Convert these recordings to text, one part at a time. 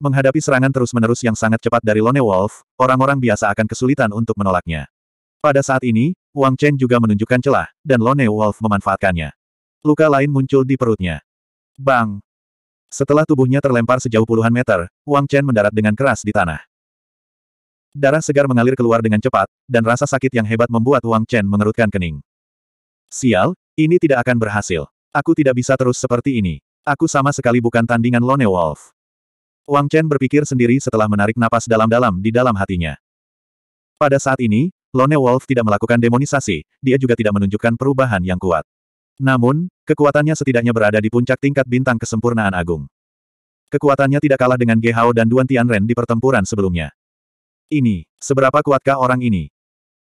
Menghadapi serangan terus-menerus yang sangat cepat dari Lone Wolf, orang-orang biasa akan kesulitan untuk menolaknya. Pada saat ini, Wang Chen juga menunjukkan celah, dan Lone Wolf memanfaatkannya. Luka lain muncul di perutnya. Bang! Setelah tubuhnya terlempar sejauh puluhan meter, Wang Chen mendarat dengan keras di tanah. Darah segar mengalir keluar dengan cepat, dan rasa sakit yang hebat membuat Wang Chen mengerutkan kening. Sial, ini tidak akan berhasil. Aku tidak bisa terus seperti ini. Aku sama sekali bukan tandingan Lone Wolf. Wang Chen berpikir sendiri setelah menarik napas dalam-dalam di dalam hatinya. Pada saat ini, Lone Wolf tidak melakukan demonisasi, dia juga tidak menunjukkan perubahan yang kuat. Namun, kekuatannya setidaknya berada di puncak tingkat bintang kesempurnaan agung. Kekuatannya tidak kalah dengan Gehao dan Duan Tianren di pertempuran sebelumnya. Ini, seberapa kuatkah orang ini?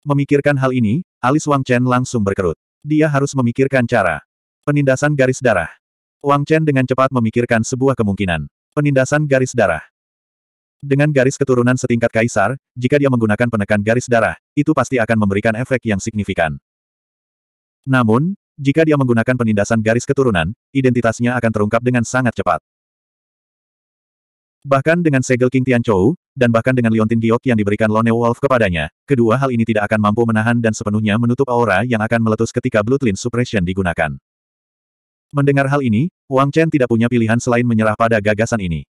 Memikirkan hal ini, alis Wang Chen langsung berkerut. Dia harus memikirkan cara. Penindasan garis darah. Wang Chen dengan cepat memikirkan sebuah kemungkinan. Penindasan garis darah. Dengan garis keturunan setingkat kaisar, jika dia menggunakan penekan garis darah, itu pasti akan memberikan efek yang signifikan. Namun, jika dia menggunakan penindasan garis keturunan, identitasnya akan terungkap dengan sangat cepat. Bahkan dengan segel King Tian Chou dan bahkan dengan liontin giok yang diberikan Lone Wolf kepadanya, kedua hal ini tidak akan mampu menahan dan sepenuhnya menutup aura yang akan meletus ketika Bloodline Suppression digunakan. Mendengar hal ini, Wang Chen tidak punya pilihan selain menyerah pada gagasan ini.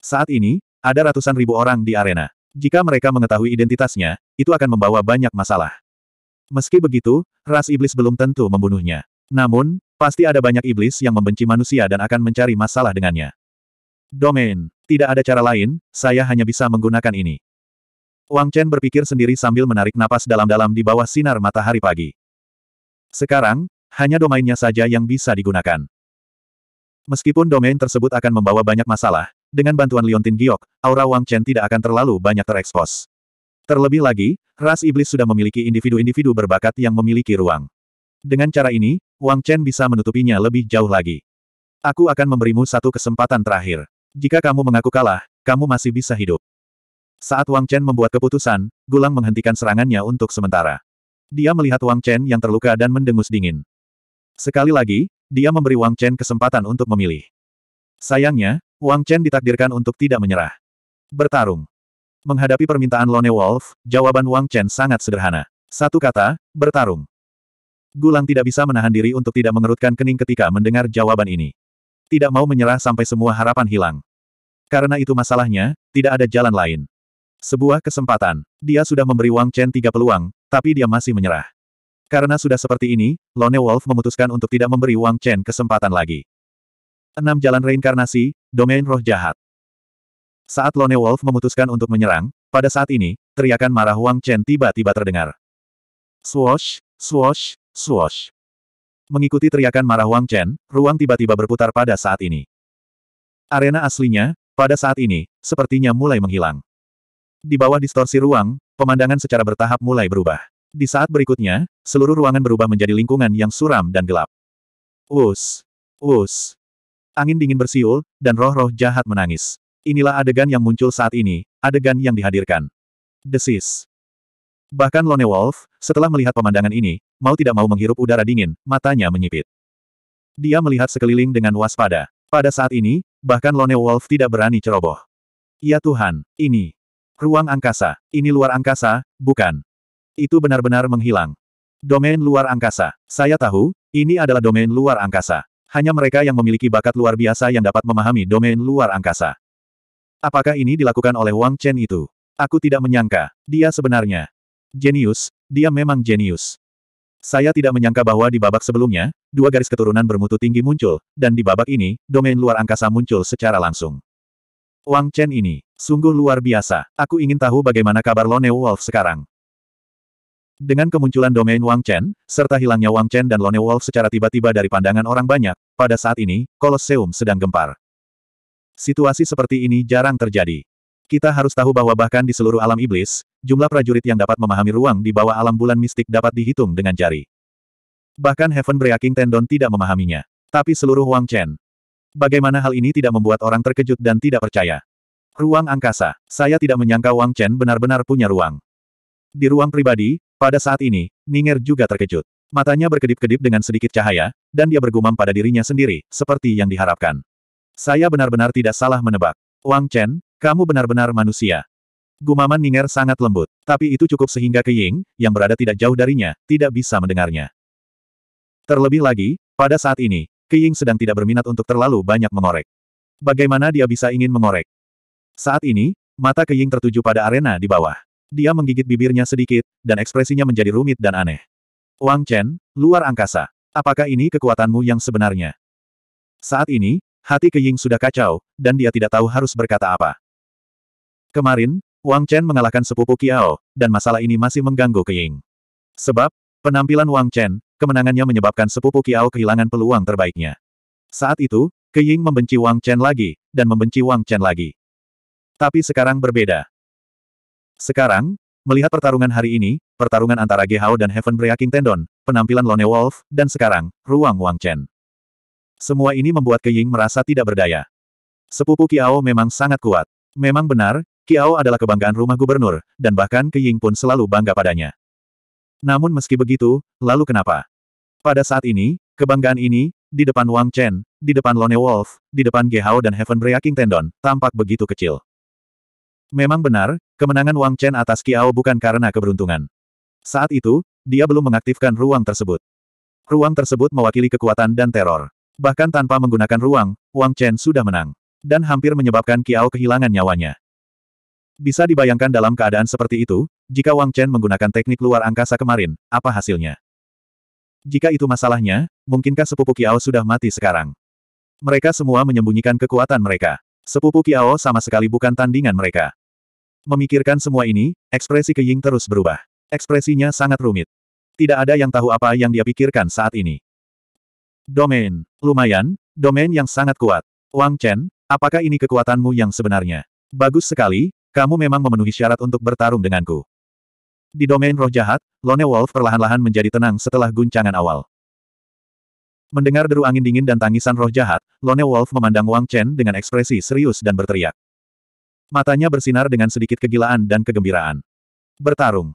Saat ini, ada ratusan ribu orang di arena. Jika mereka mengetahui identitasnya, itu akan membawa banyak masalah. Meski begitu, ras iblis belum tentu membunuhnya. Namun, pasti ada banyak iblis yang membenci manusia dan akan mencari masalah dengannya. Domain. Tidak ada cara lain, saya hanya bisa menggunakan ini. Wang Chen berpikir sendiri sambil menarik napas dalam-dalam di bawah sinar matahari pagi. Sekarang, hanya domainnya saja yang bisa digunakan. Meskipun domain tersebut akan membawa banyak masalah, dengan bantuan Liontin Giok, aura Wang Chen tidak akan terlalu banyak terekspos. Terlebih lagi, ras iblis sudah memiliki individu-individu berbakat yang memiliki ruang. Dengan cara ini, Wang Chen bisa menutupinya lebih jauh lagi. Aku akan memberimu satu kesempatan terakhir. Jika kamu mengaku kalah, kamu masih bisa hidup. Saat Wang Chen membuat keputusan, Gulang menghentikan serangannya untuk sementara. Dia melihat Wang Chen yang terluka dan mendengus dingin. Sekali lagi, dia memberi Wang Chen kesempatan untuk memilih. Sayangnya, Wang Chen ditakdirkan untuk tidak menyerah. Bertarung. Menghadapi permintaan Lone Wolf, jawaban Wang Chen sangat sederhana. Satu kata, bertarung. Gulang tidak bisa menahan diri untuk tidak mengerutkan kening ketika mendengar jawaban ini. Tidak mau menyerah sampai semua harapan hilang. Karena itu masalahnya, tidak ada jalan lain. Sebuah kesempatan. Dia sudah memberi Wang Chen tiga peluang, tapi dia masih menyerah. Karena sudah seperti ini, Lone Wolf memutuskan untuk tidak memberi Wang Chen kesempatan lagi. Enam Jalan Reinkarnasi, Domain Roh Jahat Saat Lone Wolf memutuskan untuk menyerang, pada saat ini, teriakan marah Wang Chen tiba-tiba terdengar. Swoosh, swoosh, swoosh. Mengikuti teriakan marah Wang Chen, ruang tiba-tiba berputar pada saat ini. Arena aslinya, pada saat ini, sepertinya mulai menghilang. Di bawah distorsi ruang, pemandangan secara bertahap mulai berubah. Di saat berikutnya, seluruh ruangan berubah menjadi lingkungan yang suram dan gelap. Wus! Wus! Angin dingin bersiul, dan roh-roh jahat menangis. Inilah adegan yang muncul saat ini, adegan yang dihadirkan. Desis. Bahkan Lone Wolf, setelah melihat pemandangan ini, mau tidak mau menghirup udara dingin, matanya menyipit. Dia melihat sekeliling dengan waspada. Pada saat ini, bahkan Lone Wolf tidak berani ceroboh. Ya Tuhan, ini. Ruang angkasa. Ini luar angkasa, bukan. Itu benar-benar menghilang. Domain luar angkasa. Saya tahu, ini adalah domain luar angkasa. Hanya mereka yang memiliki bakat luar biasa yang dapat memahami domain luar angkasa. Apakah ini dilakukan oleh Wang Chen itu? Aku tidak menyangka, dia sebenarnya. Jenius, dia memang jenius. Saya tidak menyangka bahwa di babak sebelumnya, dua garis keturunan bermutu tinggi muncul, dan di babak ini, domain luar angkasa muncul secara langsung. Wang Chen ini, sungguh luar biasa. Aku ingin tahu bagaimana kabar Lone Wolf sekarang. Dengan kemunculan domain Wang Chen, serta hilangnya Wang Chen dan Lone Wolf secara tiba-tiba dari pandangan orang banyak, pada saat ini, Kolosseum sedang gempar. Situasi seperti ini jarang terjadi. Kita harus tahu bahwa bahkan di seluruh alam iblis, jumlah prajurit yang dapat memahami ruang di bawah alam bulan mistik dapat dihitung dengan jari. Bahkan Heaven Breaking Tendon tidak memahaminya. Tapi seluruh Wang Chen. Bagaimana hal ini tidak membuat orang terkejut dan tidak percaya? Ruang angkasa. Saya tidak menyangka Wang Chen benar-benar punya ruang. Di ruang pribadi, pada saat ini, Ninger juga terkejut. Matanya berkedip-kedip dengan sedikit cahaya, dan dia bergumam pada dirinya sendiri, seperti yang diharapkan. Saya benar-benar tidak salah menebak. Wang Chen, kamu benar-benar manusia. Gumaman Ninger sangat lembut, tapi itu cukup sehingga Ke Ying, yang berada tidak jauh darinya, tidak bisa mendengarnya. Terlebih lagi, pada saat ini, Ke Ying sedang tidak berminat untuk terlalu banyak mengorek. Bagaimana dia bisa ingin mengorek? Saat ini, mata Ke Ying tertuju pada arena di bawah. Dia menggigit bibirnya sedikit, dan ekspresinya menjadi rumit dan aneh. Wang Chen, luar angkasa. Apakah ini kekuatanmu yang sebenarnya? Saat ini, hati Ke Ying sudah kacau, dan dia tidak tahu harus berkata apa. Kemarin, Wang Chen mengalahkan sepupu Kiao, dan masalah ini masih mengganggu Ying. Sebab, penampilan Wang Chen, kemenangannya menyebabkan sepupu Kiao kehilangan peluang terbaiknya. Saat itu, Ying membenci Wang Chen lagi, dan membenci Wang Chen lagi. Tapi sekarang berbeda. Sekarang, melihat pertarungan hari ini, pertarungan antara Gehao dan Heaven Breaking Tendon, penampilan Lone Wolf, dan sekarang, ruang Wang Chen. Semua ini membuat Ying merasa tidak berdaya. Sepupu Kiao memang sangat kuat. Memang benar, Kiao adalah kebanggaan rumah gubernur, dan bahkan Ke Ying pun selalu bangga padanya. Namun meski begitu, lalu kenapa? Pada saat ini, kebanggaan ini, di depan Wang Chen, di depan Lone Wolf, di depan Gehao dan Heaven Breaking Tendon, tampak begitu kecil. Memang benar, kemenangan Wang Chen atas Kiao bukan karena keberuntungan. Saat itu, dia belum mengaktifkan ruang tersebut. Ruang tersebut mewakili kekuatan dan teror. Bahkan tanpa menggunakan ruang, Wang Chen sudah menang. Dan hampir menyebabkan Kiao kehilangan nyawanya. Bisa dibayangkan dalam keadaan seperti itu, jika Wang Chen menggunakan teknik luar angkasa kemarin, apa hasilnya? Jika itu masalahnya, mungkinkah sepupu Kiao sudah mati sekarang? Mereka semua menyembunyikan kekuatan mereka. Sepupu Kiao sama sekali bukan tandingan mereka. Memikirkan semua ini, ekspresi Ke Ying terus berubah. Ekspresinya sangat rumit. Tidak ada yang tahu apa yang dia pikirkan saat ini. Domain. Lumayan, domain yang sangat kuat. Wang Chen, apakah ini kekuatanmu yang sebenarnya? Bagus sekali, kamu memang memenuhi syarat untuk bertarung denganku. Di domain roh jahat, Lone Wolf perlahan-lahan menjadi tenang setelah guncangan awal. Mendengar deru angin dingin dan tangisan roh jahat, Lone Wolf memandang Wang Chen dengan ekspresi serius dan berteriak. Matanya bersinar dengan sedikit kegilaan dan kegembiraan. Bertarung.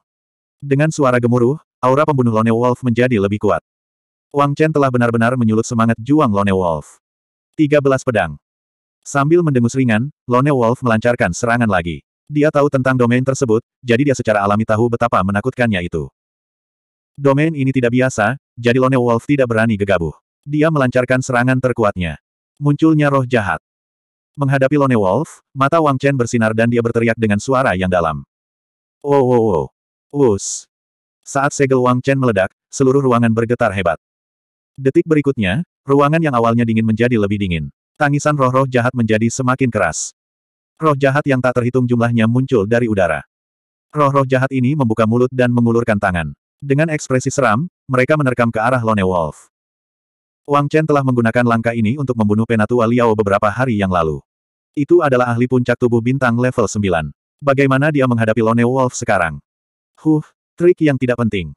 Dengan suara gemuruh, aura pembunuh Lone Wolf menjadi lebih kuat. Wang Chen telah benar-benar menyulut semangat juang Lone Wolf. 13 pedang. Sambil mendengus ringan, Lone Wolf melancarkan serangan lagi. Dia tahu tentang domain tersebut, jadi dia secara alami tahu betapa menakutkannya itu. Domain ini tidak biasa, jadi Lone Wolf tidak berani gegabah. Dia melancarkan serangan terkuatnya. Munculnya roh jahat. Menghadapi Lone Wolf, mata Wang Chen bersinar dan dia berteriak dengan suara yang dalam. Wow oh, wow oh, wow. Oh. us! Saat segel Wang Chen meledak, seluruh ruangan bergetar hebat. Detik berikutnya, ruangan yang awalnya dingin menjadi lebih dingin. Tangisan roh-roh jahat menjadi semakin keras. Roh jahat yang tak terhitung jumlahnya muncul dari udara. Roh-roh jahat ini membuka mulut dan mengulurkan tangan. Dengan ekspresi seram, mereka menerkam ke arah Lone Wolf. Wang Chen telah menggunakan langkah ini untuk membunuh Penatua Liao beberapa hari yang lalu. Itu adalah ahli puncak tubuh bintang level 9. Bagaimana dia menghadapi Lone Wolf sekarang? Huh, trik yang tidak penting.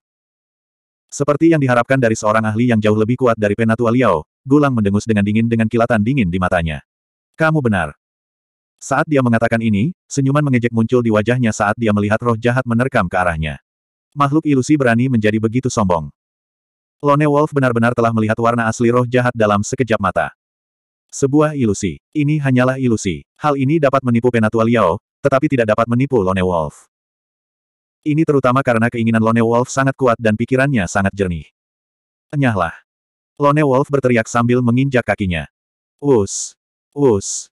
Seperti yang diharapkan dari seorang ahli yang jauh lebih kuat dari Penatua Liao, Gulang mendengus dengan dingin dengan kilatan dingin di matanya. Kamu benar. Saat dia mengatakan ini, senyuman mengejek muncul di wajahnya saat dia melihat roh jahat menerkam ke arahnya. Makhluk ilusi berani menjadi begitu sombong. Lone Wolf benar-benar telah melihat warna asli roh jahat dalam sekejap mata. Sebuah ilusi. Ini hanyalah ilusi. Hal ini dapat menipu Penatua Liao, tetapi tidak dapat menipu Lone Wolf. Ini terutama karena keinginan Lone Wolf sangat kuat dan pikirannya sangat jernih. Enyahlah. Lone Wolf berteriak sambil menginjak kakinya. Wus. Wus.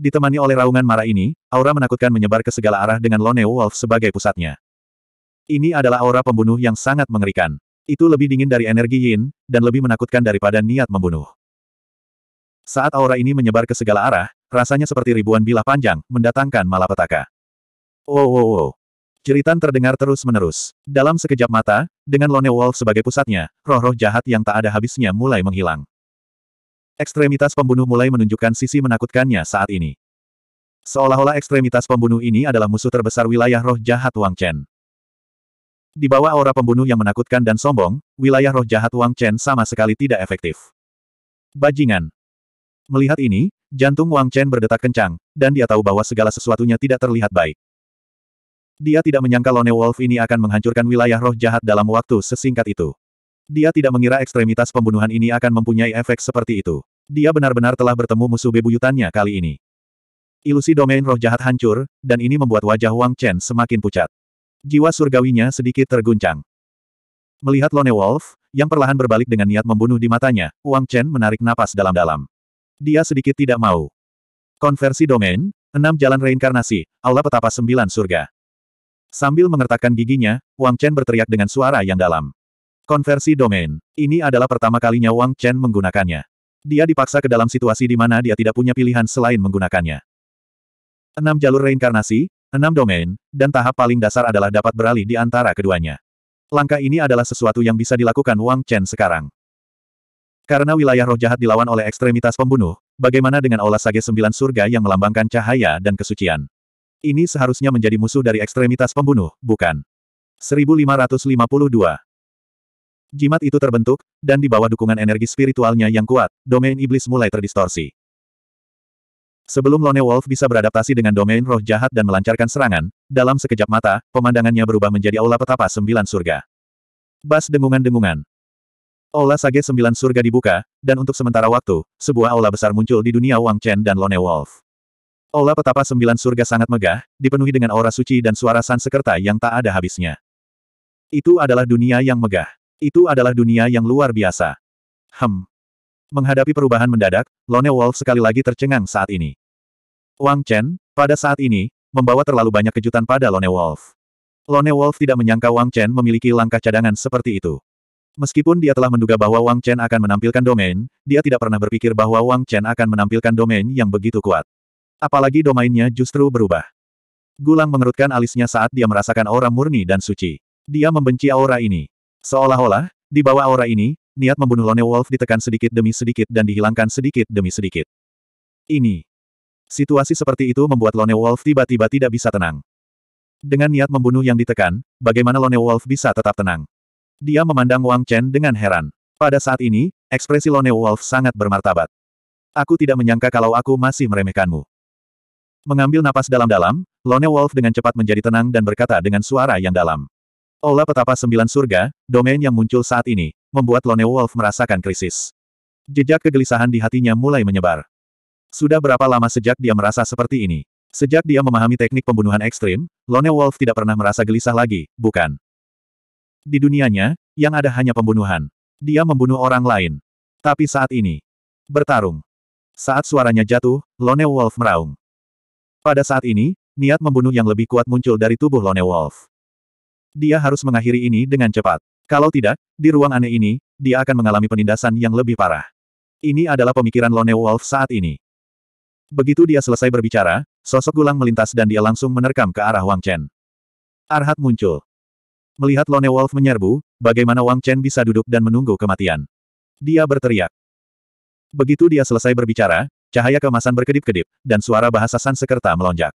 Ditemani oleh raungan marah ini, aura menakutkan menyebar ke segala arah dengan Lone Wolf sebagai pusatnya. Ini adalah aura pembunuh yang sangat mengerikan. Itu lebih dingin dari energi yin, dan lebih menakutkan daripada niat membunuh. Saat aura ini menyebar ke segala arah, rasanya seperti ribuan bilah panjang, mendatangkan malapetaka. Wow oh, wow oh, wow. Oh. Ceritan terdengar terus-menerus. Dalam sekejap mata, dengan Lone Wolf sebagai pusatnya, roh-roh jahat yang tak ada habisnya mulai menghilang. Ekstremitas pembunuh mulai menunjukkan sisi menakutkannya saat ini. Seolah-olah ekstremitas pembunuh ini adalah musuh terbesar wilayah roh jahat Wang Chen. Di bawah aura pembunuh yang menakutkan dan sombong, wilayah roh jahat Wang Chen sama sekali tidak efektif. Bajingan. Melihat ini, jantung Wang Chen berdetak kencang, dan dia tahu bahwa segala sesuatunya tidak terlihat baik. Dia tidak menyangka Lone Wolf ini akan menghancurkan wilayah roh jahat dalam waktu sesingkat itu. Dia tidak mengira ekstremitas pembunuhan ini akan mempunyai efek seperti itu. Dia benar-benar telah bertemu musuh bebuyutannya kali ini. Ilusi domain roh jahat hancur, dan ini membuat wajah Wang Chen semakin pucat. Jiwa surgawinya sedikit terguncang. Melihat Lone Wolf, yang perlahan berbalik dengan niat membunuh di matanya, Wang Chen menarik napas dalam-dalam. Dia sedikit tidak mau. Konversi domain, enam jalan reinkarnasi, Allah petapa sembilan surga. Sambil mengertakkan giginya, Wang Chen berteriak dengan suara yang dalam. Konversi domain. Ini adalah pertama kalinya Wang Chen menggunakannya. Dia dipaksa ke dalam situasi di mana dia tidak punya pilihan selain menggunakannya. Enam jalur reinkarnasi, enam domain, dan tahap paling dasar adalah dapat beralih di antara keduanya. Langkah ini adalah sesuatu yang bisa dilakukan Wang Chen sekarang. Karena wilayah roh jahat dilawan oleh ekstremitas pembunuh, bagaimana dengan aula sage sembilan surga yang melambangkan cahaya dan kesucian? Ini seharusnya menjadi musuh dari ekstremitas pembunuh, bukan? 1552 Jimat itu terbentuk, dan di bawah dukungan energi spiritualnya yang kuat, domain iblis mulai terdistorsi. Sebelum Lone Wolf bisa beradaptasi dengan domain roh jahat dan melancarkan serangan, dalam sekejap mata, pemandangannya berubah menjadi aula petapa sembilan surga. Bas dengungan-dengungan. Aula Sage sembilan surga dibuka, dan untuk sementara waktu, sebuah aula besar muncul di dunia Wang Chen dan Lone Wolf. Aula petapa sembilan surga sangat megah, dipenuhi dengan aura suci dan suara sansekerta yang tak ada habisnya. Itu adalah dunia yang megah. Itu adalah dunia yang luar biasa. Hem. Menghadapi perubahan mendadak, Lone Wolf sekali lagi tercengang saat ini. Wang Chen, pada saat ini, membawa terlalu banyak kejutan pada Lone Wolf. Lone Wolf tidak menyangka Wang Chen memiliki langkah cadangan seperti itu. Meskipun dia telah menduga bahwa Wang Chen akan menampilkan domain, dia tidak pernah berpikir bahwa Wang Chen akan menampilkan domain yang begitu kuat. Apalagi domainnya justru berubah. Gulang mengerutkan alisnya saat dia merasakan aura murni dan suci. Dia membenci aura ini. Seolah-olah, di bawah aura ini, niat membunuh Lone Wolf ditekan sedikit demi sedikit dan dihilangkan sedikit demi sedikit. Ini. Situasi seperti itu membuat Lone Wolf tiba-tiba tidak bisa tenang. Dengan niat membunuh yang ditekan, bagaimana Lone Wolf bisa tetap tenang? Dia memandang Wang Chen dengan heran. Pada saat ini, ekspresi Lone Wolf sangat bermartabat. Aku tidak menyangka kalau aku masih meremehkanmu. Mengambil napas dalam-dalam, Lone Wolf dengan cepat menjadi tenang dan berkata dengan suara yang dalam. Olah petapa sembilan surga, domain yang muncul saat ini, membuat Lone Wolf merasakan krisis. Jejak kegelisahan di hatinya mulai menyebar. Sudah berapa lama sejak dia merasa seperti ini? Sejak dia memahami teknik pembunuhan ekstrim, Lone Wolf tidak pernah merasa gelisah lagi, bukan? Di dunianya, yang ada hanya pembunuhan. Dia membunuh orang lain. Tapi saat ini, bertarung. Saat suaranya jatuh, Lone Wolf meraung. Pada saat ini, niat membunuh yang lebih kuat muncul dari tubuh Lone Wolf. Dia harus mengakhiri ini dengan cepat. Kalau tidak, di ruang aneh ini, dia akan mengalami penindasan yang lebih parah. Ini adalah pemikiran Lone Wolf saat ini. Begitu dia selesai berbicara, sosok gulang melintas dan dia langsung menerkam ke arah Wang Chen. Arhat muncul. Melihat Lone Wolf menyerbu, bagaimana Wang Chen bisa duduk dan menunggu kematian. Dia berteriak. Begitu dia selesai berbicara, cahaya kemasan berkedip-kedip, dan suara bahasa Sansekerta melonjak.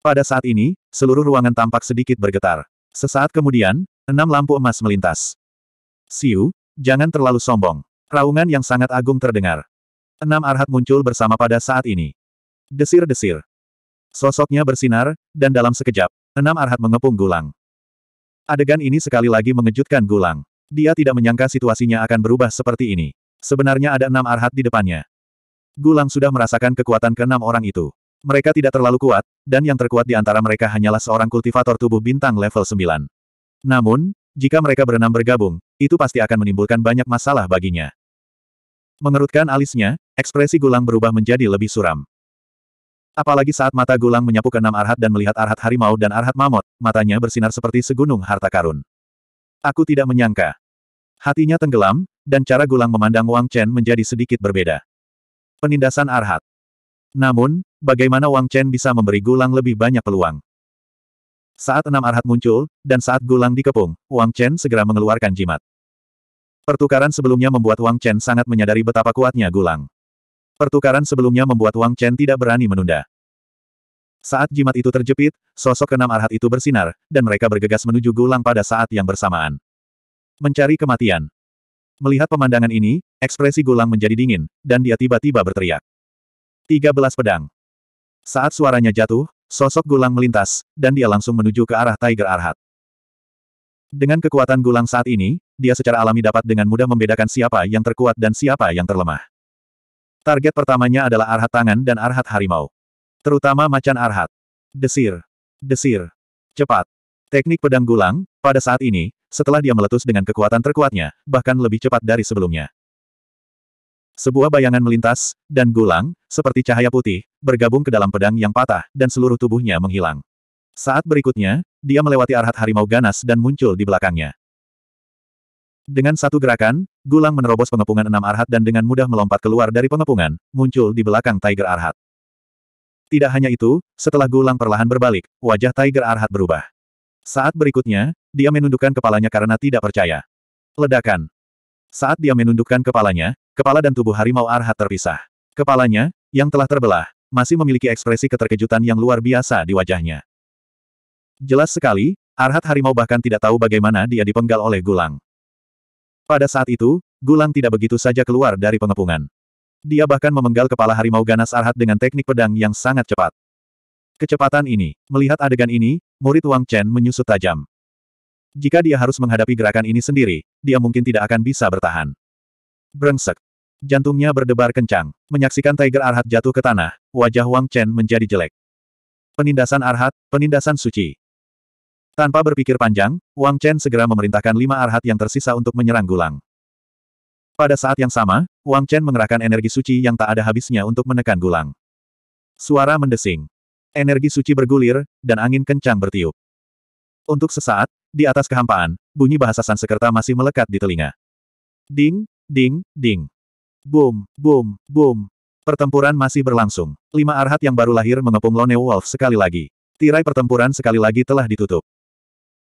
Pada saat ini, seluruh ruangan tampak sedikit bergetar. Sesaat kemudian, enam lampu emas melintas. Siu, jangan terlalu sombong. Raungan yang sangat agung terdengar. Enam arhat muncul bersama pada saat ini. Desir-desir. Sosoknya bersinar, dan dalam sekejap, enam arhat mengepung gulang. Adegan ini sekali lagi mengejutkan gulang. Dia tidak menyangka situasinya akan berubah seperti ini. Sebenarnya ada enam arhat di depannya. Gulang sudah merasakan kekuatan keenam orang itu. Mereka tidak terlalu kuat, dan yang terkuat di antara mereka hanyalah seorang kultivator tubuh bintang level 9. Namun, jika mereka berenam bergabung, itu pasti akan menimbulkan banyak masalah baginya. Mengerutkan alisnya, ekspresi Gulang berubah menjadi lebih suram. Apalagi saat mata Gulang menyapu ke enam arhat dan melihat arhat harimau dan arhat mamot, matanya bersinar seperti segunung harta karun. Aku tidak menyangka. Hatinya tenggelam, dan cara Gulang memandang Wang Chen menjadi sedikit berbeda. Penindasan arhat. Namun, bagaimana Wang Chen bisa memberi Gulang lebih banyak peluang? Saat enam arhat muncul, dan saat Gulang dikepung, Wang Chen segera mengeluarkan jimat. Pertukaran sebelumnya membuat Wang Chen sangat menyadari betapa kuatnya Gulang. Pertukaran sebelumnya membuat Wang Chen tidak berani menunda. Saat jimat itu terjepit, sosok enam arhat itu bersinar, dan mereka bergegas menuju Gulang pada saat yang bersamaan. Mencari kematian. Melihat pemandangan ini, ekspresi Gulang menjadi dingin, dan dia tiba-tiba berteriak tiga belas pedang. Saat suaranya jatuh, sosok Gulang melintas, dan dia langsung menuju ke arah Tiger Arhat. Dengan kekuatan Gulang saat ini, dia secara alami dapat dengan mudah membedakan siapa yang terkuat dan siapa yang terlemah. Target pertamanya adalah Arhat Tangan dan Arhat Harimau. Terutama Macan Arhat. Desir. Desir. Cepat. Teknik pedang Gulang, pada saat ini, setelah dia meletus dengan kekuatan terkuatnya, bahkan lebih cepat dari sebelumnya. Sebuah bayangan melintas, dan gulang, seperti cahaya putih, bergabung ke dalam pedang yang patah, dan seluruh tubuhnya menghilang. Saat berikutnya, dia melewati arhat harimau ganas dan muncul di belakangnya. Dengan satu gerakan, Gulang menerobos pengepungan enam arhat dan dengan mudah melompat keluar dari pengepungan, muncul di belakang Tiger Arhat. Tidak hanya itu, setelah Gulang perlahan berbalik, wajah Tiger Arhat berubah. Saat berikutnya, dia menundukkan kepalanya karena tidak percaya. Ledakan. Saat dia menundukkan kepalanya, kepala dan tubuh harimau Arhat terpisah. Kepalanya, yang telah terbelah, masih memiliki ekspresi keterkejutan yang luar biasa di wajahnya. Jelas sekali, Arhat harimau bahkan tidak tahu bagaimana dia dipenggal oleh Gulang. Pada saat itu, Gulang tidak begitu saja keluar dari pengepungan. Dia bahkan memenggal kepala harimau ganas Arhat dengan teknik pedang yang sangat cepat. Kecepatan ini, melihat adegan ini, murid Wang Chen menyusut tajam. Jika dia harus menghadapi gerakan ini sendiri, dia mungkin tidak akan bisa bertahan. Brengsek. Jantungnya berdebar kencang. Menyaksikan Tiger Arhat jatuh ke tanah, wajah Wang Chen menjadi jelek. Penindasan Arhat, penindasan suci. Tanpa berpikir panjang, Wang Chen segera memerintahkan lima Arhat yang tersisa untuk menyerang Gulang. Pada saat yang sama, Wang Chen mengerahkan energi suci yang tak ada habisnya untuk menekan Gulang. Suara mendesing. Energi suci bergulir, dan angin kencang bertiup. Untuk sesaat, di atas kehampaan, bunyi bahasa Sansekerta masih melekat di telinga. Ding, ding, ding. Boom, boom, boom. Pertempuran masih berlangsung. Lima arhat yang baru lahir mengepung Lone Wolf sekali lagi. Tirai pertempuran sekali lagi telah ditutup.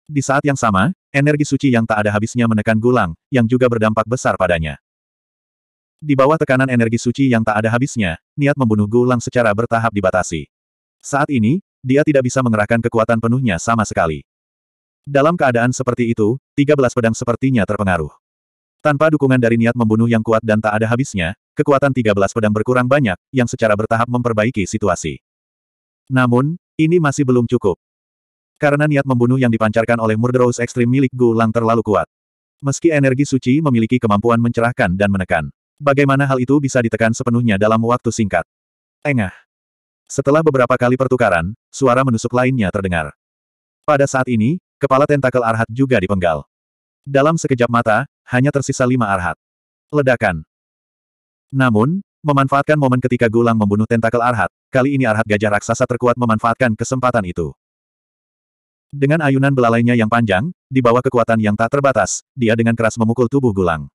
Di saat yang sama, energi suci yang tak ada habisnya menekan gulang, yang juga berdampak besar padanya. Di bawah tekanan energi suci yang tak ada habisnya, niat membunuh gulang secara bertahap dibatasi. Saat ini, dia tidak bisa mengerahkan kekuatan penuhnya sama sekali. Dalam keadaan seperti itu, 13 pedang sepertinya terpengaruh. Tanpa dukungan dari niat membunuh yang kuat dan tak ada habisnya, kekuatan 13 pedang berkurang banyak, yang secara bertahap memperbaiki situasi. Namun, ini masih belum cukup. Karena niat membunuh yang dipancarkan oleh Murderous Extreme milik Gu Lang terlalu kuat. Meski energi suci memiliki kemampuan mencerahkan dan menekan. Bagaimana hal itu bisa ditekan sepenuhnya dalam waktu singkat? Engah. Setelah beberapa kali pertukaran, suara menusuk lainnya terdengar. Pada saat ini, Kepala tentakel Arhat juga dipenggal. Dalam sekejap mata, hanya tersisa lima Arhat. Ledakan. Namun, memanfaatkan momen ketika Gulang membunuh tentakel Arhat, kali ini Arhat gajah raksasa terkuat memanfaatkan kesempatan itu. Dengan ayunan belalainya yang panjang, di bawah kekuatan yang tak terbatas, dia dengan keras memukul tubuh Gulang.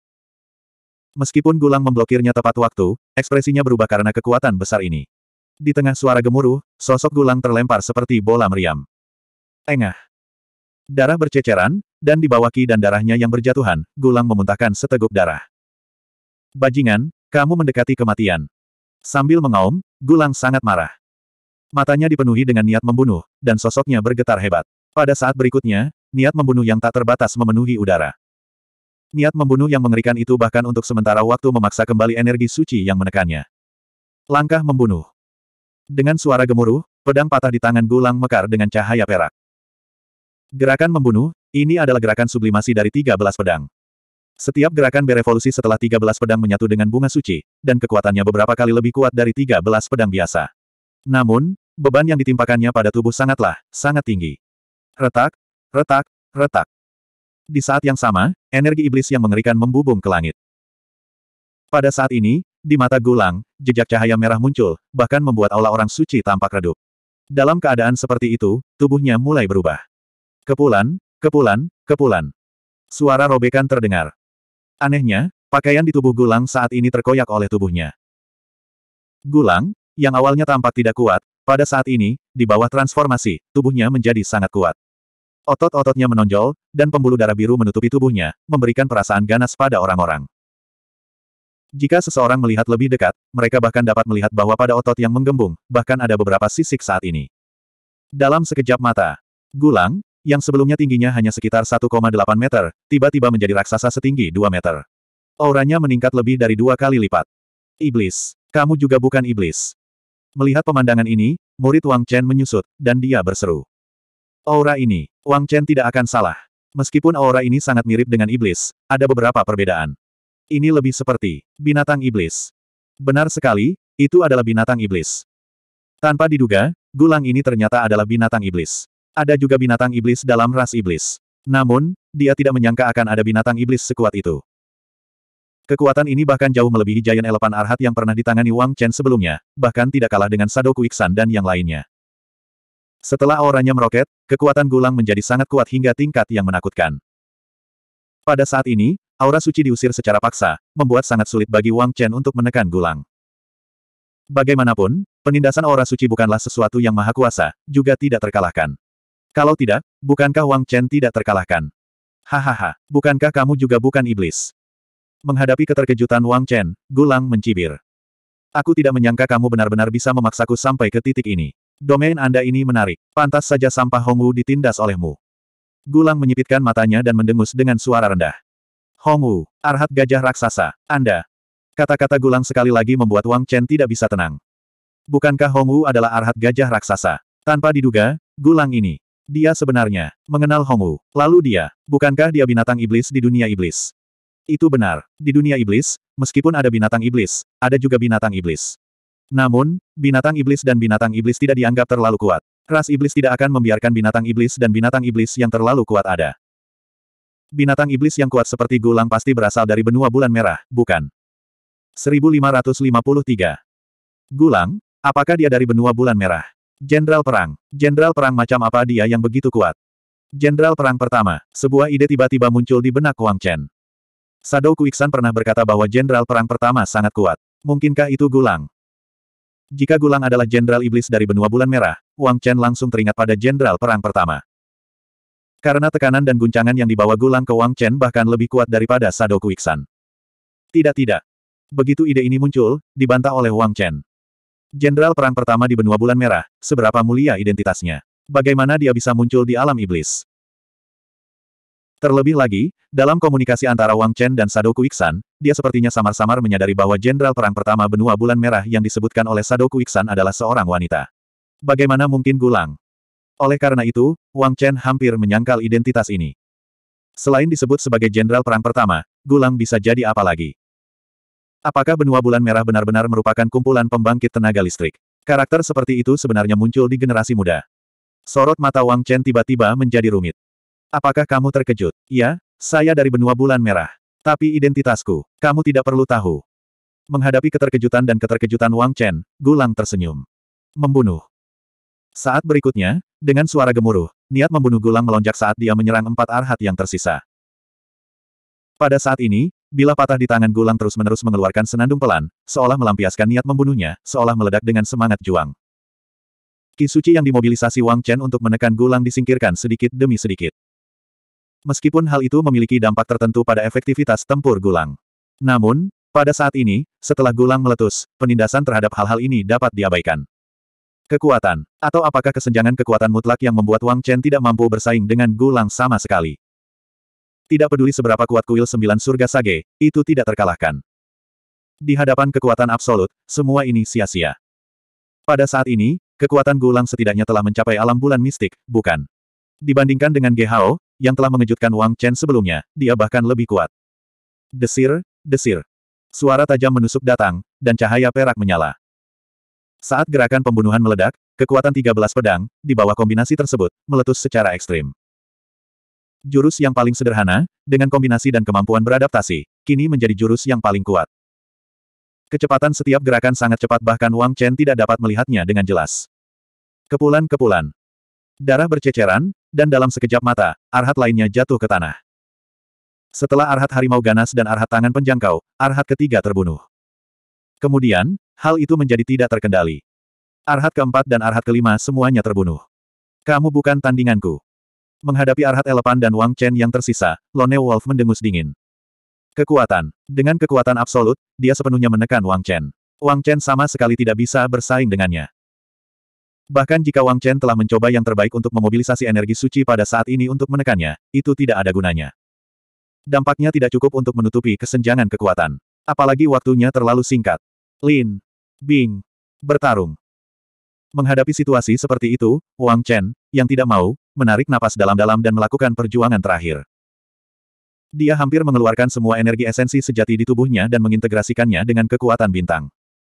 Meskipun Gulang memblokirnya tepat waktu, ekspresinya berubah karena kekuatan besar ini. Di tengah suara gemuruh, sosok Gulang terlempar seperti bola meriam. Engah. Darah berceceran, dan di bawah ki dan darahnya yang berjatuhan, Gulang memuntahkan seteguk darah. Bajingan, kamu mendekati kematian. Sambil mengaum, Gulang sangat marah. Matanya dipenuhi dengan niat membunuh, dan sosoknya bergetar hebat. Pada saat berikutnya, niat membunuh yang tak terbatas memenuhi udara. Niat membunuh yang mengerikan itu bahkan untuk sementara waktu memaksa kembali energi suci yang menekannya. Langkah membunuh. Dengan suara gemuruh, pedang patah di tangan Gulang mekar dengan cahaya perak. Gerakan membunuh, ini adalah gerakan sublimasi dari 13 pedang. Setiap gerakan berevolusi setelah 13 pedang menyatu dengan bunga suci, dan kekuatannya beberapa kali lebih kuat dari 13 pedang biasa. Namun, beban yang ditimpakannya pada tubuh sangatlah, sangat tinggi. Retak, retak, retak. Di saat yang sama, energi iblis yang mengerikan membubung ke langit. Pada saat ini, di mata Gulang, jejak cahaya merah muncul, bahkan membuat aula orang suci tampak redup. Dalam keadaan seperti itu, tubuhnya mulai berubah. Kepulan, kepulan, kepulan. Suara robekan terdengar. Anehnya, pakaian di tubuh Gulang saat ini terkoyak oleh tubuhnya. Gulang, yang awalnya tampak tidak kuat, pada saat ini, di bawah transformasi, tubuhnya menjadi sangat kuat. Otot-ototnya menonjol, dan pembuluh darah biru menutupi tubuhnya, memberikan perasaan ganas pada orang-orang. Jika seseorang melihat lebih dekat, mereka bahkan dapat melihat bahwa pada otot yang menggembung, bahkan ada beberapa sisik saat ini. Dalam sekejap mata, Gulang, yang sebelumnya tingginya hanya sekitar 1,8 meter, tiba-tiba menjadi raksasa setinggi 2 meter. Auranya meningkat lebih dari dua kali lipat. Iblis. Kamu juga bukan iblis. Melihat pemandangan ini, murid Wang Chen menyusut, dan dia berseru. Aura ini, Wang Chen tidak akan salah. Meskipun aura ini sangat mirip dengan iblis, ada beberapa perbedaan. Ini lebih seperti binatang iblis. Benar sekali, itu adalah binatang iblis. Tanpa diduga, gulang ini ternyata adalah binatang iblis. Ada juga binatang iblis dalam ras iblis. Namun, dia tidak menyangka akan ada binatang iblis sekuat itu. Kekuatan ini bahkan jauh melebihi Giant Elephant Arhat yang pernah ditangani Wang Chen sebelumnya, bahkan tidak kalah dengan Sadoku Iksan dan yang lainnya. Setelah auranya meroket, kekuatan gulang menjadi sangat kuat hingga tingkat yang menakutkan. Pada saat ini, aura suci diusir secara paksa, membuat sangat sulit bagi Wang Chen untuk menekan gulang. Bagaimanapun, penindasan aura suci bukanlah sesuatu yang maha kuasa, juga tidak terkalahkan. Kalau tidak, bukankah Wang Chen tidak terkalahkan? Hahaha, bukankah kamu juga bukan iblis? Menghadapi keterkejutan Wang Chen, Gulang mencibir. Aku tidak menyangka kamu benar-benar bisa memaksaku sampai ke titik ini. Domain Anda ini menarik. Pantas saja sampah Hongwu ditindas olehmu. Gulang menyipitkan matanya dan mendengus dengan suara rendah. Hongwu, arhat gajah raksasa, Anda. Kata-kata Gulang sekali lagi membuat Wang Chen tidak bisa tenang. Bukankah Hongwu adalah arhat gajah raksasa? Tanpa diduga, Gulang ini dia sebenarnya mengenal Hongwu. Lalu dia, bukankah dia binatang iblis di dunia iblis? Itu benar. Di dunia iblis, meskipun ada binatang iblis, ada juga binatang iblis. Namun, binatang iblis dan binatang iblis tidak dianggap terlalu kuat. Ras iblis tidak akan membiarkan binatang iblis dan binatang iblis yang terlalu kuat ada. Binatang iblis yang kuat seperti gulang pasti berasal dari benua bulan merah, bukan? 1553. Gulang, apakah dia dari benua bulan merah? Jenderal perang. Jenderal perang macam apa dia yang begitu kuat? Jenderal perang pertama, sebuah ide tiba-tiba muncul di benak Wang Chen. Sadou Kuiksan pernah berkata bahwa jenderal perang pertama sangat kuat. Mungkinkah itu Gulang? Jika Gulang adalah jenderal iblis dari benua bulan merah, Wang Chen langsung teringat pada jenderal perang pertama. Karena tekanan dan guncangan yang dibawa Gulang ke Wang Chen bahkan lebih kuat daripada Sadou Kuiksan. Tidak tidak. Begitu ide ini muncul, dibantah oleh Wang Chen. Jenderal perang pertama di benua bulan merah, seberapa mulia identitasnya. Bagaimana dia bisa muncul di alam iblis? Terlebih lagi, dalam komunikasi antara Wang Chen dan Sadoku Iksan, dia sepertinya samar-samar menyadari bahwa jenderal perang pertama benua bulan merah yang disebutkan oleh Sadoku Iksan adalah seorang wanita. Bagaimana mungkin gulang? Oleh karena itu, Wang Chen hampir menyangkal identitas ini. Selain disebut sebagai jenderal perang pertama, gulang bisa jadi apa lagi? Apakah benua bulan merah benar-benar merupakan kumpulan pembangkit tenaga listrik? Karakter seperti itu sebenarnya muncul di generasi muda. Sorot mata Wang Chen tiba-tiba menjadi rumit. Apakah kamu terkejut? Ya, saya dari benua bulan merah. Tapi identitasku, kamu tidak perlu tahu. Menghadapi keterkejutan dan keterkejutan Wang Chen, Gulang tersenyum. Membunuh. Saat berikutnya, dengan suara gemuruh, niat membunuh Gulang melonjak saat dia menyerang empat arhat yang tersisa. Pada saat ini, Bila patah di tangan Gulang terus-menerus mengeluarkan senandung pelan, seolah melampiaskan niat membunuhnya, seolah meledak dengan semangat juang. Kisuci yang dimobilisasi Wang Chen untuk menekan Gulang disingkirkan sedikit demi sedikit. Meskipun hal itu memiliki dampak tertentu pada efektivitas tempur Gulang. Namun, pada saat ini, setelah Gulang meletus, penindasan terhadap hal-hal ini dapat diabaikan. Kekuatan, atau apakah kesenjangan kekuatan mutlak yang membuat Wang Chen tidak mampu bersaing dengan Gulang sama sekali? Tidak peduli seberapa kuat kuil sembilan surga sage, itu tidak terkalahkan. Di hadapan kekuatan absolut, semua ini sia-sia. Pada saat ini, kekuatan Gulang setidaknya telah mencapai alam bulan mistik, bukan? Dibandingkan dengan Gehao, yang telah mengejutkan Wang Chen sebelumnya, dia bahkan lebih kuat. Desir, desir. Suara tajam menusuk datang, dan cahaya perak menyala. Saat gerakan pembunuhan meledak, kekuatan 13 pedang, di bawah kombinasi tersebut, meletus secara ekstrim. Jurus yang paling sederhana, dengan kombinasi dan kemampuan beradaptasi, kini menjadi jurus yang paling kuat. Kecepatan setiap gerakan sangat cepat bahkan Wang Chen tidak dapat melihatnya dengan jelas. Kepulan-kepulan. Darah berceceran, dan dalam sekejap mata, arhat lainnya jatuh ke tanah. Setelah arhat harimau ganas dan arhat tangan penjangkau, arhat ketiga terbunuh. Kemudian, hal itu menjadi tidak terkendali. Arhat keempat dan arhat kelima semuanya terbunuh. Kamu bukan tandinganku. Menghadapi Arhat Elepan dan Wang Chen yang tersisa, Lone Wolf mendengus dingin. Kekuatan. Dengan kekuatan absolut, dia sepenuhnya menekan Wang Chen. Wang Chen sama sekali tidak bisa bersaing dengannya. Bahkan jika Wang Chen telah mencoba yang terbaik untuk memobilisasi energi suci pada saat ini untuk menekannya, itu tidak ada gunanya. Dampaknya tidak cukup untuk menutupi kesenjangan kekuatan. Apalagi waktunya terlalu singkat. Lin. Bing. Bertarung. Menghadapi situasi seperti itu, Wang Chen, yang tidak mau, menarik napas dalam-dalam dan melakukan perjuangan terakhir. Dia hampir mengeluarkan semua energi esensi sejati di tubuhnya dan mengintegrasikannya dengan kekuatan bintang.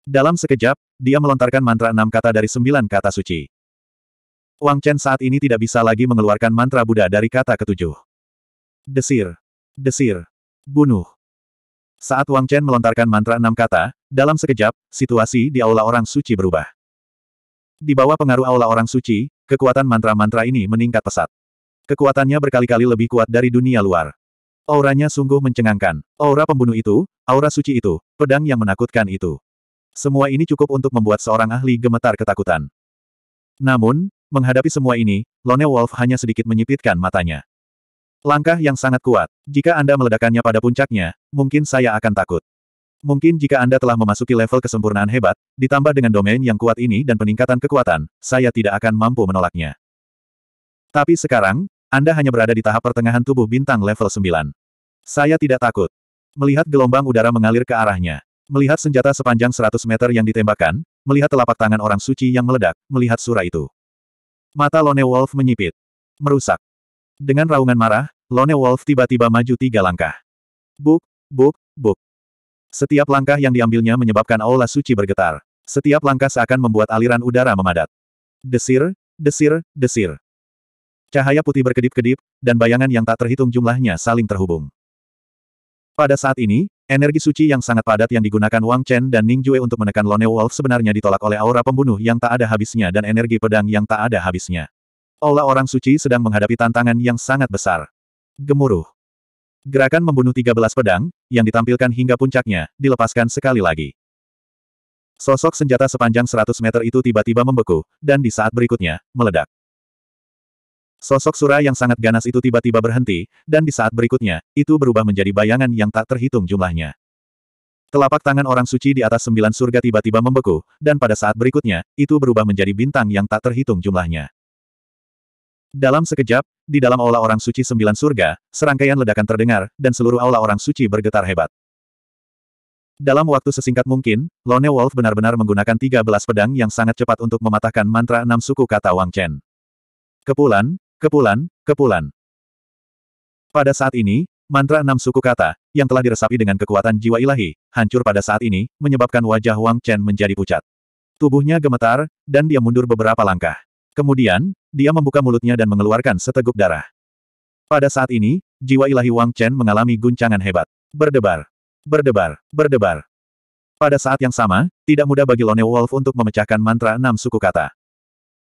Dalam sekejap, dia melontarkan mantra enam kata dari sembilan kata suci. Wang Chen saat ini tidak bisa lagi mengeluarkan mantra Buddha dari kata ketujuh. Desir. Desir. Bunuh. Saat Wang Chen melontarkan mantra enam kata, dalam sekejap, situasi di aula orang suci berubah. Di bawah pengaruh aula orang suci, Kekuatan mantra-mantra ini meningkat pesat. Kekuatannya berkali-kali lebih kuat dari dunia luar. Auranya sungguh mencengangkan. Aura pembunuh itu, aura suci itu, pedang yang menakutkan itu. Semua ini cukup untuk membuat seorang ahli gemetar ketakutan. Namun, menghadapi semua ini, Lone Wolf hanya sedikit menyipitkan matanya. Langkah yang sangat kuat. Jika Anda meledakannya pada puncaknya, mungkin saya akan takut. Mungkin jika Anda telah memasuki level kesempurnaan hebat, ditambah dengan domain yang kuat ini dan peningkatan kekuatan, saya tidak akan mampu menolaknya. Tapi sekarang, Anda hanya berada di tahap pertengahan tubuh bintang level 9. Saya tidak takut. Melihat gelombang udara mengalir ke arahnya. Melihat senjata sepanjang 100 meter yang ditembakkan, melihat telapak tangan orang suci yang meledak, melihat surah itu. Mata Lone Wolf menyipit. Merusak. Dengan raungan marah, Lone Wolf tiba-tiba maju tiga langkah. Buk, buk, buk. Setiap langkah yang diambilnya menyebabkan aula suci bergetar. Setiap langkah seakan membuat aliran udara memadat. Desir, desir, desir. Cahaya putih berkedip-kedip, dan bayangan yang tak terhitung jumlahnya saling terhubung. Pada saat ini, energi suci yang sangat padat yang digunakan Wang Chen dan Ning Jue untuk menekan Lone Wolf sebenarnya ditolak oleh aura pembunuh yang tak ada habisnya dan energi pedang yang tak ada habisnya. Aula orang suci sedang menghadapi tantangan yang sangat besar. Gemuruh. Gerakan membunuh 13 pedang, yang ditampilkan hingga puncaknya, dilepaskan sekali lagi. Sosok senjata sepanjang 100 meter itu tiba-tiba membeku, dan di saat berikutnya, meledak. Sosok Sura yang sangat ganas itu tiba-tiba berhenti, dan di saat berikutnya, itu berubah menjadi bayangan yang tak terhitung jumlahnya. Telapak tangan orang suci di atas sembilan surga tiba-tiba membeku, dan pada saat berikutnya, itu berubah menjadi bintang yang tak terhitung jumlahnya. Dalam sekejap, di dalam aula orang suci sembilan surga, serangkaian ledakan terdengar, dan seluruh aula orang suci bergetar hebat. Dalam waktu sesingkat mungkin, Lone Wolf benar-benar menggunakan 13 pedang yang sangat cepat untuk mematahkan mantra enam suku kata Wang Chen. Kepulan, kepulan, kepulan. Pada saat ini, mantra enam suku kata, yang telah diresapi dengan kekuatan jiwa ilahi, hancur pada saat ini, menyebabkan wajah Wang Chen menjadi pucat. Tubuhnya gemetar, dan dia mundur beberapa langkah. Kemudian, dia membuka mulutnya dan mengeluarkan seteguk darah. Pada saat ini, jiwa ilahi Wang Chen mengalami guncangan hebat. Berdebar, berdebar, berdebar. Pada saat yang sama, tidak mudah bagi Lone Wolf untuk memecahkan mantra enam suku kata.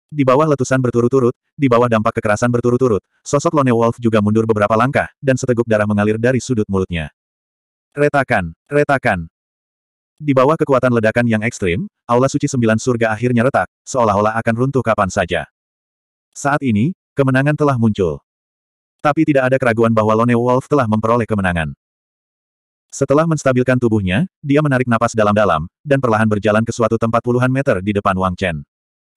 Di bawah letusan berturut-turut, di bawah dampak kekerasan berturut-turut, sosok Lone Wolf juga mundur beberapa langkah, dan seteguk darah mengalir dari sudut mulutnya. Retakan, retakan, di bawah kekuatan ledakan yang ekstrim, Aula Suci Sembilan Surga akhirnya retak, seolah-olah akan runtuh kapan saja. Saat ini, kemenangan telah muncul. Tapi tidak ada keraguan bahwa Lone Wolf telah memperoleh kemenangan. Setelah menstabilkan tubuhnya, dia menarik napas dalam-dalam, dan perlahan berjalan ke suatu tempat puluhan meter di depan Wang Chen.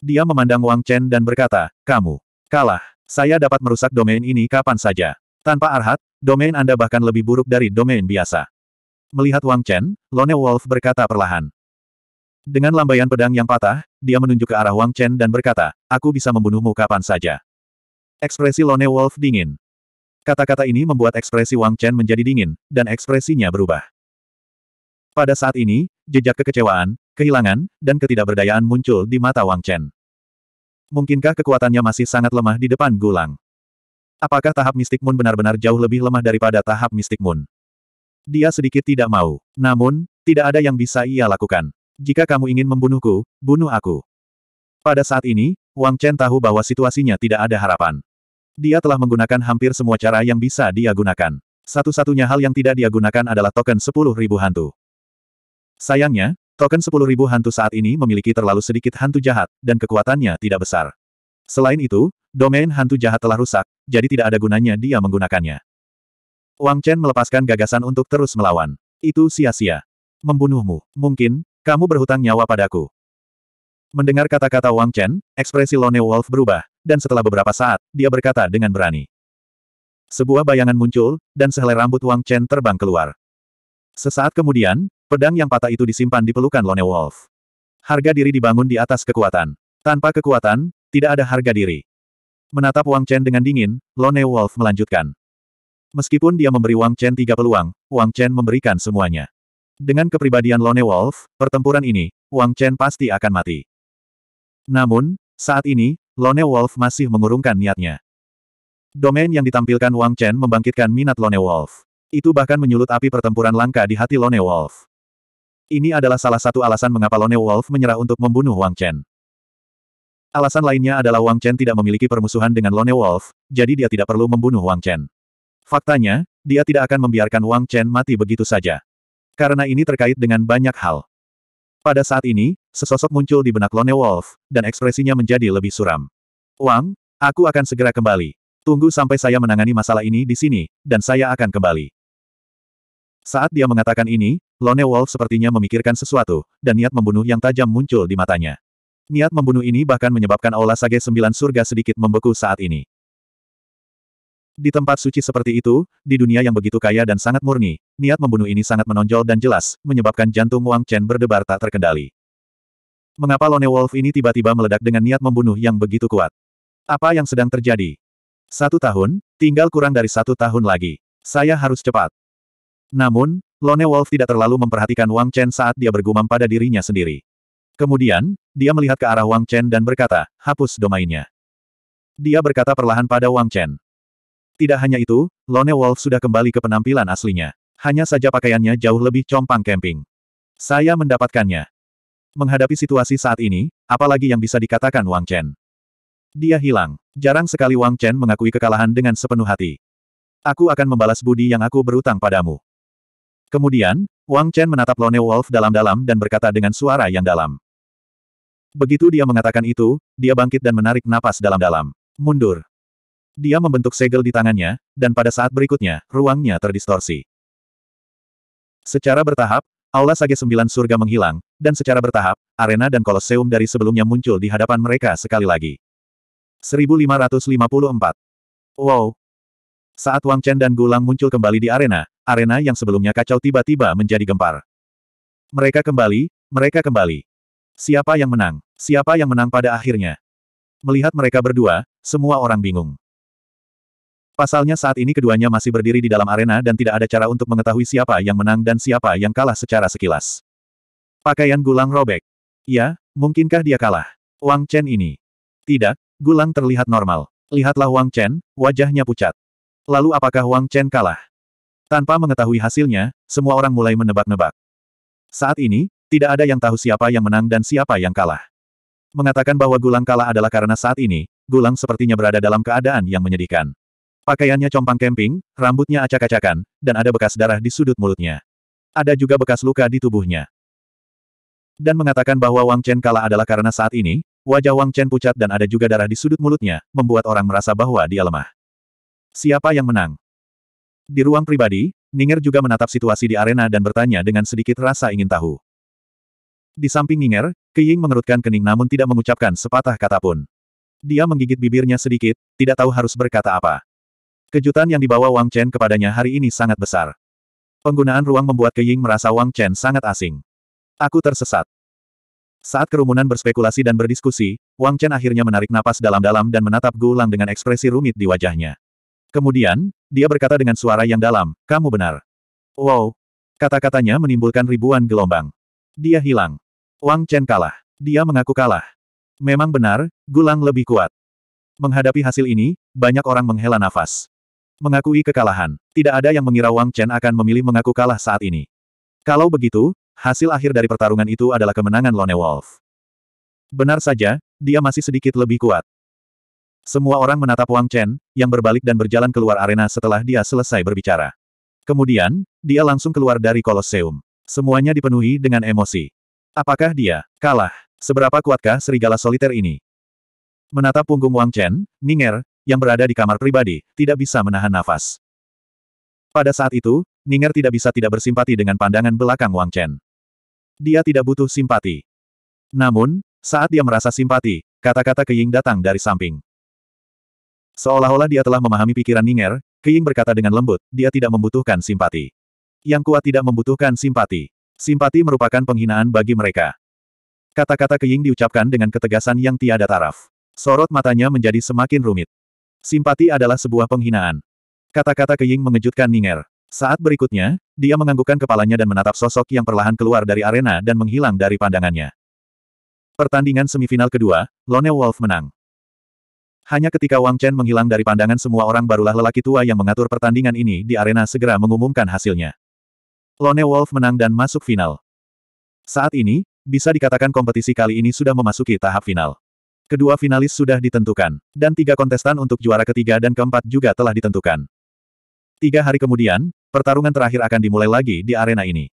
Dia memandang Wang Chen dan berkata, Kamu kalah. Saya dapat merusak domain ini kapan saja. Tanpa arhat, domain Anda bahkan lebih buruk dari domain biasa. Melihat Wang Chen, Lone Wolf berkata perlahan. Dengan lambaian pedang yang patah, dia menunjuk ke arah Wang Chen dan berkata, aku bisa membunuhmu kapan saja. Ekspresi Lone Wolf dingin. Kata-kata ini membuat ekspresi Wang Chen menjadi dingin, dan ekspresinya berubah. Pada saat ini, jejak kekecewaan, kehilangan, dan ketidakberdayaan muncul di mata Wang Chen. Mungkinkah kekuatannya masih sangat lemah di depan Gulang? Apakah tahap Mistik Moon benar-benar jauh lebih lemah daripada tahap Mistik Moon? Dia sedikit tidak mau. Namun, tidak ada yang bisa ia lakukan. Jika kamu ingin membunuhku, bunuh aku. Pada saat ini, Wang Chen tahu bahwa situasinya tidak ada harapan. Dia telah menggunakan hampir semua cara yang bisa dia gunakan. Satu-satunya hal yang tidak dia gunakan adalah token 10.000 hantu. Sayangnya, token 10.000 hantu saat ini memiliki terlalu sedikit hantu jahat, dan kekuatannya tidak besar. Selain itu, domain hantu jahat telah rusak, jadi tidak ada gunanya dia menggunakannya. Wang Chen melepaskan gagasan untuk terus melawan. Itu sia-sia. Membunuhmu. Mungkin, kamu berhutang nyawa padaku. Mendengar kata-kata Wang Chen, ekspresi Lone Wolf berubah, dan setelah beberapa saat, dia berkata dengan berani. Sebuah bayangan muncul, dan sehelai rambut Wang Chen terbang keluar. Sesaat kemudian, pedang yang patah itu disimpan di pelukan Lone Wolf. Harga diri dibangun di atas kekuatan. Tanpa kekuatan, tidak ada harga diri. Menatap Wang Chen dengan dingin, Lone Wolf melanjutkan. Meskipun dia memberi Wang Chen tiga peluang, Wang Chen memberikan semuanya. Dengan kepribadian Lone Wolf, pertempuran ini, Wang Chen pasti akan mati. Namun, saat ini, Lone Wolf masih mengurungkan niatnya. Domain yang ditampilkan Wang Chen membangkitkan minat Lone Wolf. Itu bahkan menyulut api pertempuran langka di hati Lone Wolf. Ini adalah salah satu alasan mengapa Lone Wolf menyerah untuk membunuh Wang Chen. Alasan lainnya adalah Wang Chen tidak memiliki permusuhan dengan Lone Wolf, jadi dia tidak perlu membunuh Wang Chen. Faktanya, dia tidak akan membiarkan Wang Chen mati begitu saja. Karena ini terkait dengan banyak hal. Pada saat ini, sesosok muncul di benak Lone Wolf, dan ekspresinya menjadi lebih suram. Wang, aku akan segera kembali. Tunggu sampai saya menangani masalah ini di sini, dan saya akan kembali. Saat dia mengatakan ini, Lone Wolf sepertinya memikirkan sesuatu, dan niat membunuh yang tajam muncul di matanya. Niat membunuh ini bahkan menyebabkan aula sage sembilan surga sedikit membeku saat ini. Di tempat suci seperti itu, di dunia yang begitu kaya dan sangat murni, niat membunuh ini sangat menonjol dan jelas, menyebabkan jantung Wang Chen berdebar tak terkendali. Mengapa Lone Wolf ini tiba-tiba meledak dengan niat membunuh yang begitu kuat? Apa yang sedang terjadi? Satu tahun, tinggal kurang dari satu tahun lagi. Saya harus cepat. Namun, Lone Wolf tidak terlalu memperhatikan Wang Chen saat dia bergumam pada dirinya sendiri. Kemudian, dia melihat ke arah Wang Chen dan berkata, hapus domainnya. Dia berkata perlahan pada Wang Chen. Tidak hanya itu, Lone Wolf sudah kembali ke penampilan aslinya. Hanya saja pakaiannya jauh lebih compang camping. Saya mendapatkannya. Menghadapi situasi saat ini, apalagi yang bisa dikatakan Wang Chen. Dia hilang. Jarang sekali Wang Chen mengakui kekalahan dengan sepenuh hati. Aku akan membalas budi yang aku berutang padamu. Kemudian, Wang Chen menatap Lone Wolf dalam-dalam dan berkata dengan suara yang dalam. Begitu dia mengatakan itu, dia bangkit dan menarik napas dalam-dalam. Mundur. Dia membentuk segel di tangannya, dan pada saat berikutnya, ruangnya terdistorsi. Secara bertahap, Aula Sage Sembilan Surga menghilang, dan secara bertahap, arena dan koloseum dari sebelumnya muncul di hadapan mereka sekali lagi. 1554 Wow! Saat Wang Chen dan Gulang muncul kembali di arena, arena yang sebelumnya kacau tiba-tiba menjadi gempar. Mereka kembali, mereka kembali. Siapa yang menang? Siapa yang menang pada akhirnya? Melihat mereka berdua, semua orang bingung. Pasalnya saat ini keduanya masih berdiri di dalam arena dan tidak ada cara untuk mengetahui siapa yang menang dan siapa yang kalah secara sekilas. Pakaian Gulang robek. Ya, mungkinkah dia kalah? Wang Chen ini. Tidak, Gulang terlihat normal. Lihatlah Wang Chen, wajahnya pucat. Lalu apakah Wang Chen kalah? Tanpa mengetahui hasilnya, semua orang mulai menebak-nebak. Saat ini, tidak ada yang tahu siapa yang menang dan siapa yang kalah. Mengatakan bahwa Gulang kalah adalah karena saat ini, Gulang sepertinya berada dalam keadaan yang menyedihkan. Pakaiannya compang kemping, rambutnya acak-acakan, dan ada bekas darah di sudut mulutnya. Ada juga bekas luka di tubuhnya. Dan mengatakan bahwa Wang Chen kalah adalah karena saat ini, wajah Wang Chen pucat dan ada juga darah di sudut mulutnya, membuat orang merasa bahwa dia lemah. Siapa yang menang? Di ruang pribadi, Ninger juga menatap situasi di arena dan bertanya dengan sedikit rasa ingin tahu. Di samping Ninger, Keying mengerutkan kening namun tidak mengucapkan sepatah kata pun. Dia menggigit bibirnya sedikit, tidak tahu harus berkata apa. Kejutan yang dibawa Wang Chen kepadanya hari ini sangat besar. Penggunaan ruang membuat Ying merasa Wang Chen sangat asing. Aku tersesat. Saat kerumunan berspekulasi dan berdiskusi, Wang Chen akhirnya menarik napas dalam-dalam dan menatap Gulang dengan ekspresi rumit di wajahnya. Kemudian, dia berkata dengan suara yang dalam, kamu benar. Wow. Kata-katanya menimbulkan ribuan gelombang. Dia hilang. Wang Chen kalah. Dia mengaku kalah. Memang benar, Gulang lebih kuat. Menghadapi hasil ini, banyak orang menghela nafas. Mengakui kekalahan, tidak ada yang mengira Wang Chen akan memilih mengaku kalah saat ini. Kalau begitu, hasil akhir dari pertarungan itu adalah kemenangan Lone Wolf. Benar saja, dia masih sedikit lebih kuat. Semua orang menatap Wang Chen, yang berbalik dan berjalan keluar arena setelah dia selesai berbicara. Kemudian, dia langsung keluar dari koloseum. Semuanya dipenuhi dengan emosi. Apakah dia kalah? Seberapa kuatkah serigala soliter ini? Menatap punggung Wang Chen, Ninger, yang berada di kamar pribadi, tidak bisa menahan nafas. Pada saat itu, Ninger tidak bisa tidak bersimpati dengan pandangan belakang Wang Chen. Dia tidak butuh simpati. Namun, saat dia merasa simpati, kata-kata Ying datang dari samping. Seolah-olah dia telah memahami pikiran Ninger, Ying berkata dengan lembut, dia tidak membutuhkan simpati. Yang kuat tidak membutuhkan simpati. Simpati merupakan penghinaan bagi mereka. Kata-kata Ying diucapkan dengan ketegasan yang tiada taraf. Sorot matanya menjadi semakin rumit. Simpati adalah sebuah penghinaan. Kata-kata Keying mengejutkan Ninger. Saat berikutnya, dia menganggukkan kepalanya dan menatap sosok yang perlahan keluar dari arena dan menghilang dari pandangannya. Pertandingan semifinal kedua, Lone Wolf menang. Hanya ketika Wang Chen menghilang dari pandangan semua orang barulah lelaki tua yang mengatur pertandingan ini di arena segera mengumumkan hasilnya. Lone Wolf menang dan masuk final. Saat ini, bisa dikatakan kompetisi kali ini sudah memasuki tahap final. Kedua finalis sudah ditentukan, dan tiga kontestan untuk juara ketiga dan keempat juga telah ditentukan. Tiga hari kemudian, pertarungan terakhir akan dimulai lagi di arena ini.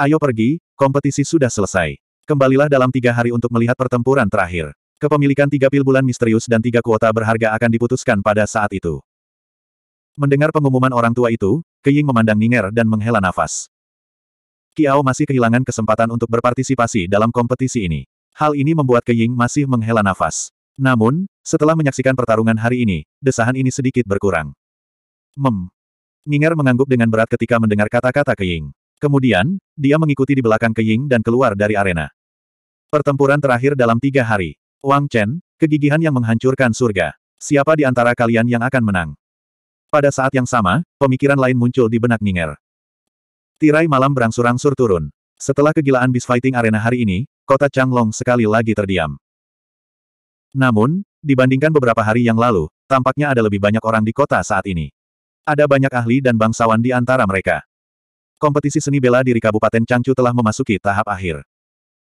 Ayo pergi, kompetisi sudah selesai. Kembalilah dalam tiga hari untuk melihat pertempuran terakhir. Kepemilikan tiga pil bulan misterius dan tiga kuota berharga akan diputuskan pada saat itu. Mendengar pengumuman orang tua itu, Keying memandang Ninger dan menghela nafas. Kiao masih kehilangan kesempatan untuk berpartisipasi dalam kompetisi ini. Hal ini membuat Keying masih menghela nafas. Namun, setelah menyaksikan pertarungan hari ini, desahan ini sedikit berkurang. Mem. Ninger mengangguk dengan berat ketika mendengar kata-kata Keying. Kemudian, dia mengikuti di belakang Keying dan keluar dari arena. Pertempuran terakhir dalam tiga hari. Wang Chen, kegigihan yang menghancurkan surga. Siapa di antara kalian yang akan menang? Pada saat yang sama, pemikiran lain muncul di benak Ninger. Tirai malam berangsur-angsur turun. Setelah kegilaan bis fighting arena hari ini, kota Changlong sekali lagi terdiam. Namun, dibandingkan beberapa hari yang lalu, tampaknya ada lebih banyak orang di kota saat ini. Ada banyak ahli dan bangsawan di antara mereka. Kompetisi seni bela diri Kabupaten Changchu telah memasuki tahap akhir.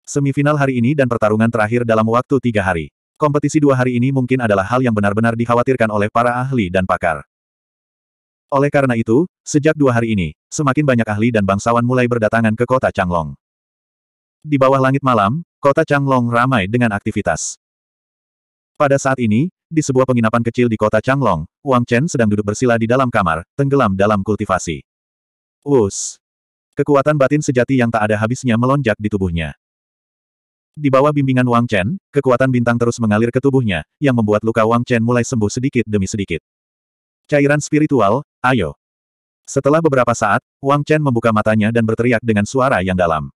Semifinal hari ini dan pertarungan terakhir dalam waktu tiga hari. Kompetisi dua hari ini mungkin adalah hal yang benar-benar dikhawatirkan oleh para ahli dan pakar. Oleh karena itu, sejak dua hari ini, semakin banyak ahli dan bangsawan mulai berdatangan ke kota Changlong. Di bawah langit malam, kota Changlong ramai dengan aktivitas. Pada saat ini, di sebuah penginapan kecil di kota Changlong, Wang Chen sedang duduk bersila di dalam kamar, tenggelam dalam kultivasi. Us. Kekuatan batin sejati yang tak ada habisnya melonjak di tubuhnya. Di bawah bimbingan Wang Chen, kekuatan bintang terus mengalir ke tubuhnya, yang membuat luka Wang Chen mulai sembuh sedikit demi sedikit. Cairan spiritual, ayo. Setelah beberapa saat, Wang Chen membuka matanya dan berteriak dengan suara yang dalam.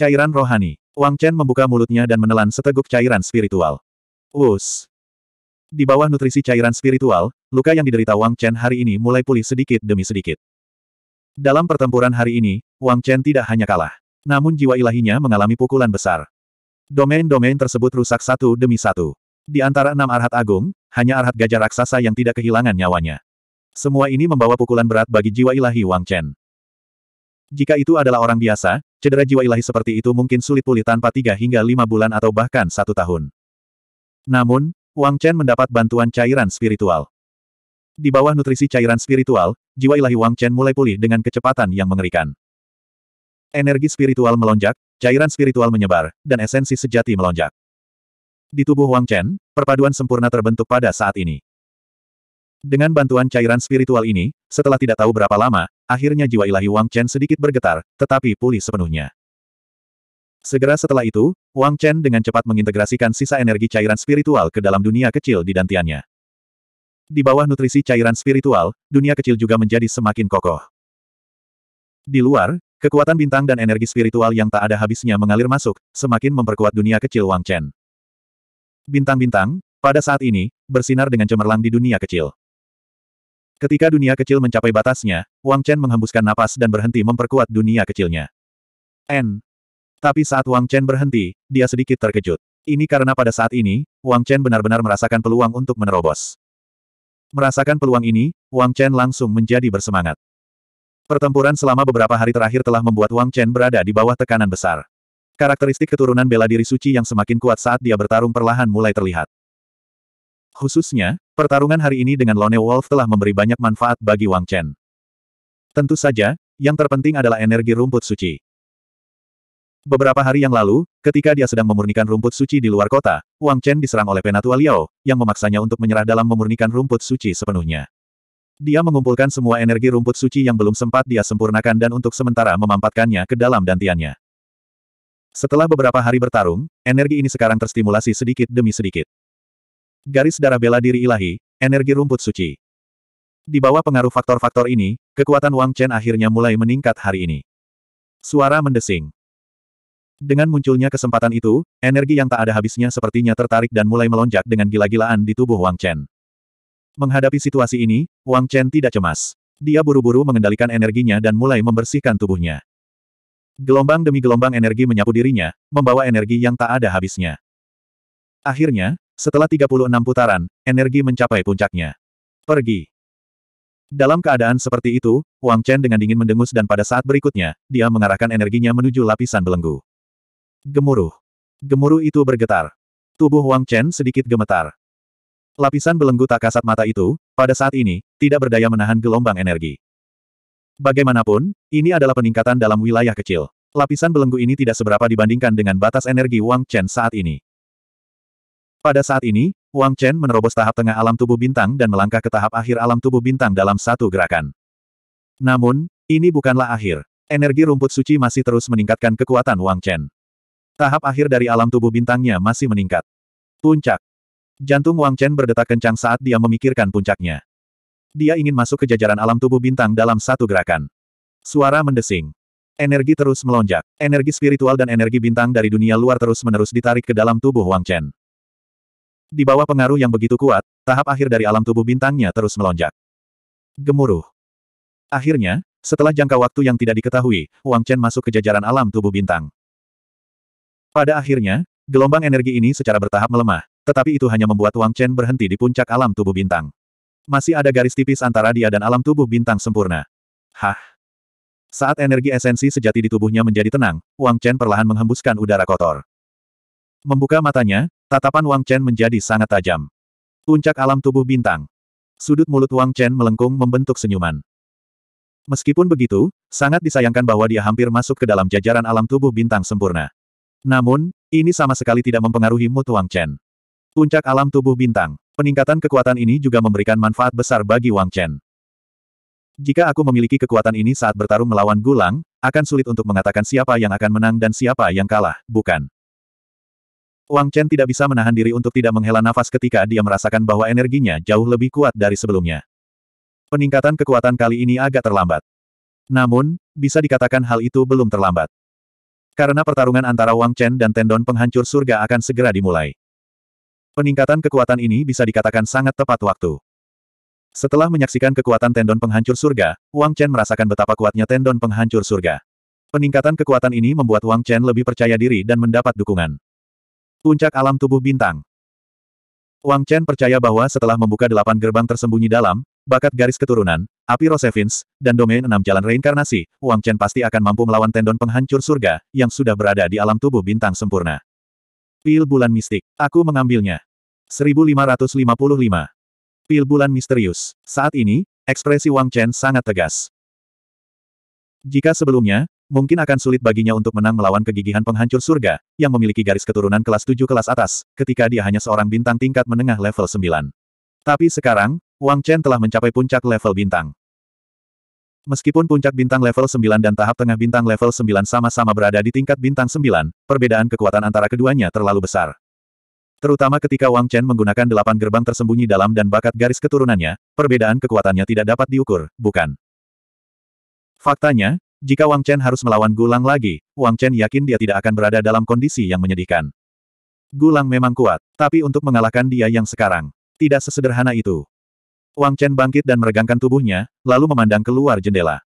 Cairan rohani. Wang Chen membuka mulutnya dan menelan seteguk cairan spiritual. Us. Di bawah nutrisi cairan spiritual, luka yang diderita Wang Chen hari ini mulai pulih sedikit demi sedikit. Dalam pertempuran hari ini, Wang Chen tidak hanya kalah. Namun jiwa ilahinya mengalami pukulan besar. Domain-domain tersebut rusak satu demi satu. Di antara enam arhat agung, hanya arhat gajah raksasa yang tidak kehilangan nyawanya. Semua ini membawa pukulan berat bagi jiwa ilahi Wang Chen. Jika itu adalah orang biasa, cedera jiwa ilahi seperti itu mungkin sulit pulih tanpa tiga hingga lima bulan atau bahkan satu tahun. Namun, Wang Chen mendapat bantuan cairan spiritual. Di bawah nutrisi cairan spiritual, jiwa ilahi Wang Chen mulai pulih dengan kecepatan yang mengerikan. Energi spiritual melonjak, cairan spiritual menyebar, dan esensi sejati melonjak. Di tubuh Wang Chen, perpaduan sempurna terbentuk pada saat ini. Dengan bantuan cairan spiritual ini, setelah tidak tahu berapa lama, akhirnya jiwa ilahi Wang Chen sedikit bergetar, tetapi pulih sepenuhnya. Segera setelah itu, Wang Chen dengan cepat mengintegrasikan sisa energi cairan spiritual ke dalam dunia kecil di dantiannya. Di bawah nutrisi cairan spiritual, dunia kecil juga menjadi semakin kokoh. Di luar, kekuatan bintang dan energi spiritual yang tak ada habisnya mengalir masuk, semakin memperkuat dunia kecil Wang Chen. Bintang-bintang, pada saat ini, bersinar dengan cemerlang di dunia kecil. Ketika dunia kecil mencapai batasnya, Wang Chen menghembuskan napas dan berhenti memperkuat dunia kecilnya. N. Tapi saat Wang Chen berhenti, dia sedikit terkejut. Ini karena pada saat ini, Wang Chen benar-benar merasakan peluang untuk menerobos. Merasakan peluang ini, Wang Chen langsung menjadi bersemangat. Pertempuran selama beberapa hari terakhir telah membuat Wang Chen berada di bawah tekanan besar. Karakteristik keturunan bela diri suci yang semakin kuat saat dia bertarung perlahan mulai terlihat. Khususnya, pertarungan hari ini dengan Lone Wolf telah memberi banyak manfaat bagi Wang Chen. Tentu saja, yang terpenting adalah energi rumput suci. Beberapa hari yang lalu, ketika dia sedang memurnikan rumput suci di luar kota, Wang Chen diserang oleh Penatua Liao, yang memaksanya untuk menyerah dalam memurnikan rumput suci sepenuhnya. Dia mengumpulkan semua energi rumput suci yang belum sempat dia sempurnakan dan untuk sementara memampatkannya ke dalam dantiannya. Setelah beberapa hari bertarung, energi ini sekarang terstimulasi sedikit demi sedikit. Garis darah bela diri ilahi, energi rumput suci. Di bawah pengaruh faktor-faktor ini, kekuatan Wang Chen akhirnya mulai meningkat hari ini. Suara mendesing. Dengan munculnya kesempatan itu, energi yang tak ada habisnya sepertinya tertarik dan mulai melonjak dengan gila-gilaan di tubuh Wang Chen. Menghadapi situasi ini, Wang Chen tidak cemas. Dia buru-buru mengendalikan energinya dan mulai membersihkan tubuhnya. Gelombang demi gelombang energi menyapu dirinya, membawa energi yang tak ada habisnya. Akhirnya, setelah 36 putaran, energi mencapai puncaknya. Pergi. Dalam keadaan seperti itu, Wang Chen dengan dingin mendengus dan pada saat berikutnya, dia mengarahkan energinya menuju lapisan belenggu. Gemuruh. Gemuruh itu bergetar. Tubuh Wang Chen sedikit gemetar. Lapisan belenggu tak kasat mata itu, pada saat ini, tidak berdaya menahan gelombang energi. Bagaimanapun, ini adalah peningkatan dalam wilayah kecil. Lapisan belenggu ini tidak seberapa dibandingkan dengan batas energi Wang Chen saat ini. Pada saat ini, Wang Chen menerobos tahap tengah alam tubuh bintang dan melangkah ke tahap akhir alam tubuh bintang dalam satu gerakan. Namun, ini bukanlah akhir. Energi rumput suci masih terus meningkatkan kekuatan Wang Chen. Tahap akhir dari alam tubuh bintangnya masih meningkat. Puncak. Jantung Wang Chen berdetak kencang saat dia memikirkan puncaknya. Dia ingin masuk ke jajaran alam tubuh bintang dalam satu gerakan. Suara mendesing. Energi terus melonjak. Energi spiritual dan energi bintang dari dunia luar terus-menerus ditarik ke dalam tubuh Wang Chen. Di bawah pengaruh yang begitu kuat, tahap akhir dari alam tubuh bintangnya terus melonjak. Gemuruh. Akhirnya, setelah jangka waktu yang tidak diketahui, Wang Chen masuk ke jajaran alam tubuh bintang. Pada akhirnya, gelombang energi ini secara bertahap melemah, tetapi itu hanya membuat Wang Chen berhenti di puncak alam tubuh bintang. Masih ada garis tipis antara dia dan alam tubuh bintang sempurna. Hah? Saat energi esensi sejati di tubuhnya menjadi tenang, Wang Chen perlahan menghembuskan udara kotor. Membuka matanya, Tatapan Wang Chen menjadi sangat tajam. Puncak alam tubuh bintang. Sudut mulut Wang Chen melengkung membentuk senyuman. Meskipun begitu, sangat disayangkan bahwa dia hampir masuk ke dalam jajaran alam tubuh bintang sempurna. Namun, ini sama sekali tidak mempengaruhi mood Wang Chen. Puncak alam tubuh bintang. Peningkatan kekuatan ini juga memberikan manfaat besar bagi Wang Chen. Jika aku memiliki kekuatan ini saat bertarung melawan Gulang, akan sulit untuk mengatakan siapa yang akan menang dan siapa yang kalah, bukan? Wang Chen tidak bisa menahan diri untuk tidak menghela nafas ketika dia merasakan bahwa energinya jauh lebih kuat dari sebelumnya. Peningkatan kekuatan kali ini agak terlambat. Namun, bisa dikatakan hal itu belum terlambat. Karena pertarungan antara Wang Chen dan tendon penghancur surga akan segera dimulai. Peningkatan kekuatan ini bisa dikatakan sangat tepat waktu. Setelah menyaksikan kekuatan tendon penghancur surga, Wang Chen merasakan betapa kuatnya tendon penghancur surga. Peningkatan kekuatan ini membuat Wang Chen lebih percaya diri dan mendapat dukungan. Puncak alam tubuh bintang. Wang Chen percaya bahwa setelah membuka delapan gerbang tersembunyi dalam, bakat garis keturunan, api Rosevins, dan domain enam jalan reinkarnasi, Wang Chen pasti akan mampu melawan tendon penghancur surga, yang sudah berada di alam tubuh bintang sempurna. Pil bulan mistik. Aku mengambilnya. 1555. Pil bulan misterius. Saat ini, ekspresi Wang Chen sangat tegas. Jika sebelumnya, mungkin akan sulit baginya untuk menang melawan kegigihan penghancur surga, yang memiliki garis keturunan kelas 7 kelas atas, ketika dia hanya seorang bintang tingkat menengah level 9. Tapi sekarang, Wang Chen telah mencapai puncak level bintang. Meskipun puncak bintang level 9 dan tahap tengah bintang level 9 sama-sama berada di tingkat bintang 9, perbedaan kekuatan antara keduanya terlalu besar. Terutama ketika Wang Chen menggunakan delapan gerbang tersembunyi dalam dan bakat garis keturunannya, perbedaan kekuatannya tidak dapat diukur, bukan? Faktanya, jika Wang Chen harus melawan Gulang lagi, Wang Chen yakin dia tidak akan berada dalam kondisi yang menyedihkan. Gulang memang kuat, tapi untuk mengalahkan dia yang sekarang, tidak sesederhana itu. Wang Chen bangkit dan meregangkan tubuhnya, lalu memandang keluar jendela.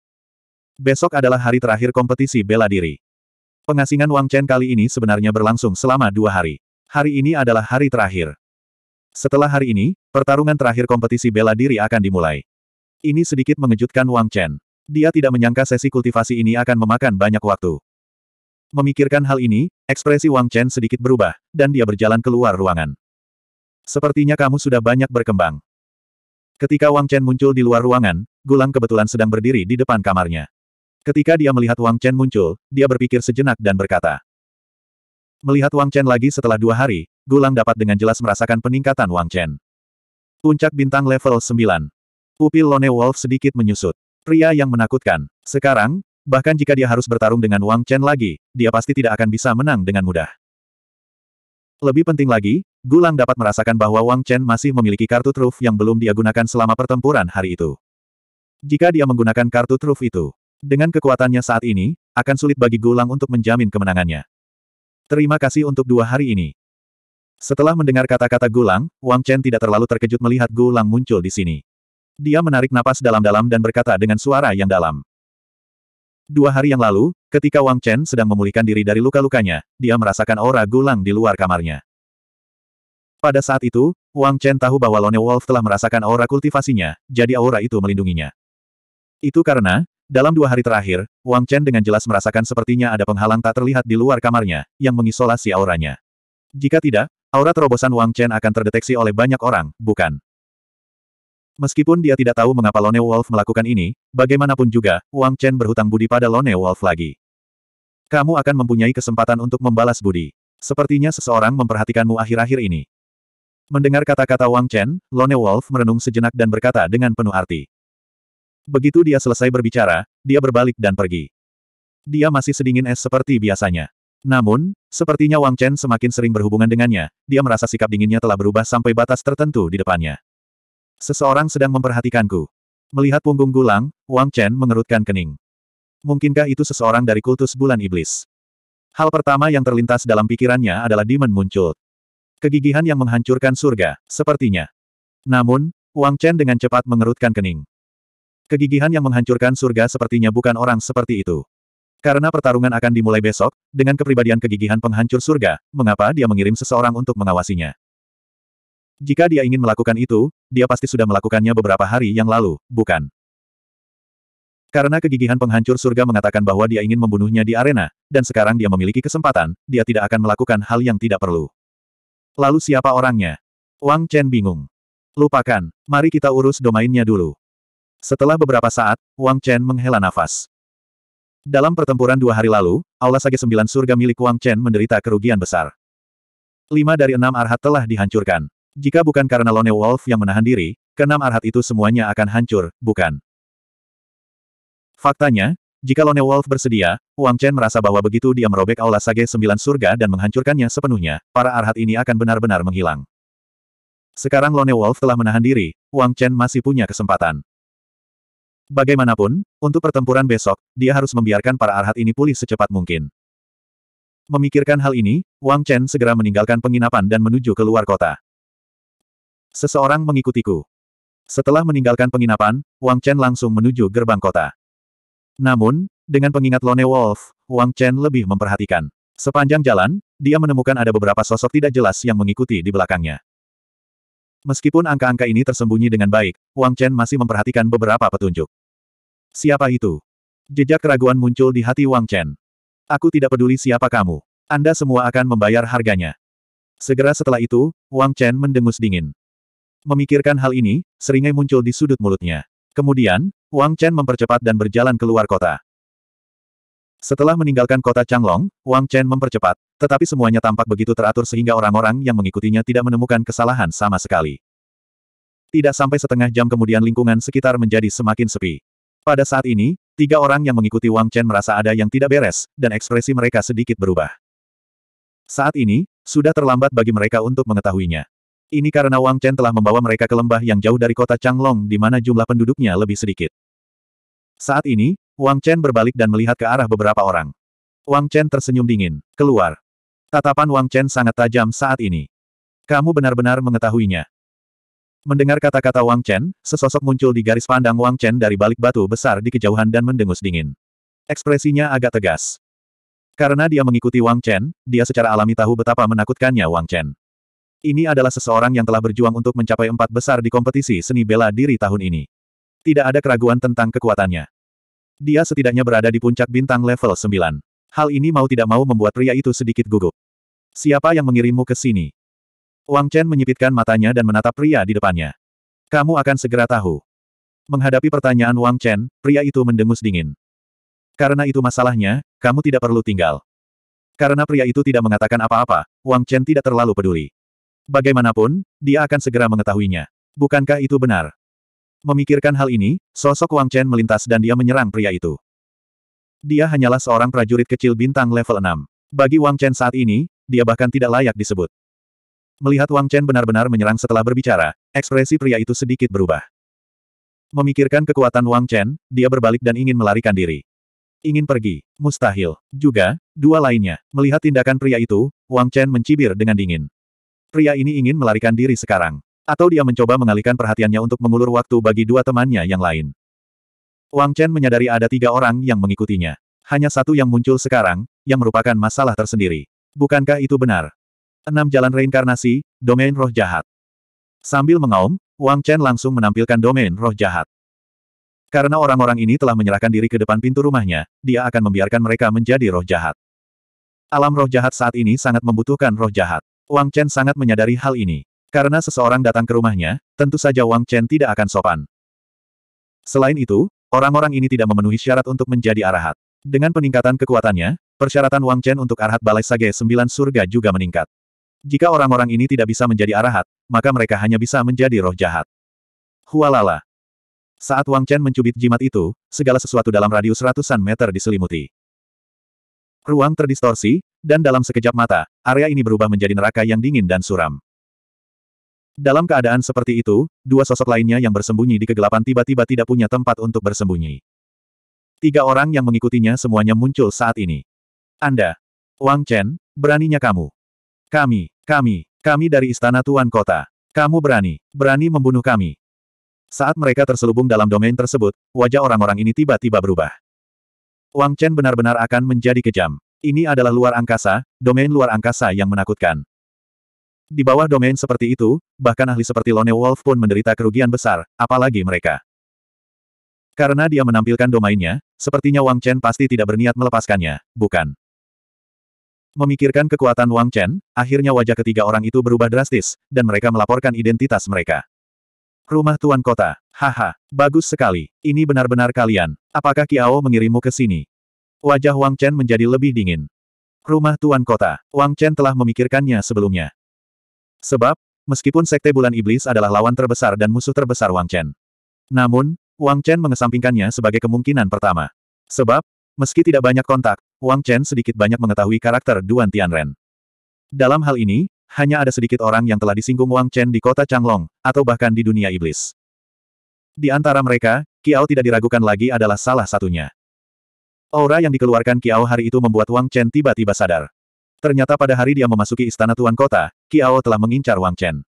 Besok adalah hari terakhir kompetisi bela diri. Pengasingan Wang Chen kali ini sebenarnya berlangsung selama dua hari. Hari ini adalah hari terakhir. Setelah hari ini, pertarungan terakhir kompetisi bela diri akan dimulai. Ini sedikit mengejutkan Wang Chen. Dia tidak menyangka sesi kultivasi ini akan memakan banyak waktu. Memikirkan hal ini, ekspresi Wang Chen sedikit berubah, dan dia berjalan keluar ruangan. Sepertinya kamu sudah banyak berkembang. Ketika Wang Chen muncul di luar ruangan, Gulang kebetulan sedang berdiri di depan kamarnya. Ketika dia melihat Wang Chen muncul, dia berpikir sejenak dan berkata. Melihat Wang Chen lagi setelah dua hari, Gulang dapat dengan jelas merasakan peningkatan Wang Chen. Puncak bintang level 9. Pupil Lone Wolf sedikit menyusut. Pria yang menakutkan. Sekarang, bahkan jika dia harus bertarung dengan Wang Chen lagi, dia pasti tidak akan bisa menang dengan mudah. Lebih penting lagi, Gulang dapat merasakan bahwa Wang Chen masih memiliki kartu truf yang belum dia gunakan selama pertempuran hari itu. Jika dia menggunakan kartu truf itu, dengan kekuatannya saat ini, akan sulit bagi Gulang untuk menjamin kemenangannya. Terima kasih untuk dua hari ini. Setelah mendengar kata-kata Gulang, Wang Chen tidak terlalu terkejut melihat Gulang muncul di sini. Dia menarik napas dalam-dalam dan berkata dengan suara yang dalam. Dua hari yang lalu, ketika Wang Chen sedang memulihkan diri dari luka-lukanya, dia merasakan aura gulang di luar kamarnya. Pada saat itu, Wang Chen tahu bahwa Lone Wolf telah merasakan aura kultivasinya, jadi aura itu melindunginya. Itu karena, dalam dua hari terakhir, Wang Chen dengan jelas merasakan sepertinya ada penghalang tak terlihat di luar kamarnya, yang mengisolasi auranya. Jika tidak, aura terobosan Wang Chen akan terdeteksi oleh banyak orang, bukan? Meskipun dia tidak tahu mengapa Lone Wolf melakukan ini, bagaimanapun juga, Wang Chen berhutang budi pada Lone Wolf lagi. Kamu akan mempunyai kesempatan untuk membalas budi. Sepertinya seseorang memperhatikanmu akhir-akhir ini. Mendengar kata-kata Wang Chen, Lone Wolf merenung sejenak dan berkata dengan penuh arti. Begitu dia selesai berbicara, dia berbalik dan pergi. Dia masih sedingin es seperti biasanya. Namun, sepertinya Wang Chen semakin sering berhubungan dengannya, dia merasa sikap dinginnya telah berubah sampai batas tertentu di depannya. Seseorang sedang memperhatikanku. Melihat punggung gulang, Wang Chen mengerutkan kening. Mungkinkah itu seseorang dari kultus bulan iblis? Hal pertama yang terlintas dalam pikirannya adalah Demon muncul. Kegigihan yang menghancurkan surga, sepertinya. Namun, Wang Chen dengan cepat mengerutkan kening. Kegigihan yang menghancurkan surga sepertinya bukan orang seperti itu. Karena pertarungan akan dimulai besok, dengan kepribadian kegigihan penghancur surga, mengapa dia mengirim seseorang untuk mengawasinya? Jika dia ingin melakukan itu, dia pasti sudah melakukannya beberapa hari yang lalu, bukan? Karena kegigihan penghancur surga mengatakan bahwa dia ingin membunuhnya di arena, dan sekarang dia memiliki kesempatan, dia tidak akan melakukan hal yang tidak perlu. Lalu siapa orangnya? Wang Chen bingung. Lupakan, mari kita urus domainnya dulu. Setelah beberapa saat, Wang Chen menghela nafas. Dalam pertempuran dua hari lalu, Aula Sage Sembilan Surga milik Wang Chen menderita kerugian besar. Lima dari enam arhat telah dihancurkan. Jika bukan karena Lone Wolf yang menahan diri, keenam arhat itu semuanya akan hancur, bukan? Faktanya, jika Lone Wolf bersedia, Wang Chen merasa bahwa begitu dia merobek aula sage sembilan surga dan menghancurkannya sepenuhnya, para arhat ini akan benar-benar menghilang. Sekarang Lone Wolf telah menahan diri, Wang Chen masih punya kesempatan. Bagaimanapun, untuk pertempuran besok, dia harus membiarkan para arhat ini pulih secepat mungkin. Memikirkan hal ini, Wang Chen segera meninggalkan penginapan dan menuju ke luar kota. Seseorang mengikutiku. Setelah meninggalkan penginapan, Wang Chen langsung menuju gerbang kota. Namun, dengan pengingat Lone Wolf, Wang Chen lebih memperhatikan. Sepanjang jalan, dia menemukan ada beberapa sosok tidak jelas yang mengikuti di belakangnya. Meskipun angka-angka ini tersembunyi dengan baik, Wang Chen masih memperhatikan beberapa petunjuk. Siapa itu? Jejak keraguan muncul di hati Wang Chen. Aku tidak peduli siapa kamu. Anda semua akan membayar harganya. Segera setelah itu, Wang Chen mendengus dingin. Memikirkan hal ini, seringai muncul di sudut mulutnya. Kemudian, Wang Chen mempercepat dan berjalan keluar kota. Setelah meninggalkan kota Changlong, Wang Chen mempercepat, tetapi semuanya tampak begitu teratur sehingga orang-orang yang mengikutinya tidak menemukan kesalahan sama sekali. Tidak sampai setengah jam kemudian lingkungan sekitar menjadi semakin sepi. Pada saat ini, tiga orang yang mengikuti Wang Chen merasa ada yang tidak beres, dan ekspresi mereka sedikit berubah. Saat ini, sudah terlambat bagi mereka untuk mengetahuinya. Ini karena Wang Chen telah membawa mereka ke lembah yang jauh dari kota Changlong di mana jumlah penduduknya lebih sedikit. Saat ini, Wang Chen berbalik dan melihat ke arah beberapa orang. Wang Chen tersenyum dingin. Keluar. Tatapan Wang Chen sangat tajam saat ini. Kamu benar-benar mengetahuinya. Mendengar kata-kata Wang Chen, sesosok muncul di garis pandang Wang Chen dari balik batu besar di kejauhan dan mendengus dingin. Ekspresinya agak tegas. Karena dia mengikuti Wang Chen, dia secara alami tahu betapa menakutkannya Wang Chen. Ini adalah seseorang yang telah berjuang untuk mencapai empat besar di kompetisi seni bela diri tahun ini. Tidak ada keraguan tentang kekuatannya. Dia setidaknya berada di puncak bintang level 9. Hal ini mau tidak mau membuat pria itu sedikit gugup. Siapa yang mengirimmu ke sini? Wang Chen menyipitkan matanya dan menatap pria di depannya. Kamu akan segera tahu. Menghadapi pertanyaan Wang Chen, pria itu mendengus dingin. Karena itu masalahnya, kamu tidak perlu tinggal. Karena pria itu tidak mengatakan apa-apa, Wang Chen tidak terlalu peduli. Bagaimanapun, dia akan segera mengetahuinya. Bukankah itu benar? Memikirkan hal ini, sosok Wang Chen melintas dan dia menyerang pria itu. Dia hanyalah seorang prajurit kecil bintang level 6. Bagi Wang Chen saat ini, dia bahkan tidak layak disebut. Melihat Wang Chen benar-benar menyerang setelah berbicara, ekspresi pria itu sedikit berubah. Memikirkan kekuatan Wang Chen, dia berbalik dan ingin melarikan diri. Ingin pergi, mustahil. Juga, dua lainnya. Melihat tindakan pria itu, Wang Chen mencibir dengan dingin. Pria ini ingin melarikan diri sekarang. Atau dia mencoba mengalihkan perhatiannya untuk mengulur waktu bagi dua temannya yang lain. Wang Chen menyadari ada tiga orang yang mengikutinya. Hanya satu yang muncul sekarang, yang merupakan masalah tersendiri. Bukankah itu benar? Enam jalan reinkarnasi, domain roh jahat. Sambil mengaum, Wang Chen langsung menampilkan domain roh jahat. Karena orang-orang ini telah menyerahkan diri ke depan pintu rumahnya, dia akan membiarkan mereka menjadi roh jahat. Alam roh jahat saat ini sangat membutuhkan roh jahat. Wang Chen sangat menyadari hal ini. Karena seseorang datang ke rumahnya, tentu saja Wang Chen tidak akan sopan. Selain itu, orang-orang ini tidak memenuhi syarat untuk menjadi arahat. Dengan peningkatan kekuatannya, persyaratan Wang Chen untuk arahat Balai Sage Sembilan Surga juga meningkat. Jika orang-orang ini tidak bisa menjadi arahat, maka mereka hanya bisa menjadi roh jahat. Hualala. Saat Wang Chen mencubit jimat itu, segala sesuatu dalam radius ratusan meter diselimuti. Ruang terdistorsi, dan dalam sekejap mata, area ini berubah menjadi neraka yang dingin dan suram. Dalam keadaan seperti itu, dua sosok lainnya yang bersembunyi di kegelapan tiba-tiba tidak punya tempat untuk bersembunyi. Tiga orang yang mengikutinya semuanya muncul saat ini. Anda, Wang Chen, beraninya kamu. Kami, kami, kami dari Istana Tuan Kota. Kamu berani, berani membunuh kami. Saat mereka terselubung dalam domain tersebut, wajah orang-orang ini tiba-tiba berubah. Wang Chen benar-benar akan menjadi kejam. Ini adalah luar angkasa, domain luar angkasa yang menakutkan. Di bawah domain seperti itu, bahkan ahli seperti Lone Wolf pun menderita kerugian besar, apalagi mereka. Karena dia menampilkan domainnya, sepertinya Wang Chen pasti tidak berniat melepaskannya, bukan? Memikirkan kekuatan Wang Chen, akhirnya wajah ketiga orang itu berubah drastis, dan mereka melaporkan identitas mereka. Rumah Tuan Kota. Haha, bagus sekali. Ini benar-benar kalian. Apakah Kiao mengirimmu ke sini? Wajah Wang Chen menjadi lebih dingin. Rumah Tuan Kota, Wang Chen telah memikirkannya sebelumnya. Sebab, meskipun Sekte Bulan Iblis adalah lawan terbesar dan musuh terbesar Wang Chen. Namun, Wang Chen mengesampingkannya sebagai kemungkinan pertama. Sebab, meski tidak banyak kontak, Wang Chen sedikit banyak mengetahui karakter Duan Tianren. Dalam hal ini, hanya ada sedikit orang yang telah disinggung Wang Chen di kota Changlong, atau bahkan di dunia iblis. Di antara mereka, Kiao tidak diragukan lagi adalah salah satunya. Aura yang dikeluarkan Kiao hari itu membuat Wang Chen tiba-tiba sadar. Ternyata pada hari dia memasuki istana tuan kota, Kiao telah mengincar Wang Chen.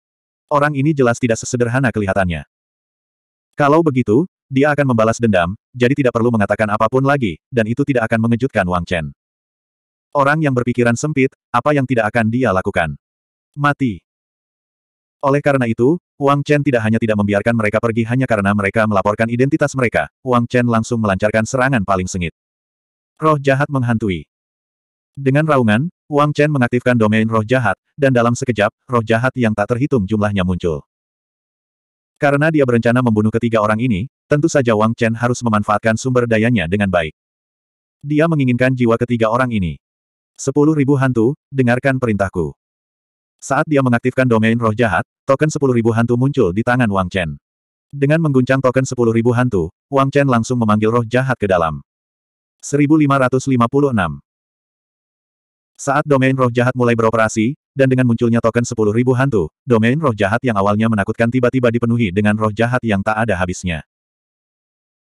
Orang ini jelas tidak sesederhana kelihatannya. Kalau begitu, dia akan membalas dendam, jadi tidak perlu mengatakan apapun lagi, dan itu tidak akan mengejutkan Wang Chen. Orang yang berpikiran sempit, apa yang tidak akan dia lakukan? Mati. Oleh karena itu, Wang Chen tidak hanya tidak membiarkan mereka pergi hanya karena mereka melaporkan identitas mereka, Wang Chen langsung melancarkan serangan paling sengit. Roh jahat menghantui. Dengan raungan, Wang Chen mengaktifkan domain roh jahat, dan dalam sekejap, roh jahat yang tak terhitung jumlahnya muncul. Karena dia berencana membunuh ketiga orang ini, tentu saja Wang Chen harus memanfaatkan sumber dayanya dengan baik. Dia menginginkan jiwa ketiga orang ini. Sepuluh ribu hantu, dengarkan perintahku. Saat dia mengaktifkan domain roh jahat, token sepuluh ribu hantu muncul di tangan Wang Chen. Dengan mengguncang token sepuluh ribu hantu, Wang Chen langsung memanggil roh jahat ke dalam. 1556. Saat domain roh jahat mulai beroperasi, dan dengan munculnya token 10.000 hantu, domain roh jahat yang awalnya menakutkan tiba-tiba dipenuhi dengan roh jahat yang tak ada habisnya.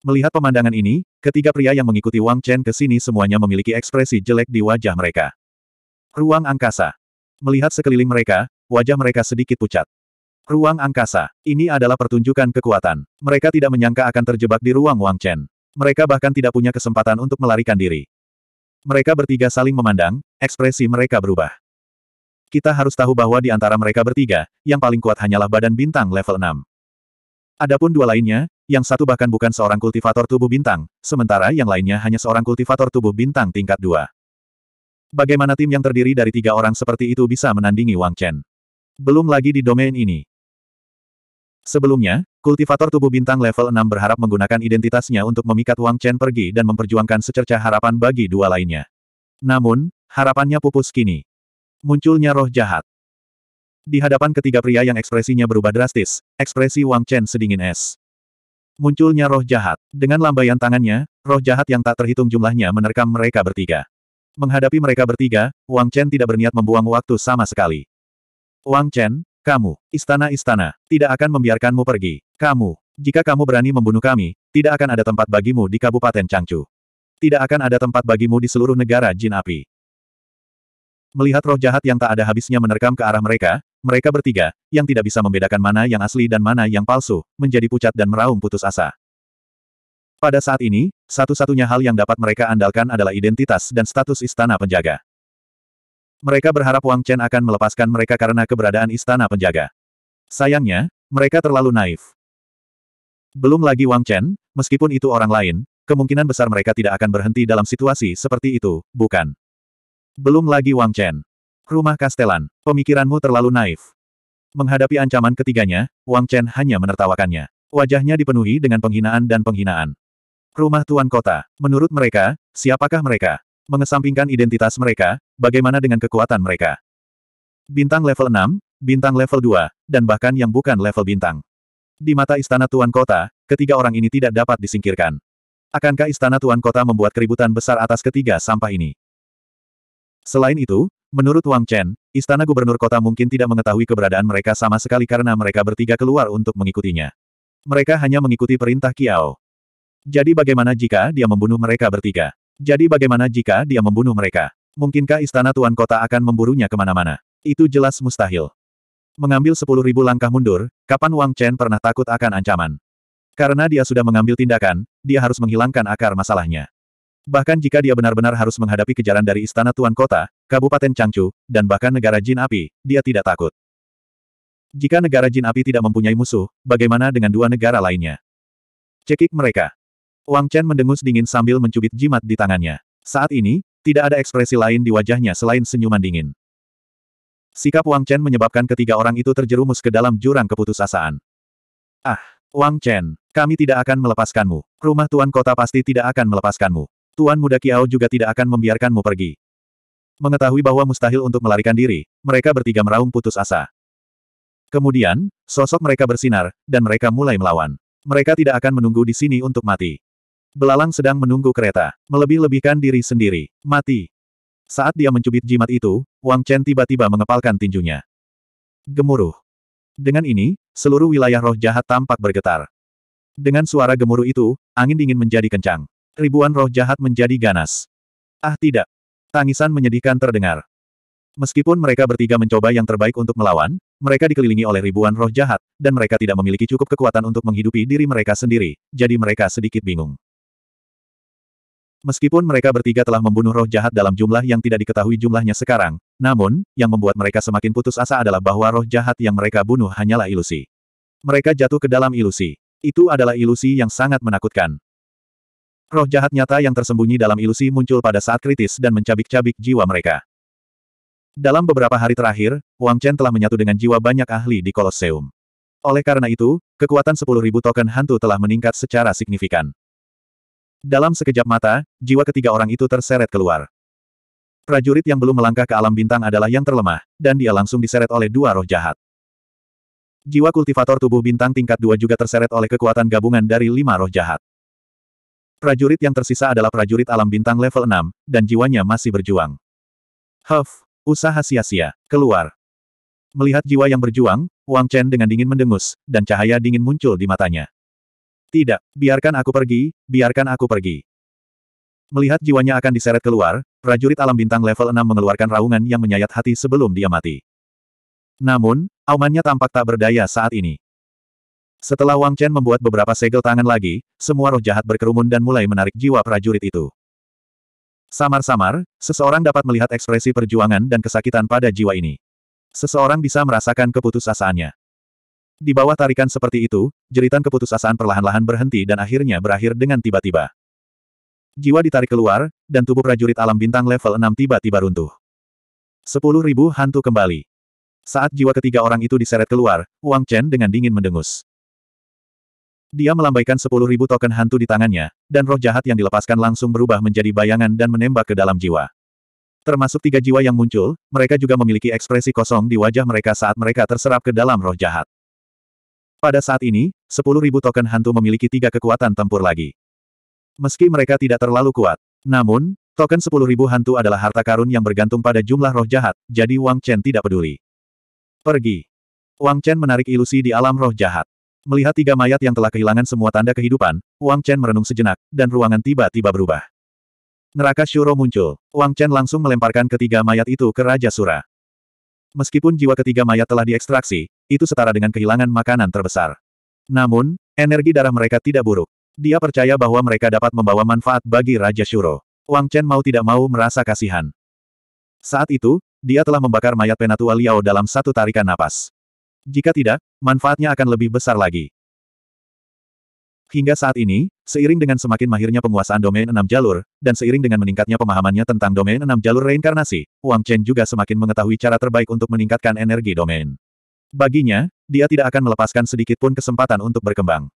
Melihat pemandangan ini, ketiga pria yang mengikuti Wang Chen ke sini semuanya memiliki ekspresi jelek di wajah mereka. Ruang angkasa. Melihat sekeliling mereka, wajah mereka sedikit pucat. Ruang angkasa. Ini adalah pertunjukan kekuatan. Mereka tidak menyangka akan terjebak di ruang Wang Chen. Mereka bahkan tidak punya kesempatan untuk melarikan diri. Mereka bertiga saling memandang, ekspresi mereka berubah. Kita harus tahu bahwa di antara mereka bertiga, yang paling kuat hanyalah badan bintang level 6. Adapun dua lainnya, yang satu bahkan bukan seorang kultivator tubuh bintang, sementara yang lainnya hanya seorang kultivator tubuh bintang tingkat 2. Bagaimana tim yang terdiri dari tiga orang seperti itu bisa menandingi Wang Chen? Belum lagi di domain ini. Sebelumnya, Kultivator tubuh bintang level 6 berharap menggunakan identitasnya untuk memikat Wang Chen pergi dan memperjuangkan secerca harapan bagi dua lainnya. Namun, harapannya pupus kini. Munculnya roh jahat. Di hadapan ketiga pria yang ekspresinya berubah drastis, ekspresi Wang Chen sedingin es. Munculnya roh jahat. Dengan lambaian tangannya, roh jahat yang tak terhitung jumlahnya menerkam mereka bertiga. Menghadapi mereka bertiga, Wang Chen tidak berniat membuang waktu sama sekali. Wang Chen, kamu, istana-istana, tidak akan membiarkanmu pergi. Kamu, jika kamu berani membunuh kami, tidak akan ada tempat bagimu di Kabupaten Changchu. Tidak akan ada tempat bagimu di seluruh negara jin api. Melihat roh jahat yang tak ada habisnya menerkam ke arah mereka, mereka bertiga, yang tidak bisa membedakan mana yang asli dan mana yang palsu, menjadi pucat dan meraung putus asa. Pada saat ini, satu-satunya hal yang dapat mereka andalkan adalah identitas dan status istana penjaga. Mereka berharap Wang Chen akan melepaskan mereka karena keberadaan istana penjaga. Sayangnya, mereka terlalu naif. Belum lagi Wang Chen, meskipun itu orang lain, kemungkinan besar mereka tidak akan berhenti dalam situasi seperti itu, bukan? Belum lagi Wang Chen. Rumah Kastelan, pemikiranmu terlalu naif. Menghadapi ancaman ketiganya, Wang Chen hanya menertawakannya. Wajahnya dipenuhi dengan penghinaan dan penghinaan. Rumah Tuan Kota. Menurut mereka, siapakah mereka? Mengesampingkan identitas mereka, Bagaimana dengan kekuatan mereka? Bintang level 6, bintang level 2, dan bahkan yang bukan level bintang. Di mata istana Tuan Kota, ketiga orang ini tidak dapat disingkirkan. Akankah istana Tuan Kota membuat keributan besar atas ketiga sampah ini? Selain itu, menurut Wang Chen, istana gubernur kota mungkin tidak mengetahui keberadaan mereka sama sekali karena mereka bertiga keluar untuk mengikutinya. Mereka hanya mengikuti perintah Kiao. Jadi bagaimana jika dia membunuh mereka bertiga? Jadi bagaimana jika dia membunuh mereka? Mungkinkah istana tuan kota akan memburunya kemana-mana? Itu jelas mustahil. Mengambil sepuluh ribu langkah mundur, kapan Wang Chen pernah takut akan ancaman? Karena dia sudah mengambil tindakan, dia harus menghilangkan akar masalahnya. Bahkan jika dia benar-benar harus menghadapi kejaran dari istana tuan kota, kabupaten Changchu, dan bahkan negara jin api, dia tidak takut. Jika negara jin api tidak mempunyai musuh, bagaimana dengan dua negara lainnya? Cekik mereka. Wang Chen mendengus dingin sambil mencubit jimat di tangannya. Saat ini, tidak ada ekspresi lain di wajahnya selain senyuman dingin. Sikap Wang Chen menyebabkan ketiga orang itu terjerumus ke dalam jurang keputusasaan. Ah, Wang Chen, kami tidak akan melepaskanmu. Rumah Tuan Kota pasti tidak akan melepaskanmu. Tuan Muda Kiao juga tidak akan membiarkanmu pergi. Mengetahui bahwa mustahil untuk melarikan diri, mereka bertiga meraung putus asa. Kemudian, sosok mereka bersinar, dan mereka mulai melawan. Mereka tidak akan menunggu di sini untuk mati. Belalang sedang menunggu kereta. Melebih-lebihkan diri sendiri. Mati. Saat dia mencubit jimat itu, Wang Chen tiba-tiba mengepalkan tinjunya. Gemuruh. Dengan ini, seluruh wilayah roh jahat tampak bergetar. Dengan suara gemuruh itu, angin dingin menjadi kencang. Ribuan roh jahat menjadi ganas. Ah tidak. Tangisan menyedihkan terdengar. Meskipun mereka bertiga mencoba yang terbaik untuk melawan, mereka dikelilingi oleh ribuan roh jahat, dan mereka tidak memiliki cukup kekuatan untuk menghidupi diri mereka sendiri, jadi mereka sedikit bingung. Meskipun mereka bertiga telah membunuh roh jahat dalam jumlah yang tidak diketahui jumlahnya sekarang, namun, yang membuat mereka semakin putus asa adalah bahwa roh jahat yang mereka bunuh hanyalah ilusi. Mereka jatuh ke dalam ilusi. Itu adalah ilusi yang sangat menakutkan. Roh jahat nyata yang tersembunyi dalam ilusi muncul pada saat kritis dan mencabik-cabik jiwa mereka. Dalam beberapa hari terakhir, Wang Chen telah menyatu dengan jiwa banyak ahli di Kolosseum. Oleh karena itu, kekuatan 10.000 token hantu telah meningkat secara signifikan. Dalam sekejap mata, jiwa ketiga orang itu terseret keluar. Prajurit yang belum melangkah ke alam bintang adalah yang terlemah, dan dia langsung diseret oleh dua roh jahat. Jiwa kultivator tubuh bintang tingkat dua juga terseret oleh kekuatan gabungan dari lima roh jahat. Prajurit yang tersisa adalah prajurit alam bintang level 6, dan jiwanya masih berjuang. Huff, usaha sia-sia, keluar. Melihat jiwa yang berjuang, Wang Chen dengan dingin mendengus, dan cahaya dingin muncul di matanya. Tidak, biarkan aku pergi, biarkan aku pergi. Melihat jiwanya akan diseret keluar, prajurit alam bintang level 6 mengeluarkan raungan yang menyayat hati sebelum dia mati. Namun, aumannya tampak tak berdaya saat ini. Setelah Wang Chen membuat beberapa segel tangan lagi, semua roh jahat berkerumun dan mulai menarik jiwa prajurit itu. Samar-samar, seseorang dapat melihat ekspresi perjuangan dan kesakitan pada jiwa ini. Seseorang bisa merasakan keputusasaannya. Di bawah tarikan seperti itu, jeritan keputusasaan perlahan-lahan berhenti dan akhirnya berakhir dengan tiba-tiba. Jiwa ditarik keluar, dan tubuh prajurit alam bintang level 6 tiba-tiba runtuh. Sepuluh ribu hantu kembali. Saat jiwa ketiga orang itu diseret keluar, Wang Chen dengan dingin mendengus. Dia melambaikan sepuluh ribu token hantu di tangannya, dan roh jahat yang dilepaskan langsung berubah menjadi bayangan dan menembak ke dalam jiwa. Termasuk tiga jiwa yang muncul, mereka juga memiliki ekspresi kosong di wajah mereka saat mereka terserap ke dalam roh jahat. Pada saat ini, 10.000 token hantu memiliki tiga kekuatan tempur lagi. Meski mereka tidak terlalu kuat, namun, token 10.000 hantu adalah harta karun yang bergantung pada jumlah roh jahat, jadi Wang Chen tidak peduli. Pergi. Wang Chen menarik ilusi di alam roh jahat. Melihat tiga mayat yang telah kehilangan semua tanda kehidupan, Wang Chen merenung sejenak, dan ruangan tiba-tiba berubah. Neraka Shuro muncul. Wang Chen langsung melemparkan ketiga mayat itu ke Raja Sura. Meskipun jiwa ketiga mayat telah diekstraksi, itu setara dengan kehilangan makanan terbesar. Namun, energi darah mereka tidak buruk. Dia percaya bahwa mereka dapat membawa manfaat bagi Raja Shuro. Wang Chen mau tidak mau merasa kasihan. Saat itu, dia telah membakar mayat Penatua Liao dalam satu tarikan napas. Jika tidak, manfaatnya akan lebih besar lagi. Hingga saat ini, seiring dengan semakin mahirnya penguasaan domain enam jalur, dan seiring dengan meningkatnya pemahamannya tentang domain enam jalur reinkarnasi, Wang Chen juga semakin mengetahui cara terbaik untuk meningkatkan energi domain. Baginya, dia tidak akan melepaskan sedikit pun kesempatan untuk berkembang.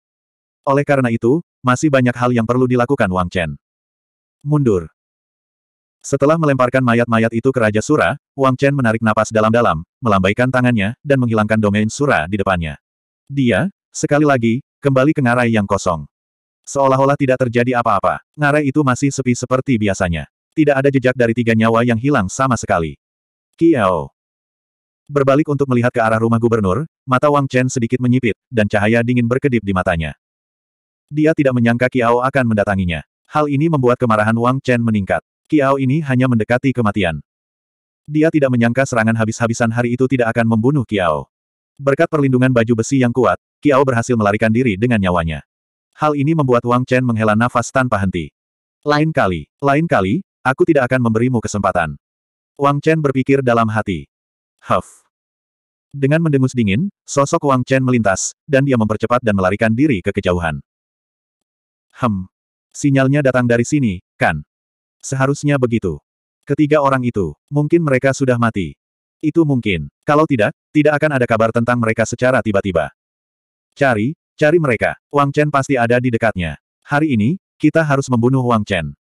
Oleh karena itu, masih banyak hal yang perlu dilakukan Wang Chen. Mundur. Setelah melemparkan mayat-mayat itu ke Raja Sura, Wang Chen menarik napas dalam-dalam, melambaikan tangannya, dan menghilangkan domain Sura di depannya. Dia, sekali lagi, Kembali ke ngarai yang kosong. Seolah-olah tidak terjadi apa-apa, ngarai itu masih sepi seperti biasanya. Tidak ada jejak dari tiga nyawa yang hilang sama sekali. Kiao. Berbalik untuk melihat ke arah rumah gubernur, mata Wang Chen sedikit menyipit, dan cahaya dingin berkedip di matanya. Dia tidak menyangka Kiao akan mendatanginya. Hal ini membuat kemarahan Wang Chen meningkat. Kiao ini hanya mendekati kematian. Dia tidak menyangka serangan habis-habisan hari itu tidak akan membunuh Kiao. Berkat perlindungan baju besi yang kuat, Kiao berhasil melarikan diri dengan nyawanya. Hal ini membuat Wang Chen menghela nafas tanpa henti. Lain kali, lain kali, aku tidak akan memberimu kesempatan. Wang Chen berpikir dalam hati. Huff. Dengan mendengus dingin, sosok Wang Chen melintas, dan dia mempercepat dan melarikan diri ke kejauhan. Hem. Sinyalnya datang dari sini, kan? Seharusnya begitu. Ketiga orang itu, mungkin mereka sudah mati. Itu mungkin. Kalau tidak, tidak akan ada kabar tentang mereka secara tiba-tiba. Cari, cari mereka. Wang Chen pasti ada di dekatnya. Hari ini, kita harus membunuh Wang Chen.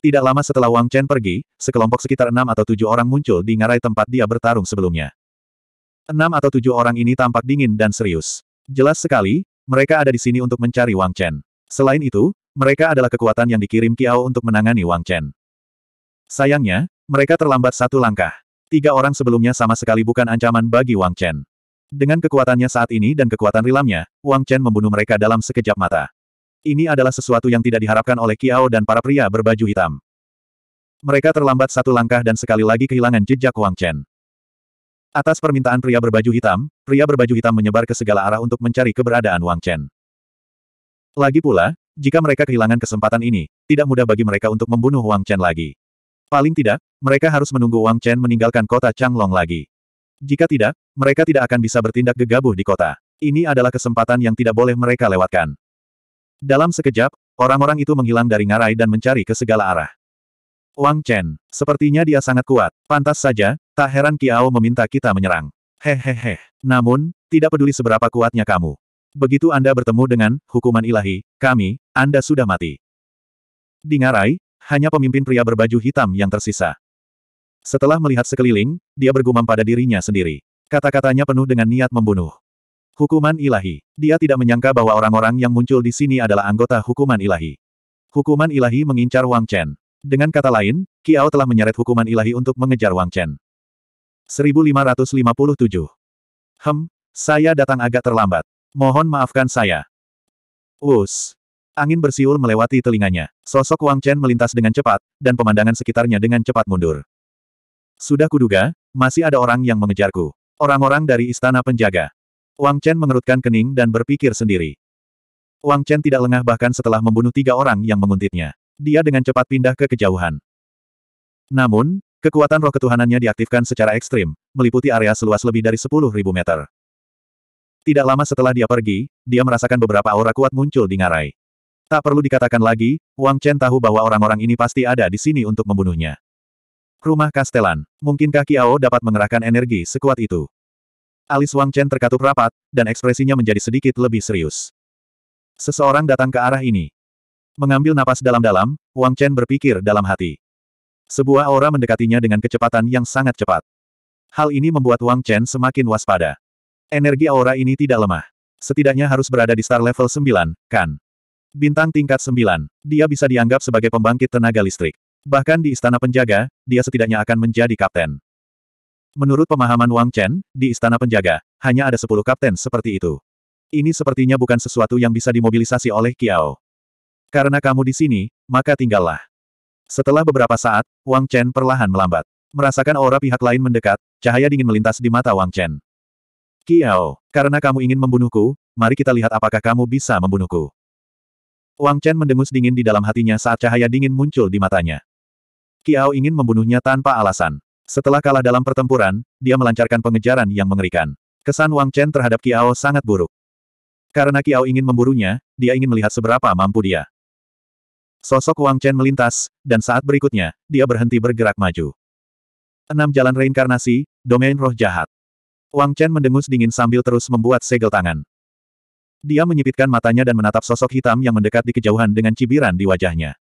Tidak lama setelah Wang Chen pergi, sekelompok sekitar enam atau tujuh orang muncul di ngarai tempat dia bertarung sebelumnya. Enam atau tujuh orang ini tampak dingin dan serius. Jelas sekali, mereka ada di sini untuk mencari Wang Chen. Selain itu, mereka adalah kekuatan yang dikirim Kiao untuk menangani Wang Chen. Sayangnya, mereka terlambat satu langkah. Tiga orang sebelumnya sama sekali bukan ancaman bagi Wang Chen. Dengan kekuatannya saat ini dan kekuatan rilamnya, Wang Chen membunuh mereka dalam sekejap mata. Ini adalah sesuatu yang tidak diharapkan oleh Kiao dan para pria berbaju hitam. Mereka terlambat satu langkah dan sekali lagi kehilangan jejak Wang Chen. Atas permintaan pria berbaju hitam, pria berbaju hitam menyebar ke segala arah untuk mencari keberadaan Wang Chen. Lagi pula, jika mereka kehilangan kesempatan ini, tidak mudah bagi mereka untuk membunuh Wang Chen lagi. Paling tidak, mereka harus menunggu Wang Chen meninggalkan kota Changlong lagi. Jika tidak, mereka tidak akan bisa bertindak gegabah di kota. Ini adalah kesempatan yang tidak boleh mereka lewatkan. Dalam sekejap, orang-orang itu menghilang dari ngarai dan mencari ke segala arah. Wang Chen, sepertinya dia sangat kuat. Pantas saja, tak heran Kiao meminta kita menyerang. Hehehe. Namun, tidak peduli seberapa kuatnya kamu. Begitu Anda bertemu dengan hukuman ilahi, kami, Anda sudah mati. Di ngarai, hanya pemimpin pria berbaju hitam yang tersisa. Setelah melihat sekeliling, dia bergumam pada dirinya sendiri. Kata-katanya penuh dengan niat membunuh. Hukuman ilahi. Dia tidak menyangka bahwa orang-orang yang muncul di sini adalah anggota hukuman ilahi. Hukuman ilahi mengincar Wang Chen. Dengan kata lain, Kiao telah menyeret hukuman ilahi untuk mengejar Wang Chen. 1557. Hem, saya datang agak terlambat. Mohon maafkan saya. Us. Angin bersiul melewati telinganya. Sosok Wang Chen melintas dengan cepat, dan pemandangan sekitarnya dengan cepat mundur. Sudah kuduga, masih ada orang yang mengejarku. Orang-orang dari istana penjaga. Wang Chen mengerutkan kening dan berpikir sendiri. Wang Chen tidak lengah bahkan setelah membunuh tiga orang yang menguntitnya. Dia dengan cepat pindah ke kejauhan. Namun, kekuatan roh ketuhanannya diaktifkan secara ekstrim, meliputi area seluas lebih dari 10.000 meter. Tidak lama setelah dia pergi, dia merasakan beberapa aura kuat muncul di ngarai. Tak perlu dikatakan lagi, Wang Chen tahu bahwa orang-orang ini pasti ada di sini untuk membunuhnya. Rumah Kastelan. Mungkinkah Kiao dapat mengerahkan energi sekuat itu? Alis Wang Chen terkatup rapat, dan ekspresinya menjadi sedikit lebih serius. Seseorang datang ke arah ini. Mengambil napas dalam-dalam, Wang Chen berpikir dalam hati. Sebuah aura mendekatinya dengan kecepatan yang sangat cepat. Hal ini membuat Wang Chen semakin waspada. Energi aura ini tidak lemah. Setidaknya harus berada di star level 9, kan? Bintang tingkat 9. Dia bisa dianggap sebagai pembangkit tenaga listrik. Bahkan di istana penjaga, dia setidaknya akan menjadi kapten. Menurut pemahaman Wang Chen, di istana penjaga, hanya ada sepuluh kapten seperti itu. Ini sepertinya bukan sesuatu yang bisa dimobilisasi oleh Kiao. Karena kamu di sini, maka tinggallah. Setelah beberapa saat, Wang Chen perlahan melambat. Merasakan aura pihak lain mendekat, cahaya dingin melintas di mata Wang Chen. Kiao, karena kamu ingin membunuhku, mari kita lihat apakah kamu bisa membunuhku. Wang Chen mendengus dingin di dalam hatinya saat cahaya dingin muncul di matanya. Kiao ingin membunuhnya tanpa alasan. Setelah kalah dalam pertempuran, dia melancarkan pengejaran yang mengerikan. Kesan Wang Chen terhadap Kiao sangat buruk. Karena Kiao ingin memburunya, dia ingin melihat seberapa mampu dia. Sosok Wang Chen melintas, dan saat berikutnya, dia berhenti bergerak maju. Enam Jalan Reinkarnasi, Domain Roh Jahat. Wang Chen mendengus dingin sambil terus membuat segel tangan. Dia menyipitkan matanya dan menatap sosok hitam yang mendekat di kejauhan dengan cibiran di wajahnya.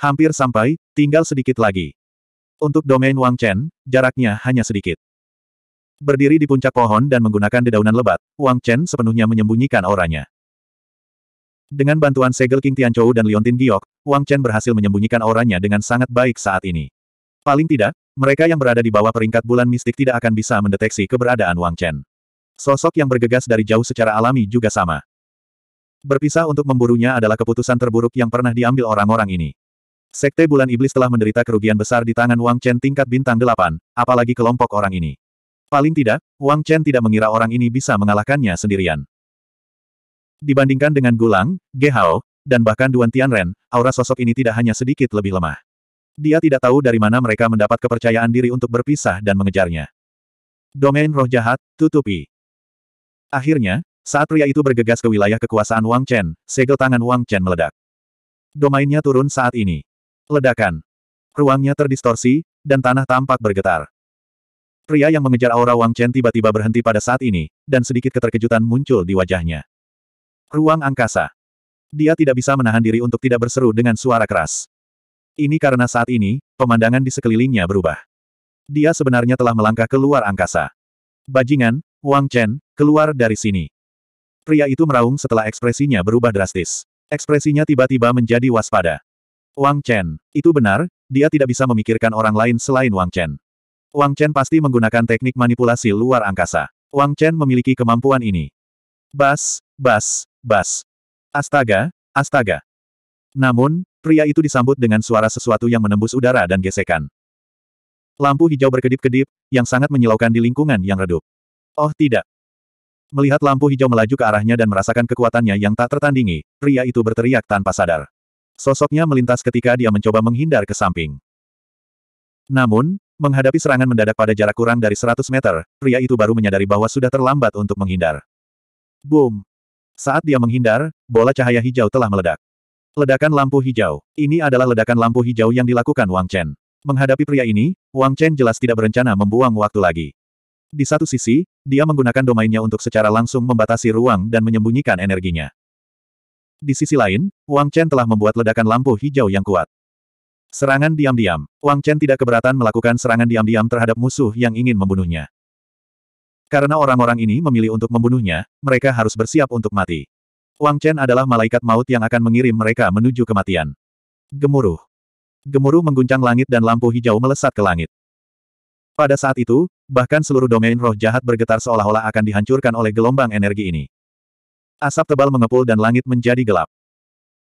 Hampir sampai, tinggal sedikit lagi. Untuk domain Wang Chen, jaraknya hanya sedikit. Berdiri di puncak pohon dan menggunakan dedaunan lebat, Wang Chen sepenuhnya menyembunyikan auranya. Dengan bantuan segel King Tianchou dan Liontin Giok, Wang Chen berhasil menyembunyikan auranya dengan sangat baik saat ini. Paling tidak, mereka yang berada di bawah peringkat bulan mistik tidak akan bisa mendeteksi keberadaan Wang Chen. Sosok yang bergegas dari jauh secara alami juga sama. Berpisah untuk memburunya adalah keputusan terburuk yang pernah diambil orang-orang ini. Sekte Bulan Iblis telah menderita kerugian besar di tangan Wang Chen tingkat bintang delapan, apalagi kelompok orang ini. Paling tidak, Wang Chen tidak mengira orang ini bisa mengalahkannya sendirian. Dibandingkan dengan Gulang, Ge Hao, dan bahkan Duan Tianren, aura sosok ini tidak hanya sedikit lebih lemah. Dia tidak tahu dari mana mereka mendapat kepercayaan diri untuk berpisah dan mengejarnya. Domain roh jahat, tutupi. Akhirnya, saat pria itu bergegas ke wilayah kekuasaan Wang Chen, segel tangan Wang Chen meledak. Domainnya turun saat ini. Ledakan. Ruangnya terdistorsi, dan tanah tampak bergetar. Pria yang mengejar aura Wang Chen tiba-tiba berhenti pada saat ini, dan sedikit keterkejutan muncul di wajahnya. Ruang angkasa. Dia tidak bisa menahan diri untuk tidak berseru dengan suara keras. Ini karena saat ini, pemandangan di sekelilingnya berubah. Dia sebenarnya telah melangkah keluar angkasa. Bajingan, Wang Chen, keluar dari sini. Pria itu meraung setelah ekspresinya berubah drastis. Ekspresinya tiba-tiba menjadi waspada. Wang Chen. Itu benar, dia tidak bisa memikirkan orang lain selain Wang Chen. Wang Chen pasti menggunakan teknik manipulasi luar angkasa. Wang Chen memiliki kemampuan ini. Bas, bas, bas. Astaga, astaga. Namun, pria itu disambut dengan suara sesuatu yang menembus udara dan gesekan. Lampu hijau berkedip-kedip, yang sangat menyilaukan di lingkungan yang redup. Oh tidak. Melihat lampu hijau melaju ke arahnya dan merasakan kekuatannya yang tak tertandingi, pria itu berteriak tanpa sadar. Sosoknya melintas ketika dia mencoba menghindar ke samping. Namun, menghadapi serangan mendadak pada jarak kurang dari 100 meter, pria itu baru menyadari bahwa sudah terlambat untuk menghindar. Boom! Saat dia menghindar, bola cahaya hijau telah meledak. Ledakan lampu hijau. Ini adalah ledakan lampu hijau yang dilakukan Wang Chen. Menghadapi pria ini, Wang Chen jelas tidak berencana membuang waktu lagi. Di satu sisi, dia menggunakan domainnya untuk secara langsung membatasi ruang dan menyembunyikan energinya. Di sisi lain, Wang Chen telah membuat ledakan lampu hijau yang kuat. Serangan diam-diam. Wang Chen tidak keberatan melakukan serangan diam-diam terhadap musuh yang ingin membunuhnya. Karena orang-orang ini memilih untuk membunuhnya, mereka harus bersiap untuk mati. Wang Chen adalah malaikat maut yang akan mengirim mereka menuju kematian. Gemuruh. Gemuruh mengguncang langit dan lampu hijau melesat ke langit. Pada saat itu, bahkan seluruh domain roh jahat bergetar seolah-olah akan dihancurkan oleh gelombang energi ini. Asap tebal mengepul dan langit menjadi gelap.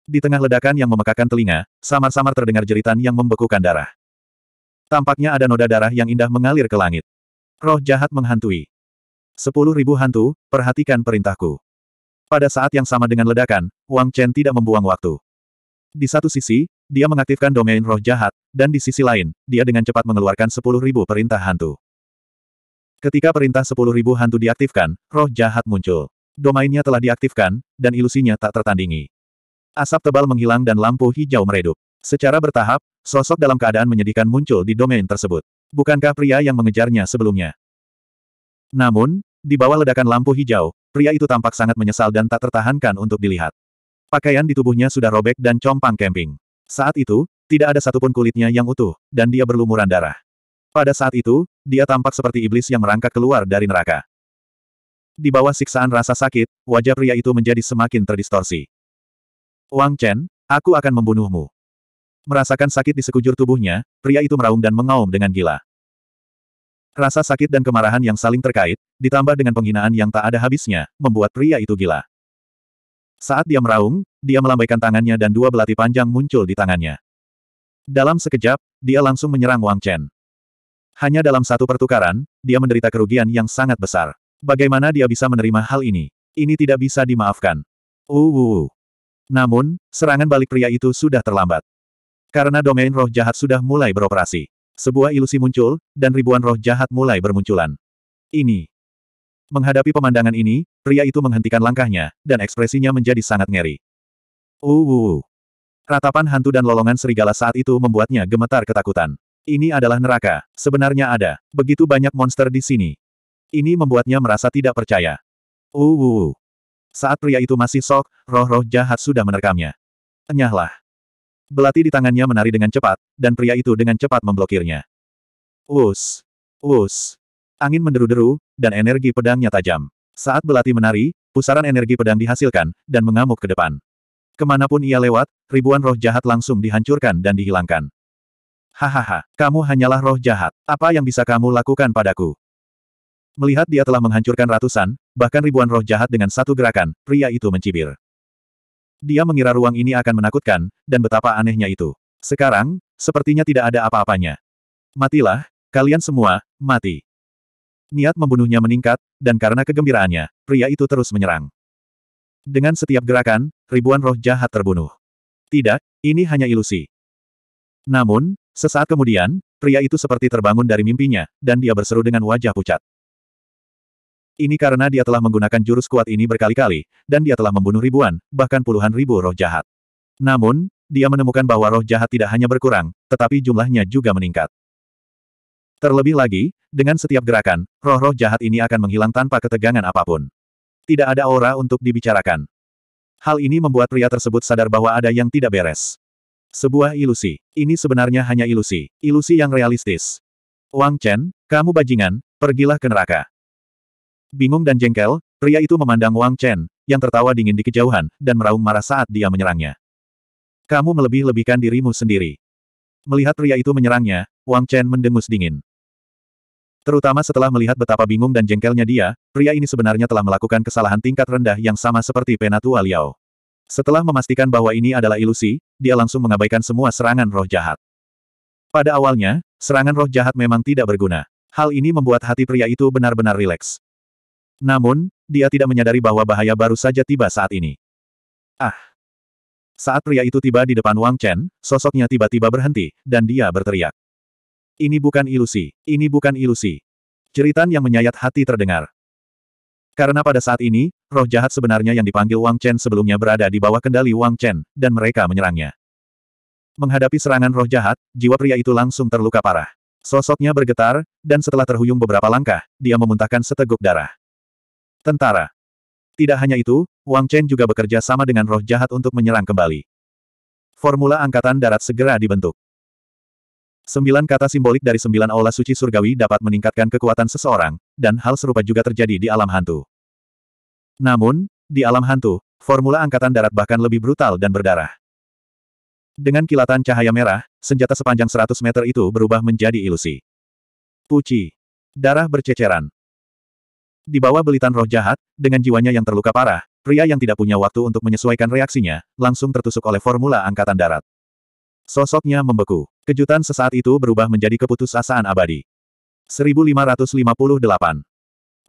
Di tengah ledakan yang memekakan telinga, samar-samar terdengar jeritan yang membekukan darah. Tampaknya ada noda darah yang indah mengalir ke langit. Roh jahat menghantui. Sepuluh ribu hantu, perhatikan perintahku. Pada saat yang sama dengan ledakan, Wang Chen tidak membuang waktu. Di satu sisi, dia mengaktifkan domain roh jahat, dan di sisi lain, dia dengan cepat mengeluarkan sepuluh ribu perintah hantu. Ketika perintah sepuluh ribu hantu diaktifkan, roh jahat muncul. Domainnya telah diaktifkan, dan ilusinya tak tertandingi. Asap tebal menghilang dan lampu hijau meredup. Secara bertahap, sosok dalam keadaan menyedihkan muncul di domain tersebut. Bukankah pria yang mengejarnya sebelumnya? Namun, di bawah ledakan lampu hijau, pria itu tampak sangat menyesal dan tak tertahankan untuk dilihat. Pakaian di tubuhnya sudah robek dan compang camping. Saat itu, tidak ada satupun kulitnya yang utuh, dan dia berlumuran darah. Pada saat itu, dia tampak seperti iblis yang merangkak keluar dari neraka. Di bawah siksaan rasa sakit, wajah pria itu menjadi semakin terdistorsi. Wang Chen, aku akan membunuhmu. Merasakan sakit di sekujur tubuhnya, pria itu meraung dan mengaum dengan gila. Rasa sakit dan kemarahan yang saling terkait, ditambah dengan penghinaan yang tak ada habisnya, membuat pria itu gila. Saat dia meraung, dia melambaikan tangannya dan dua belati panjang muncul di tangannya. Dalam sekejap, dia langsung menyerang Wang Chen. Hanya dalam satu pertukaran, dia menderita kerugian yang sangat besar. Bagaimana dia bisa menerima hal ini? Ini tidak bisa dimaafkan. Uh, uh, uh. Namun, serangan balik pria itu sudah terlambat. Karena domain roh jahat sudah mulai beroperasi. Sebuah ilusi muncul, dan ribuan roh jahat mulai bermunculan. Ini. Menghadapi pemandangan ini, pria itu menghentikan langkahnya, dan ekspresinya menjadi sangat ngeri. Uh. uh Ratapan hantu dan lolongan serigala saat itu membuatnya gemetar ketakutan. Ini adalah neraka, sebenarnya ada, begitu banyak monster di sini. Ini membuatnya merasa tidak percaya. Uwu. Uh, uh, uh. Saat pria itu masih sok, roh-roh jahat sudah menerkamnya. Enyahlah. Belati di tangannya menari dengan cepat, dan pria itu dengan cepat memblokirnya. Us. Us. Angin menderu-deru, dan energi pedangnya tajam. Saat belati menari, pusaran energi pedang dihasilkan, dan mengamuk ke depan. Kemanapun ia lewat, ribuan roh jahat langsung dihancurkan dan dihilangkan. Hahaha, kamu hanyalah roh jahat. Apa yang bisa kamu lakukan padaku? Melihat dia telah menghancurkan ratusan, bahkan ribuan roh jahat dengan satu gerakan, pria itu mencibir. Dia mengira ruang ini akan menakutkan, dan betapa anehnya itu. Sekarang, sepertinya tidak ada apa-apanya. Matilah, kalian semua, mati. Niat membunuhnya meningkat, dan karena kegembiraannya, pria itu terus menyerang. Dengan setiap gerakan, ribuan roh jahat terbunuh. Tidak, ini hanya ilusi. Namun, sesaat kemudian, pria itu seperti terbangun dari mimpinya, dan dia berseru dengan wajah pucat. Ini karena dia telah menggunakan jurus kuat ini berkali-kali, dan dia telah membunuh ribuan, bahkan puluhan ribu roh jahat. Namun, dia menemukan bahwa roh jahat tidak hanya berkurang, tetapi jumlahnya juga meningkat. Terlebih lagi, dengan setiap gerakan, roh-roh jahat ini akan menghilang tanpa ketegangan apapun. Tidak ada aura untuk dibicarakan. Hal ini membuat pria tersebut sadar bahwa ada yang tidak beres. Sebuah ilusi. Ini sebenarnya hanya ilusi. Ilusi yang realistis. Wang Chen, kamu bajingan, pergilah ke neraka. Bingung dan jengkel, pria itu memandang Wang Chen, yang tertawa dingin di kejauhan, dan meraung marah saat dia menyerangnya. Kamu melebih-lebihkan dirimu sendiri. Melihat pria itu menyerangnya, Wang Chen mendengus dingin. Terutama setelah melihat betapa bingung dan jengkelnya dia, pria ini sebenarnya telah melakukan kesalahan tingkat rendah yang sama seperti Penatua Liao. Setelah memastikan bahwa ini adalah ilusi, dia langsung mengabaikan semua serangan roh jahat. Pada awalnya, serangan roh jahat memang tidak berguna. Hal ini membuat hati pria itu benar-benar rileks. Namun, dia tidak menyadari bahwa bahaya baru saja tiba saat ini. Ah! Saat pria itu tiba di depan Wang Chen, sosoknya tiba-tiba berhenti, dan dia berteriak. Ini bukan ilusi, ini bukan ilusi. Ceritan yang menyayat hati terdengar. Karena pada saat ini, roh jahat sebenarnya yang dipanggil Wang Chen sebelumnya berada di bawah kendali Wang Chen, dan mereka menyerangnya. Menghadapi serangan roh jahat, jiwa pria itu langsung terluka parah. Sosoknya bergetar, dan setelah terhuyung beberapa langkah, dia memuntahkan seteguk darah. Tentara. Tidak hanya itu, Wang Chen juga bekerja sama dengan roh jahat untuk menyerang kembali. Formula Angkatan Darat segera dibentuk. Sembilan kata simbolik dari sembilan aula suci surgawi dapat meningkatkan kekuatan seseorang, dan hal serupa juga terjadi di alam hantu. Namun, di alam hantu, formula angkatan darat bahkan lebih brutal dan berdarah. Dengan kilatan cahaya merah, senjata sepanjang 100 meter itu berubah menjadi ilusi. Puci. Darah berceceran. Di bawah belitan roh jahat, dengan jiwanya yang terluka parah, pria yang tidak punya waktu untuk menyesuaikan reaksinya, langsung tertusuk oleh formula angkatan darat. Sosoknya membeku. Kejutan sesaat itu berubah menjadi keputusasaan abadi. 1558.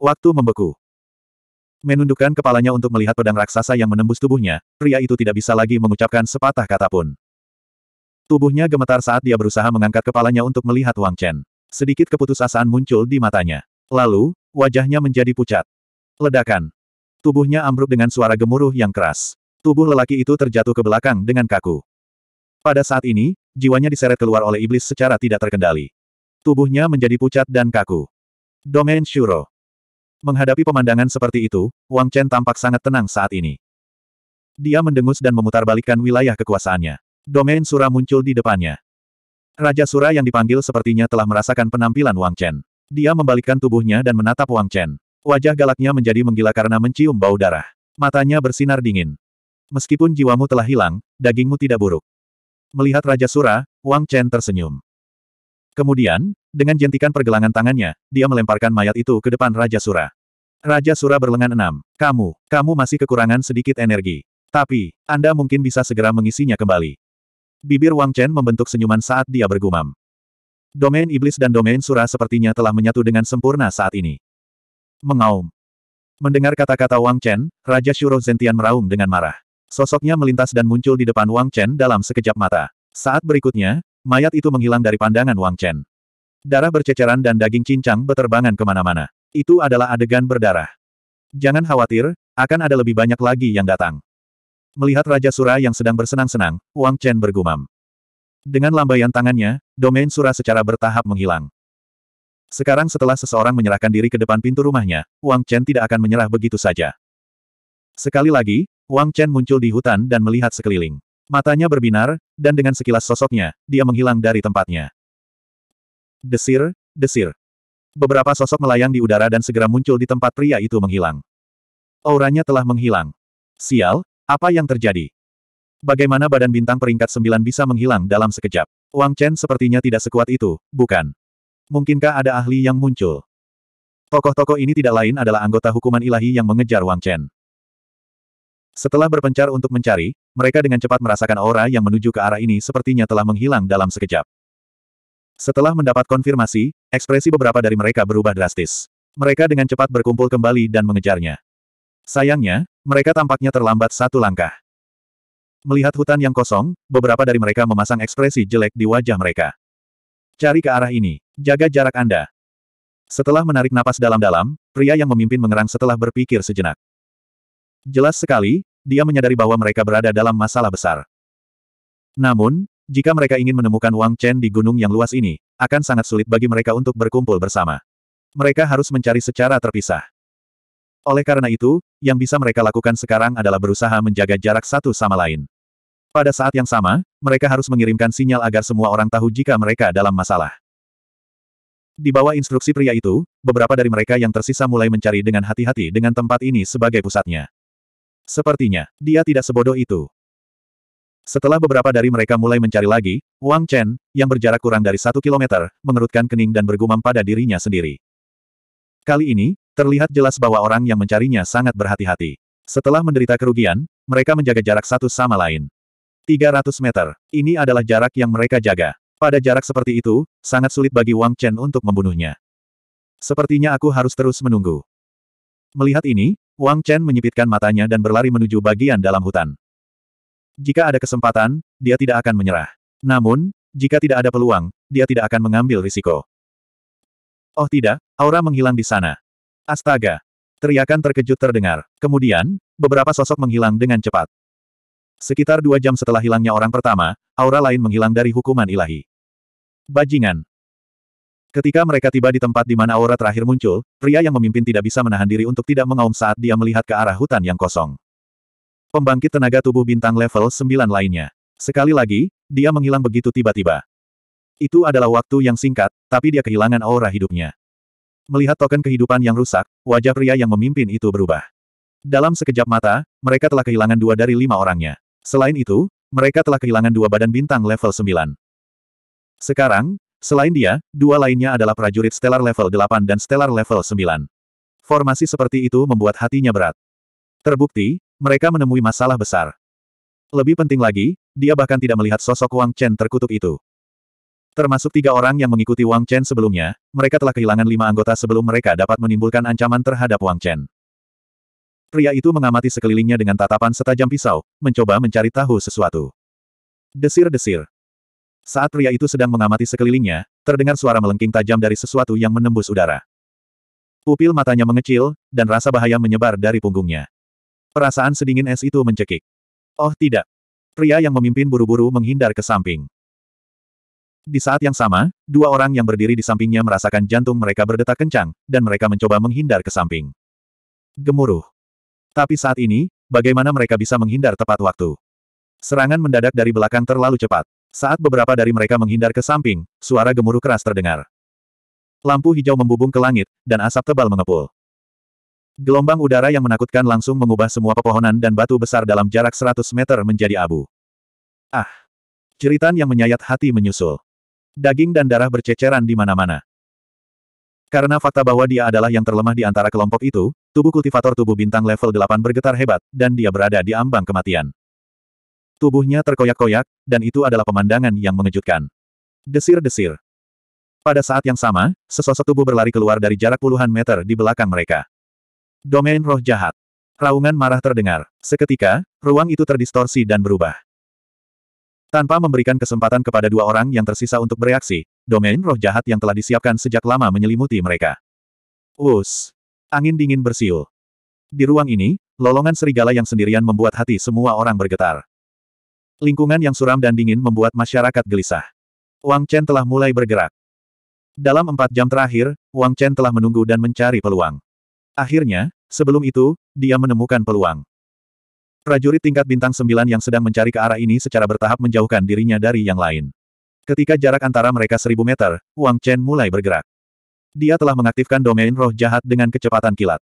Waktu membeku. Menundukkan kepalanya untuk melihat pedang raksasa yang menembus tubuhnya, pria itu tidak bisa lagi mengucapkan sepatah kata pun. Tubuhnya gemetar saat dia berusaha mengangkat kepalanya untuk melihat Wang Chen. Sedikit keputusasaan muncul di matanya. Lalu, wajahnya menjadi pucat. Ledakan. Tubuhnya ambruk dengan suara gemuruh yang keras. Tubuh lelaki itu terjatuh ke belakang dengan kaku. Pada saat ini, jiwanya diseret keluar oleh iblis secara tidak terkendali. Tubuhnya menjadi pucat dan kaku. Domain Shuro. Menghadapi pemandangan seperti itu, Wang Chen tampak sangat tenang saat ini. Dia mendengus dan memutarbalikkan wilayah kekuasaannya. Domain Sura muncul di depannya. Raja Sura yang dipanggil sepertinya telah merasakan penampilan Wang Chen. Dia membalikkan tubuhnya dan menatap Wang Chen. Wajah galaknya menjadi menggila karena mencium bau darah. Matanya bersinar dingin. Meskipun jiwamu telah hilang, dagingmu tidak buruk. Melihat Raja Sura, Wang Chen tersenyum. Kemudian, dengan jentikan pergelangan tangannya, dia melemparkan mayat itu ke depan Raja Sura. Raja Sura berlengan enam. Kamu, kamu masih kekurangan sedikit energi. Tapi, Anda mungkin bisa segera mengisinya kembali. Bibir Wang Chen membentuk senyuman saat dia bergumam. Domain iblis dan domain sura sepertinya telah menyatu dengan sempurna saat ini. Mengaum. Mendengar kata-kata Wang Chen, Raja Shuro Zentian meraung dengan marah. Sosoknya melintas dan muncul di depan Wang Chen dalam sekejap mata. Saat berikutnya, mayat itu menghilang dari pandangan Wang Chen. Darah berceceran dan daging cincang beterbangan kemana-mana. Itu adalah adegan berdarah. Jangan khawatir, akan ada lebih banyak lagi yang datang. Melihat Raja Sura yang sedang bersenang-senang, Wang Chen bergumam. Dengan lambaian tangannya, domain sura secara bertahap menghilang. Sekarang setelah seseorang menyerahkan diri ke depan pintu rumahnya, Wang Chen tidak akan menyerah begitu saja. Sekali lagi, Wang Chen muncul di hutan dan melihat sekeliling. Matanya berbinar, dan dengan sekilas sosoknya, dia menghilang dari tempatnya. Desir, desir. Beberapa sosok melayang di udara dan segera muncul di tempat pria itu menghilang. Auranya telah menghilang. Sial, apa yang terjadi? Bagaimana badan bintang peringkat sembilan bisa menghilang dalam sekejap? Wang Chen sepertinya tidak sekuat itu, bukan? Mungkinkah ada ahli yang muncul? Tokoh-tokoh ini tidak lain adalah anggota hukuman ilahi yang mengejar Wang Chen. Setelah berpencar untuk mencari, mereka dengan cepat merasakan aura yang menuju ke arah ini sepertinya telah menghilang dalam sekejap. Setelah mendapat konfirmasi, ekspresi beberapa dari mereka berubah drastis. Mereka dengan cepat berkumpul kembali dan mengejarnya. Sayangnya, mereka tampaknya terlambat satu langkah. Melihat hutan yang kosong, beberapa dari mereka memasang ekspresi jelek di wajah mereka. Cari ke arah ini. Jaga jarak Anda. Setelah menarik napas dalam-dalam, pria yang memimpin mengerang setelah berpikir sejenak. Jelas sekali, dia menyadari bahwa mereka berada dalam masalah besar. Namun, jika mereka ingin menemukan Wang Chen di gunung yang luas ini, akan sangat sulit bagi mereka untuk berkumpul bersama. Mereka harus mencari secara terpisah. Oleh karena itu, yang bisa mereka lakukan sekarang adalah berusaha menjaga jarak satu sama lain. Pada saat yang sama, mereka harus mengirimkan sinyal agar semua orang tahu jika mereka dalam masalah. Di bawah instruksi pria itu, beberapa dari mereka yang tersisa mulai mencari dengan hati-hati dengan tempat ini sebagai pusatnya. Sepertinya, dia tidak sebodoh itu. Setelah beberapa dari mereka mulai mencari lagi, Wang Chen, yang berjarak kurang dari satu kilometer, mengerutkan kening dan bergumam pada dirinya sendiri. Kali ini, terlihat jelas bahwa orang yang mencarinya sangat berhati-hati. Setelah menderita kerugian, mereka menjaga jarak satu sama lain. 300 meter. Ini adalah jarak yang mereka jaga. Pada jarak seperti itu, sangat sulit bagi Wang Chen untuk membunuhnya. Sepertinya aku harus terus menunggu. Melihat ini, Wang Chen menyipitkan matanya dan berlari menuju bagian dalam hutan. Jika ada kesempatan, dia tidak akan menyerah. Namun, jika tidak ada peluang, dia tidak akan mengambil risiko. Oh tidak, aura menghilang di sana. Astaga! Teriakan terkejut terdengar. Kemudian, beberapa sosok menghilang dengan cepat. Sekitar dua jam setelah hilangnya orang pertama, aura lain menghilang dari hukuman ilahi. Bajingan. Ketika mereka tiba di tempat di mana aura terakhir muncul, pria yang memimpin tidak bisa menahan diri untuk tidak mengaum saat dia melihat ke arah hutan yang kosong. Pembangkit tenaga tubuh bintang level 9 lainnya. Sekali lagi, dia menghilang begitu tiba-tiba. Itu adalah waktu yang singkat, tapi dia kehilangan aura hidupnya. Melihat token kehidupan yang rusak, wajah pria yang memimpin itu berubah. Dalam sekejap mata, mereka telah kehilangan dua dari lima orangnya. Selain itu, mereka telah kehilangan dua badan bintang level 9. Sekarang, selain dia, dua lainnya adalah prajurit stellar level 8 dan stellar level 9. Formasi seperti itu membuat hatinya berat. Terbukti, mereka menemui masalah besar. Lebih penting lagi, dia bahkan tidak melihat sosok Wang Chen terkutuk itu. Termasuk tiga orang yang mengikuti Wang Chen sebelumnya, mereka telah kehilangan lima anggota sebelum mereka dapat menimbulkan ancaman terhadap Wang Chen. Pria itu mengamati sekelilingnya dengan tatapan setajam pisau, mencoba mencari tahu sesuatu. Desir-desir. Saat pria itu sedang mengamati sekelilingnya, terdengar suara melengking tajam dari sesuatu yang menembus udara. Pupil matanya mengecil, dan rasa bahaya menyebar dari punggungnya. Perasaan sedingin es itu mencekik. Oh tidak. Pria yang memimpin buru-buru menghindar ke samping. Di saat yang sama, dua orang yang berdiri di sampingnya merasakan jantung mereka berdetak kencang, dan mereka mencoba menghindar ke samping. Gemuruh. Tapi saat ini, bagaimana mereka bisa menghindar tepat waktu? Serangan mendadak dari belakang terlalu cepat. Saat beberapa dari mereka menghindar ke samping, suara gemuruh keras terdengar. Lampu hijau membubung ke langit, dan asap tebal mengepul. Gelombang udara yang menakutkan langsung mengubah semua pepohonan dan batu besar dalam jarak 100 meter menjadi abu. Ah! Ceritan yang menyayat hati menyusul. Daging dan darah berceceran di mana-mana. Karena fakta bahwa dia adalah yang terlemah di antara kelompok itu, tubuh kultivator tubuh bintang level 8 bergetar hebat, dan dia berada di ambang kematian. Tubuhnya terkoyak-koyak, dan itu adalah pemandangan yang mengejutkan. Desir-desir. Pada saat yang sama, sesosok tubuh berlari keluar dari jarak puluhan meter di belakang mereka. Domain roh jahat. Raungan marah terdengar. Seketika, ruang itu terdistorsi dan berubah. Tanpa memberikan kesempatan kepada dua orang yang tersisa untuk bereaksi, domain roh jahat yang telah disiapkan sejak lama menyelimuti mereka. Us. Angin dingin bersiul. Di ruang ini, lolongan serigala yang sendirian membuat hati semua orang bergetar. Lingkungan yang suram dan dingin membuat masyarakat gelisah. Wang Chen telah mulai bergerak. Dalam empat jam terakhir, Wang Chen telah menunggu dan mencari peluang. Akhirnya, sebelum itu, dia menemukan peluang. Prajurit tingkat bintang sembilan yang sedang mencari ke arah ini secara bertahap menjauhkan dirinya dari yang lain. Ketika jarak antara mereka seribu meter, Wang Chen mulai bergerak. Dia telah mengaktifkan domain roh jahat dengan kecepatan kilat.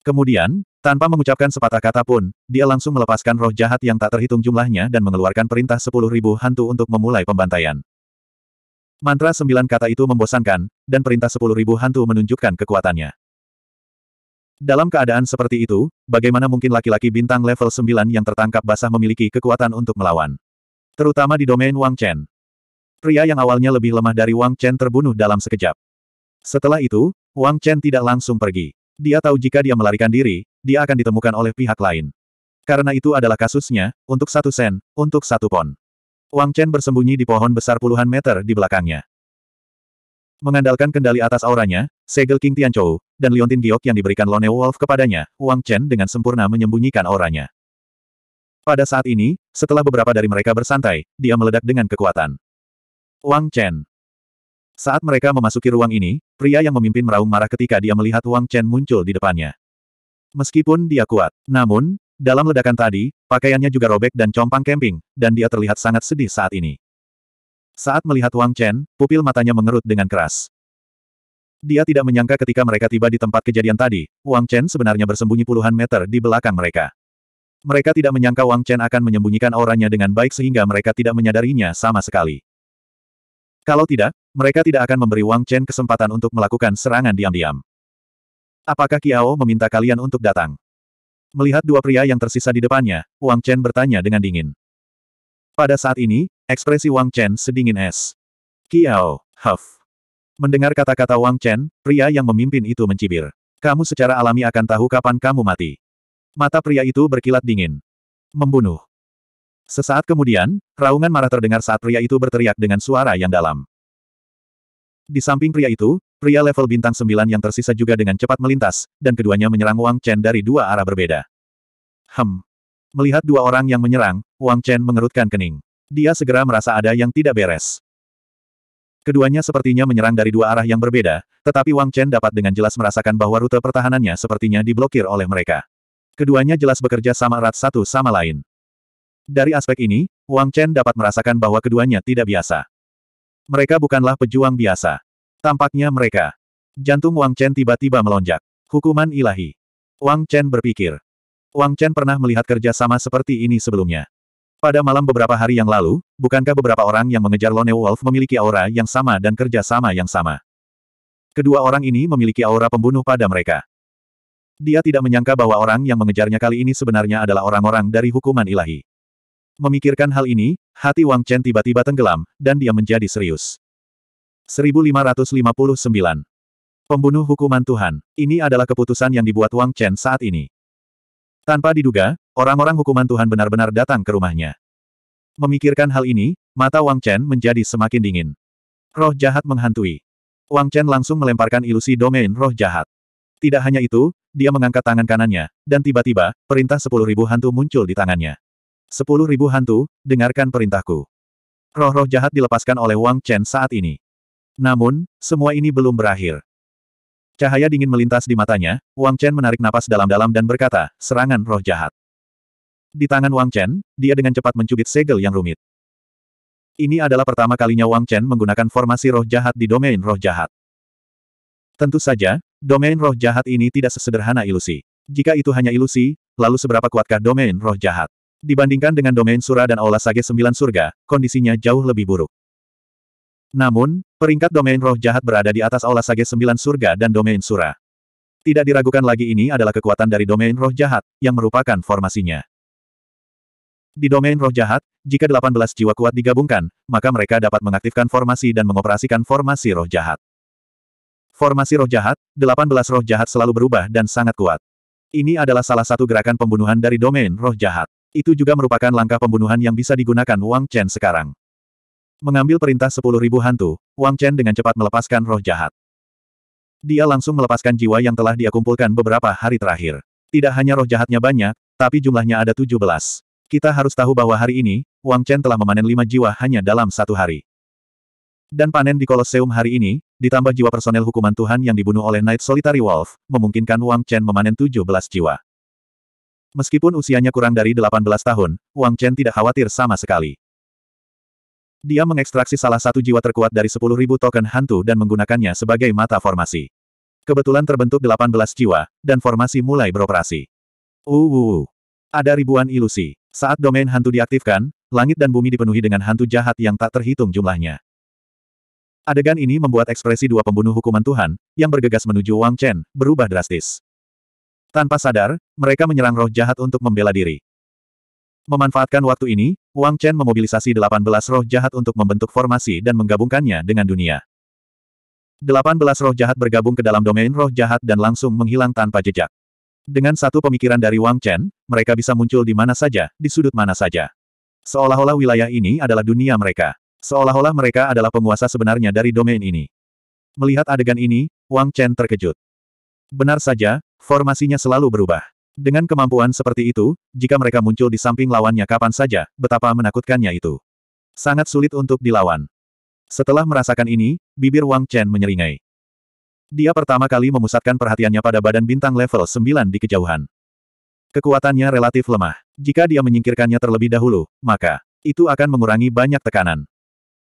Kemudian, tanpa mengucapkan sepatah kata pun, dia langsung melepaskan roh jahat yang tak terhitung jumlahnya dan mengeluarkan perintah sepuluh ribu hantu untuk memulai pembantaian. Mantra sembilan kata itu membosankan, dan perintah sepuluh ribu hantu menunjukkan kekuatannya. Dalam keadaan seperti itu, bagaimana mungkin laki-laki bintang level 9 yang tertangkap basah memiliki kekuatan untuk melawan? Terutama di domain Wang Chen. Pria yang awalnya lebih lemah dari Wang Chen terbunuh dalam sekejap. Setelah itu, Wang Chen tidak langsung pergi. Dia tahu jika dia melarikan diri, dia akan ditemukan oleh pihak lain. Karena itu adalah kasusnya, untuk satu sen, untuk satu pon. Wang Chen bersembunyi di pohon besar puluhan meter di belakangnya. Mengandalkan kendali atas auranya, segel King Tianchou, dan liontin giok yang diberikan Lone Wolf kepadanya, Wang Chen dengan sempurna menyembunyikan auranya. Pada saat ini, setelah beberapa dari mereka bersantai, dia meledak dengan kekuatan. Wang Chen. Saat mereka memasuki ruang ini, pria yang memimpin meraung marah ketika dia melihat Wang Chen muncul di depannya. Meskipun dia kuat, namun, dalam ledakan tadi, pakaiannya juga robek dan compang kemping, dan dia terlihat sangat sedih saat ini. Saat melihat Wang Chen, pupil matanya mengerut dengan keras. Dia tidak menyangka ketika mereka tiba di tempat kejadian tadi, Wang Chen sebenarnya bersembunyi puluhan meter di belakang mereka. Mereka tidak menyangka Wang Chen akan menyembunyikan auranya dengan baik sehingga mereka tidak menyadarinya sama sekali. Kalau tidak, mereka tidak akan memberi Wang Chen kesempatan untuk melakukan serangan diam-diam. Apakah Kiao meminta kalian untuk datang? Melihat dua pria yang tersisa di depannya, Wang Chen bertanya dengan dingin. Pada saat ini, ekspresi Wang Chen sedingin es. Kiao, huff. Mendengar kata-kata Wang Chen, pria yang memimpin itu mencibir. Kamu secara alami akan tahu kapan kamu mati. Mata pria itu berkilat dingin. Membunuh. Sesaat kemudian, raungan marah terdengar saat pria itu berteriak dengan suara yang dalam. Di samping pria itu, pria level bintang 9 yang tersisa juga dengan cepat melintas, dan keduanya menyerang Wang Chen dari dua arah berbeda. Hem. Melihat dua orang yang menyerang, Wang Chen mengerutkan kening. Dia segera merasa ada yang tidak beres. Keduanya sepertinya menyerang dari dua arah yang berbeda, tetapi Wang Chen dapat dengan jelas merasakan bahwa rute pertahanannya sepertinya diblokir oleh mereka. Keduanya jelas bekerja sama erat satu sama lain. Dari aspek ini, Wang Chen dapat merasakan bahwa keduanya tidak biasa. Mereka bukanlah pejuang biasa. Tampaknya mereka. Jantung Wang Chen tiba-tiba melonjak. Hukuman ilahi. Wang Chen berpikir. Wang Chen pernah melihat kerja sama seperti ini sebelumnya. Pada malam beberapa hari yang lalu, bukankah beberapa orang yang mengejar Lone Wolf memiliki aura yang sama dan kerja sama yang sama? Kedua orang ini memiliki aura pembunuh pada mereka. Dia tidak menyangka bahwa orang yang mengejarnya kali ini sebenarnya adalah orang-orang dari hukuman ilahi. Memikirkan hal ini, hati Wang Chen tiba-tiba tenggelam, dan dia menjadi serius. 1559. Pembunuh hukuman Tuhan. Ini adalah keputusan yang dibuat Wang Chen saat ini. Tanpa diduga, orang-orang hukuman Tuhan benar-benar datang ke rumahnya. Memikirkan hal ini, mata Wang Chen menjadi semakin dingin. Roh jahat menghantui. Wang Chen langsung melemparkan ilusi domain roh jahat. Tidak hanya itu, dia mengangkat tangan kanannya, dan tiba-tiba, perintah sepuluh ribu hantu muncul di tangannya. Sepuluh ribu hantu, dengarkan perintahku. Roh-roh jahat dilepaskan oleh Wang Chen saat ini. Namun, semua ini belum berakhir. Cahaya dingin melintas di matanya, Wang Chen menarik napas dalam-dalam dan berkata, serangan roh jahat. Di tangan Wang Chen, dia dengan cepat mencubit segel yang rumit. Ini adalah pertama kalinya Wang Chen menggunakan formasi roh jahat di domain roh jahat. Tentu saja, domain roh jahat ini tidak sesederhana ilusi. Jika itu hanya ilusi, lalu seberapa kuatkah domain roh jahat? Dibandingkan dengan domain Sura dan Aula Sage Sembilan Surga, kondisinya jauh lebih buruk. Namun, peringkat domain roh jahat berada di atas Aula Sage Sembilan Surga dan domain Sura. Tidak diragukan lagi ini adalah kekuatan dari domain roh jahat, yang merupakan formasinya. Di domain roh jahat, jika 18 jiwa kuat digabungkan, maka mereka dapat mengaktifkan formasi dan mengoperasikan formasi roh jahat. Formasi roh jahat, 18 roh jahat selalu berubah dan sangat kuat. Ini adalah salah satu gerakan pembunuhan dari domain roh jahat. Itu juga merupakan langkah pembunuhan yang bisa digunakan Wang Chen sekarang. Mengambil perintah 10.000 hantu, Wang Chen dengan cepat melepaskan roh jahat. Dia langsung melepaskan jiwa yang telah dia kumpulkan beberapa hari terakhir. Tidak hanya roh jahatnya banyak, tapi jumlahnya ada 17. Kita harus tahu bahwa hari ini, Wang Chen telah memanen lima jiwa hanya dalam satu hari. Dan panen di Koloseum hari ini, ditambah jiwa personel hukuman Tuhan yang dibunuh oleh Knight Solitary Wolf, memungkinkan Wang Chen memanen 17 jiwa. Meskipun usianya kurang dari 18 tahun, Wang Chen tidak khawatir sama sekali. Dia mengekstraksi salah satu jiwa terkuat dari 10.000 token hantu dan menggunakannya sebagai mata formasi. Kebetulan terbentuk 18 jiwa, dan formasi mulai beroperasi. Uh, uh, uh. Ada ribuan ilusi. Saat domain hantu diaktifkan, langit dan bumi dipenuhi dengan hantu jahat yang tak terhitung jumlahnya. Adegan ini membuat ekspresi dua pembunuh hukuman Tuhan, yang bergegas menuju Wang Chen, berubah drastis. Tanpa sadar, mereka menyerang roh jahat untuk membela diri. Memanfaatkan waktu ini, Wang Chen memobilisasi 18 roh jahat untuk membentuk formasi dan menggabungkannya dengan dunia. 18 roh jahat bergabung ke dalam domain roh jahat dan langsung menghilang tanpa jejak. Dengan satu pemikiran dari Wang Chen, mereka bisa muncul di mana saja, di sudut mana saja. Seolah-olah wilayah ini adalah dunia mereka. Seolah-olah mereka adalah penguasa sebenarnya dari domain ini. Melihat adegan ini, Wang Chen terkejut. Benar saja, formasinya selalu berubah. Dengan kemampuan seperti itu, jika mereka muncul di samping lawannya kapan saja, betapa menakutkannya itu. Sangat sulit untuk dilawan. Setelah merasakan ini, bibir Wang Chen menyeringai. Dia pertama kali memusatkan perhatiannya pada badan bintang level 9 di kejauhan. Kekuatannya relatif lemah. Jika dia menyingkirkannya terlebih dahulu, maka itu akan mengurangi banyak tekanan.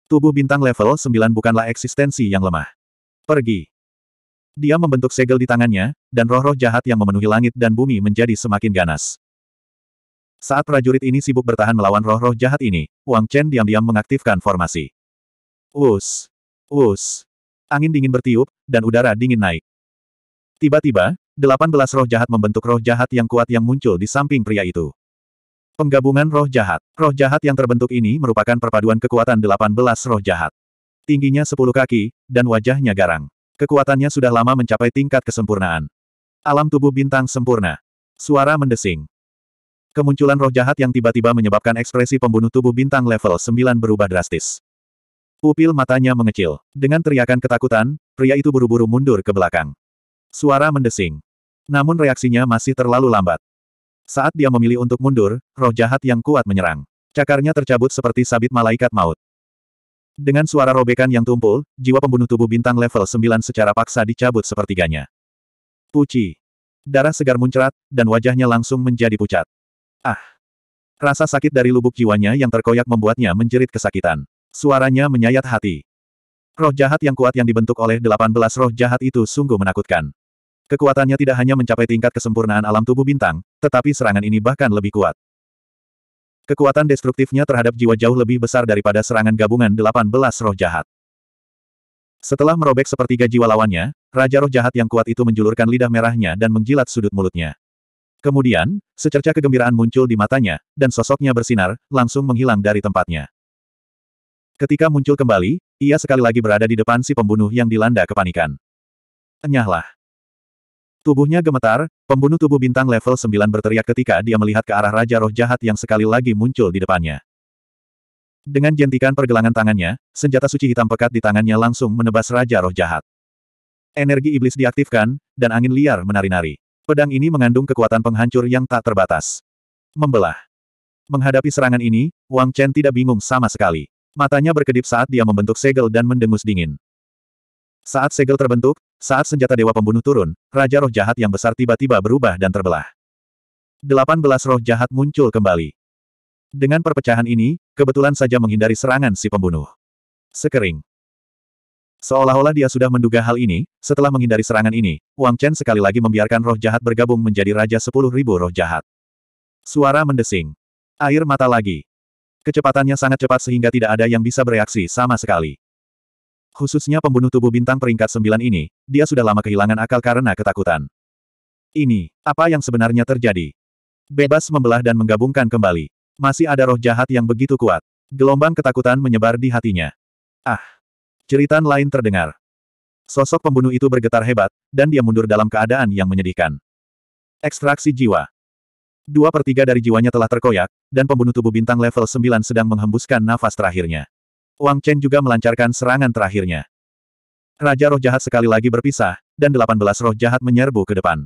Tubuh bintang level 9 bukanlah eksistensi yang lemah. Pergi. Dia membentuk segel di tangannya, dan roh-roh jahat yang memenuhi langit dan bumi menjadi semakin ganas. Saat prajurit ini sibuk bertahan melawan roh-roh jahat ini, Wang Chen diam-diam mengaktifkan formasi. Us! Us! angin dingin bertiup, dan udara dingin naik. Tiba-tiba, delapan belas roh jahat membentuk roh jahat yang kuat yang muncul di samping pria itu. Penggabungan roh jahat. Roh jahat yang terbentuk ini merupakan perpaduan kekuatan delapan belas roh jahat. Tingginya sepuluh kaki, dan wajahnya garang. Kekuatannya sudah lama mencapai tingkat kesempurnaan. Alam tubuh bintang sempurna. Suara mendesing. Kemunculan roh jahat yang tiba-tiba menyebabkan ekspresi pembunuh tubuh bintang level 9 berubah drastis. Pupil matanya mengecil. Dengan teriakan ketakutan, pria itu buru-buru mundur ke belakang. Suara mendesing. Namun reaksinya masih terlalu lambat. Saat dia memilih untuk mundur, roh jahat yang kuat menyerang. Cakarnya tercabut seperti sabit malaikat maut. Dengan suara robekan yang tumpul, jiwa pembunuh tubuh bintang level 9 secara paksa dicabut sepertiganya. Puci. Darah segar muncrat, dan wajahnya langsung menjadi pucat. Ah! Rasa sakit dari lubuk jiwanya yang terkoyak membuatnya menjerit kesakitan. Suaranya menyayat hati. Roh jahat yang kuat yang dibentuk oleh 18 roh jahat itu sungguh menakutkan. Kekuatannya tidak hanya mencapai tingkat kesempurnaan alam tubuh bintang, tetapi serangan ini bahkan lebih kuat. Kekuatan destruktifnya terhadap jiwa jauh lebih besar daripada serangan gabungan 18 roh jahat. Setelah merobek sepertiga jiwa lawannya, Raja Roh Jahat yang kuat itu menjulurkan lidah merahnya dan menjilat sudut mulutnya. Kemudian, secerca kegembiraan muncul di matanya, dan sosoknya bersinar, langsung menghilang dari tempatnya. Ketika muncul kembali, ia sekali lagi berada di depan si pembunuh yang dilanda kepanikan. Enyahlah. Tubuhnya gemetar, pembunuh tubuh bintang level 9 berteriak ketika dia melihat ke arah Raja Roh Jahat yang sekali lagi muncul di depannya. Dengan jentikan pergelangan tangannya, senjata suci hitam pekat di tangannya langsung menebas Raja Roh Jahat. Energi iblis diaktifkan, dan angin liar menari-nari. Pedang ini mengandung kekuatan penghancur yang tak terbatas. Membelah. Menghadapi serangan ini, Wang Chen tidak bingung sama sekali. Matanya berkedip saat dia membentuk segel dan mendengus dingin. Saat segel terbentuk, saat senjata dewa pembunuh turun, Raja Roh Jahat yang besar tiba-tiba berubah dan terbelah. Delapan belas roh jahat muncul kembali. Dengan perpecahan ini, kebetulan saja menghindari serangan si pembunuh. Sekering. Seolah-olah dia sudah menduga hal ini, setelah menghindari serangan ini, Wang Chen sekali lagi membiarkan roh jahat bergabung menjadi Raja Sepuluh Ribu Roh Jahat. Suara mendesing. Air mata lagi. Kecepatannya sangat cepat sehingga tidak ada yang bisa bereaksi sama sekali. Khususnya pembunuh tubuh bintang peringkat sembilan ini, dia sudah lama kehilangan akal karena ketakutan. Ini, apa yang sebenarnya terjadi? Bebas membelah dan menggabungkan kembali. Masih ada roh jahat yang begitu kuat. Gelombang ketakutan menyebar di hatinya. Ah! cerita lain terdengar. Sosok pembunuh itu bergetar hebat, dan dia mundur dalam keadaan yang menyedihkan. Ekstraksi jiwa. Dua per tiga dari jiwanya telah terkoyak, dan pembunuh tubuh bintang level 9 sedang menghembuskan nafas terakhirnya. Wang Chen juga melancarkan serangan terakhirnya. Raja roh jahat sekali lagi berpisah, dan delapan belas roh jahat menyerbu ke depan.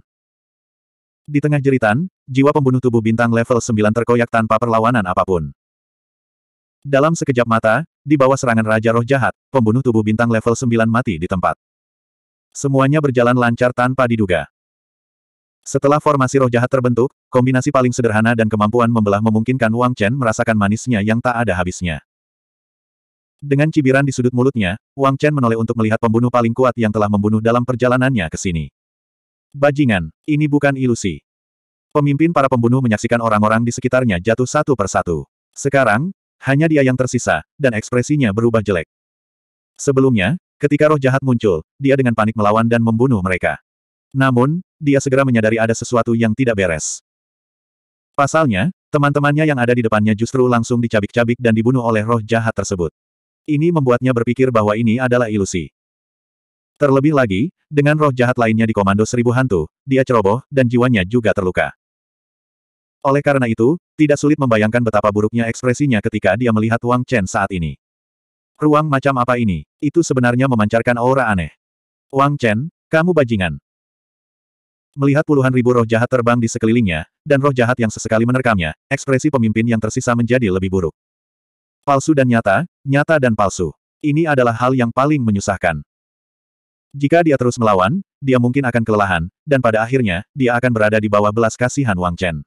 Di tengah jeritan, jiwa pembunuh tubuh bintang level 9 terkoyak tanpa perlawanan apapun. Dalam sekejap mata, di bawah serangan Raja Roh Jahat, pembunuh tubuh bintang level 9 mati di tempat. Semuanya berjalan lancar tanpa diduga. Setelah formasi roh jahat terbentuk, kombinasi paling sederhana dan kemampuan membelah memungkinkan Wang Chen merasakan manisnya yang tak ada habisnya. Dengan cibiran di sudut mulutnya, Wang Chen menoleh untuk melihat pembunuh paling kuat yang telah membunuh dalam perjalanannya ke sini. Bajingan, ini bukan ilusi. Pemimpin para pembunuh menyaksikan orang-orang di sekitarnya jatuh satu persatu. Sekarang, hanya dia yang tersisa, dan ekspresinya berubah jelek. Sebelumnya, ketika roh jahat muncul, dia dengan panik melawan dan membunuh mereka. Namun, dia segera menyadari ada sesuatu yang tidak beres. Pasalnya, teman-temannya yang ada di depannya justru langsung dicabik-cabik dan dibunuh oleh roh jahat tersebut. Ini membuatnya berpikir bahwa ini adalah ilusi. Terlebih lagi, dengan roh jahat lainnya di komando seribu hantu, dia ceroboh, dan jiwanya juga terluka. Oleh karena itu, tidak sulit membayangkan betapa buruknya ekspresinya ketika dia melihat Wang Chen saat ini. Ruang macam apa ini? Itu sebenarnya memancarkan aura aneh. Wang Chen, kamu bajingan. Melihat puluhan ribu roh jahat terbang di sekelilingnya, dan roh jahat yang sesekali menerkamnya, ekspresi pemimpin yang tersisa menjadi lebih buruk. Palsu dan nyata, nyata dan palsu. Ini adalah hal yang paling menyusahkan. Jika dia terus melawan, dia mungkin akan kelelahan, dan pada akhirnya, dia akan berada di bawah belas kasihan Wang Chen.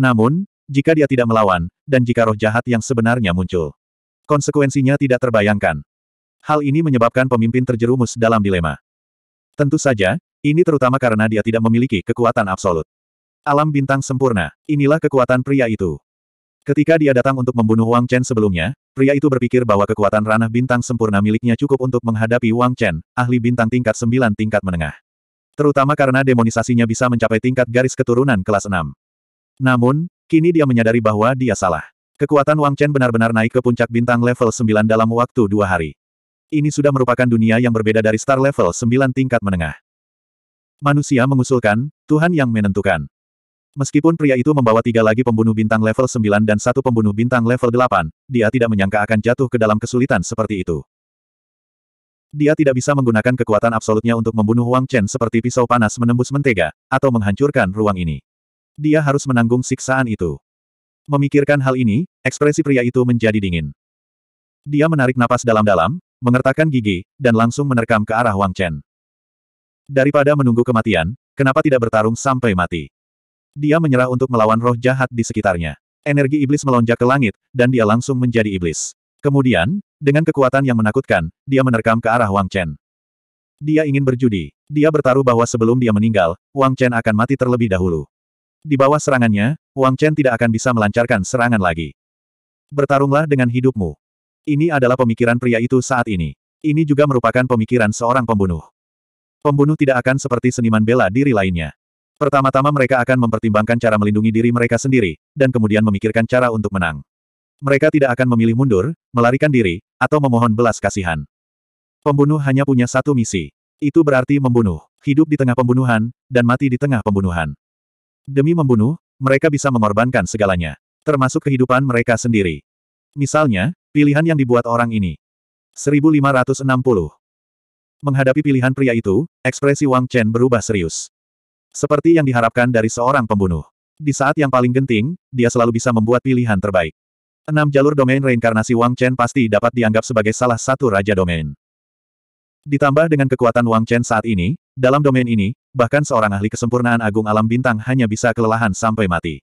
Namun, jika dia tidak melawan, dan jika roh jahat yang sebenarnya muncul, konsekuensinya tidak terbayangkan. Hal ini menyebabkan pemimpin terjerumus dalam dilema. Tentu saja, ini terutama karena dia tidak memiliki kekuatan absolut. Alam bintang sempurna, inilah kekuatan pria itu. Ketika dia datang untuk membunuh Wang Chen sebelumnya, pria itu berpikir bahwa kekuatan ranah bintang sempurna miliknya cukup untuk menghadapi Wang Chen, ahli bintang tingkat 9 tingkat menengah. Terutama karena demonisasinya bisa mencapai tingkat garis keturunan kelas 6. Namun, kini dia menyadari bahwa dia salah. Kekuatan Wang Chen benar-benar naik ke puncak bintang level 9 dalam waktu dua hari. Ini sudah merupakan dunia yang berbeda dari star level 9 tingkat menengah. Manusia mengusulkan, Tuhan yang menentukan. Meskipun pria itu membawa tiga lagi pembunuh bintang level 9 dan satu pembunuh bintang level 8, dia tidak menyangka akan jatuh ke dalam kesulitan seperti itu. Dia tidak bisa menggunakan kekuatan absolutnya untuk membunuh Wang Chen seperti pisau panas menembus mentega, atau menghancurkan ruang ini. Dia harus menanggung siksaan itu. Memikirkan hal ini, ekspresi pria itu menjadi dingin. Dia menarik napas dalam-dalam, mengertakkan gigi, dan langsung menerkam ke arah Wang Chen. Daripada menunggu kematian, kenapa tidak bertarung sampai mati? Dia menyerah untuk melawan roh jahat di sekitarnya. Energi iblis melonjak ke langit, dan dia langsung menjadi iblis. Kemudian, dengan kekuatan yang menakutkan, dia menerkam ke arah Wang Chen. Dia ingin berjudi. Dia bertaruh bahwa sebelum dia meninggal, Wang Chen akan mati terlebih dahulu. Di bawah serangannya, Wang Chen tidak akan bisa melancarkan serangan lagi. Bertarunglah dengan hidupmu. Ini adalah pemikiran pria itu saat ini. Ini juga merupakan pemikiran seorang pembunuh. Pembunuh tidak akan seperti seniman bela diri lainnya. Pertama-tama mereka akan mempertimbangkan cara melindungi diri mereka sendiri, dan kemudian memikirkan cara untuk menang. Mereka tidak akan memilih mundur, melarikan diri, atau memohon belas kasihan. Pembunuh hanya punya satu misi. Itu berarti membunuh, hidup di tengah pembunuhan, dan mati di tengah pembunuhan. Demi membunuh, mereka bisa mengorbankan segalanya, termasuk kehidupan mereka sendiri. Misalnya, pilihan yang dibuat orang ini. 1560 Menghadapi pilihan pria itu, ekspresi Wang Chen berubah serius. Seperti yang diharapkan dari seorang pembunuh. Di saat yang paling genting, dia selalu bisa membuat pilihan terbaik. Enam jalur domain reinkarnasi Wang Chen pasti dapat dianggap sebagai salah satu raja domain. Ditambah dengan kekuatan Wang Chen saat ini, dalam domain ini, bahkan seorang ahli kesempurnaan agung alam bintang hanya bisa kelelahan sampai mati.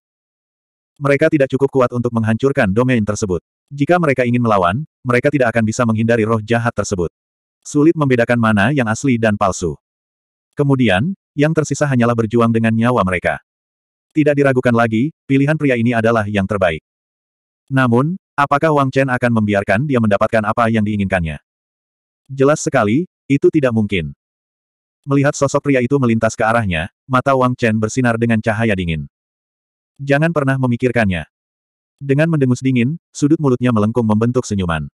Mereka tidak cukup kuat untuk menghancurkan domain tersebut. Jika mereka ingin melawan, mereka tidak akan bisa menghindari roh jahat tersebut. Sulit membedakan mana yang asli dan palsu. Kemudian, yang tersisa hanyalah berjuang dengan nyawa mereka. Tidak diragukan lagi, pilihan pria ini adalah yang terbaik. Namun, apakah Wang Chen akan membiarkan dia mendapatkan apa yang diinginkannya? Jelas sekali, itu tidak mungkin. Melihat sosok pria itu melintas ke arahnya, mata Wang Chen bersinar dengan cahaya dingin. Jangan pernah memikirkannya. Dengan mendengus dingin, sudut mulutnya melengkung membentuk senyuman.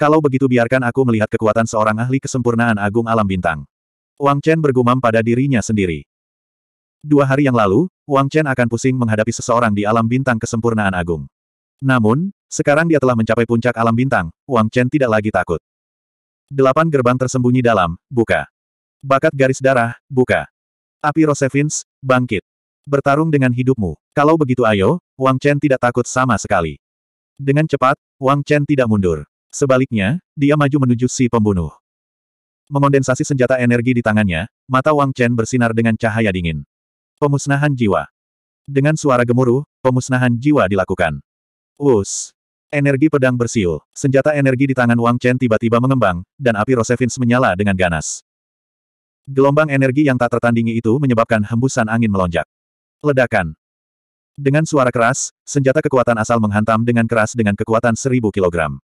Kalau begitu biarkan aku melihat kekuatan seorang ahli kesempurnaan agung alam bintang. Wang Chen bergumam pada dirinya sendiri. Dua hari yang lalu, Wang Chen akan pusing menghadapi seseorang di alam bintang kesempurnaan agung. Namun, sekarang dia telah mencapai puncak alam bintang, Wang Chen tidak lagi takut. Delapan gerbang tersembunyi dalam, buka. Bakat garis darah, buka. Api Rosevins, bangkit. Bertarung dengan hidupmu. Kalau begitu ayo, Wang Chen tidak takut sama sekali. Dengan cepat, Wang Chen tidak mundur. Sebaliknya, dia maju menuju si pembunuh. Mengondensasi senjata energi di tangannya, mata Wang Chen bersinar dengan cahaya dingin. Pemusnahan jiwa. Dengan suara gemuruh, pemusnahan jiwa dilakukan. Us. Energi pedang bersiul, senjata energi di tangan Wang Chen tiba-tiba mengembang, dan api Rosevins menyala dengan ganas. Gelombang energi yang tak tertandingi itu menyebabkan hembusan angin melonjak. Ledakan. Dengan suara keras, senjata kekuatan asal menghantam dengan keras dengan kekuatan seribu kilogram.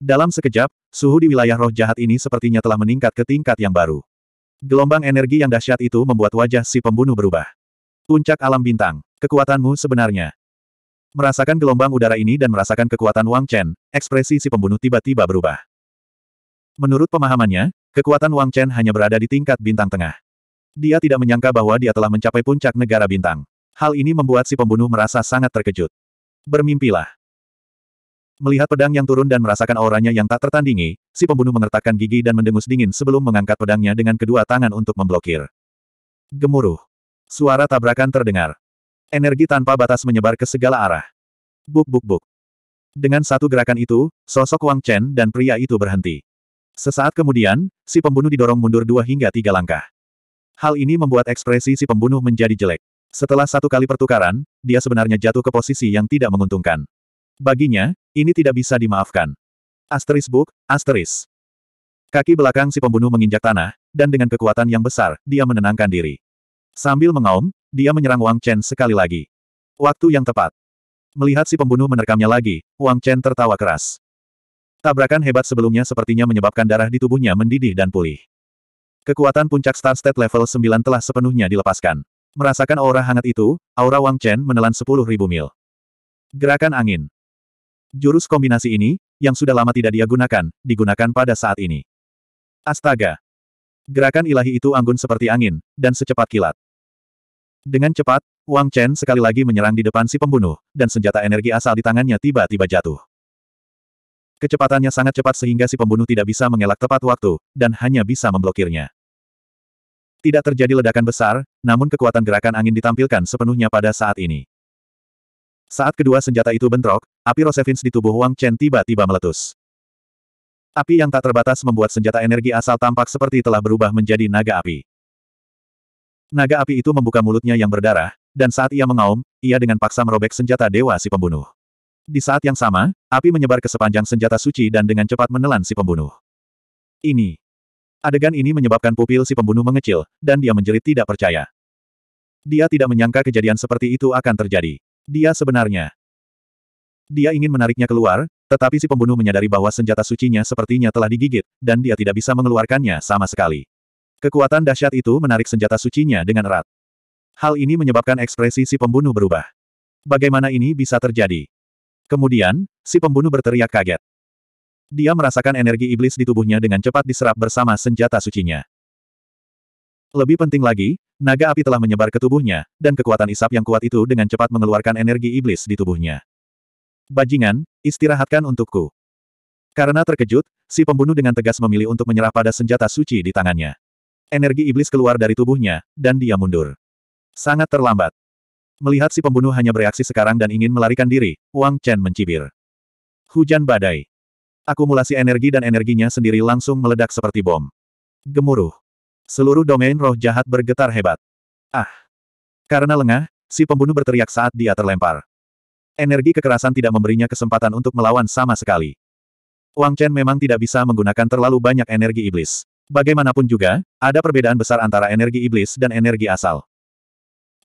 Dalam sekejap, suhu di wilayah roh jahat ini sepertinya telah meningkat ke tingkat yang baru. Gelombang energi yang dahsyat itu membuat wajah si pembunuh berubah. Puncak alam bintang, kekuatanmu sebenarnya. Merasakan gelombang udara ini dan merasakan kekuatan Wang Chen, ekspresi si pembunuh tiba-tiba berubah. Menurut pemahamannya, kekuatan Wang Chen hanya berada di tingkat bintang tengah. Dia tidak menyangka bahwa dia telah mencapai puncak negara bintang. Hal ini membuat si pembunuh merasa sangat terkejut. Bermimpilah. Melihat pedang yang turun dan merasakan auranya yang tak tertandingi, si pembunuh mengertakkan gigi dan mendengus dingin sebelum mengangkat pedangnya dengan kedua tangan untuk memblokir. Gemuruh. Suara tabrakan terdengar. Energi tanpa batas menyebar ke segala arah. Buk buk buk. Dengan satu gerakan itu, sosok Wang Chen dan pria itu berhenti. Sesaat kemudian, si pembunuh didorong mundur dua hingga tiga langkah. Hal ini membuat ekspresi si pembunuh menjadi jelek. Setelah satu kali pertukaran, dia sebenarnya jatuh ke posisi yang tidak menguntungkan. Baginya, ini tidak bisa dimaafkan. Asteris Book, Asteris. Kaki belakang si pembunuh menginjak tanah, dan dengan kekuatan yang besar, dia menenangkan diri. Sambil mengaum, dia menyerang Wang Chen sekali lagi. Waktu yang tepat. Melihat si pembunuh menerkamnya lagi, Wang Chen tertawa keras. Tabrakan hebat sebelumnya sepertinya menyebabkan darah di tubuhnya mendidih dan pulih. Kekuatan puncak Star State level 9 telah sepenuhnya dilepaskan. Merasakan aura hangat itu, aura Wang Chen menelan 10.000 mil. Gerakan angin. Jurus kombinasi ini, yang sudah lama tidak dia gunakan, digunakan pada saat ini. Astaga! Gerakan ilahi itu anggun seperti angin, dan secepat kilat. Dengan cepat, Wang Chen sekali lagi menyerang di depan si pembunuh, dan senjata energi asal di tangannya tiba-tiba jatuh. Kecepatannya sangat cepat sehingga si pembunuh tidak bisa mengelak tepat waktu, dan hanya bisa memblokirnya. Tidak terjadi ledakan besar, namun kekuatan gerakan angin ditampilkan sepenuhnya pada saat ini. Saat kedua senjata itu bentrok, api Rosevins di tubuh Wang Chen tiba-tiba meletus. Api yang tak terbatas membuat senjata energi asal tampak seperti telah berubah menjadi naga api. Naga api itu membuka mulutnya yang berdarah, dan saat ia mengaum, ia dengan paksa merobek senjata dewa si pembunuh. Di saat yang sama, api menyebar ke sepanjang senjata suci dan dengan cepat menelan si pembunuh. Ini. Adegan ini menyebabkan pupil si pembunuh mengecil, dan dia menjerit tidak percaya. Dia tidak menyangka kejadian seperti itu akan terjadi. Dia sebenarnya dia ingin menariknya keluar, tetapi si pembunuh menyadari bahwa senjata sucinya sepertinya telah digigit, dan dia tidak bisa mengeluarkannya sama sekali. Kekuatan dahsyat itu menarik senjata sucinya dengan erat. Hal ini menyebabkan ekspresi si pembunuh berubah. Bagaimana ini bisa terjadi? Kemudian, si pembunuh berteriak kaget. Dia merasakan energi iblis di tubuhnya dengan cepat diserap bersama senjata sucinya. Lebih penting lagi, naga api telah menyebar ke tubuhnya, dan kekuatan isap yang kuat itu dengan cepat mengeluarkan energi iblis di tubuhnya. Bajingan, istirahatkan untukku. Karena terkejut, si pembunuh dengan tegas memilih untuk menyerah pada senjata suci di tangannya. Energi iblis keluar dari tubuhnya, dan dia mundur. Sangat terlambat. Melihat si pembunuh hanya bereaksi sekarang dan ingin melarikan diri, Wang Chen mencibir. Hujan badai. Akumulasi energi dan energinya sendiri langsung meledak seperti bom. Gemuruh. Seluruh domain roh jahat bergetar hebat. Ah! Karena lengah, si pembunuh berteriak saat dia terlempar. Energi kekerasan tidak memberinya kesempatan untuk melawan sama sekali. Wang Chen memang tidak bisa menggunakan terlalu banyak energi iblis. Bagaimanapun juga, ada perbedaan besar antara energi iblis dan energi asal.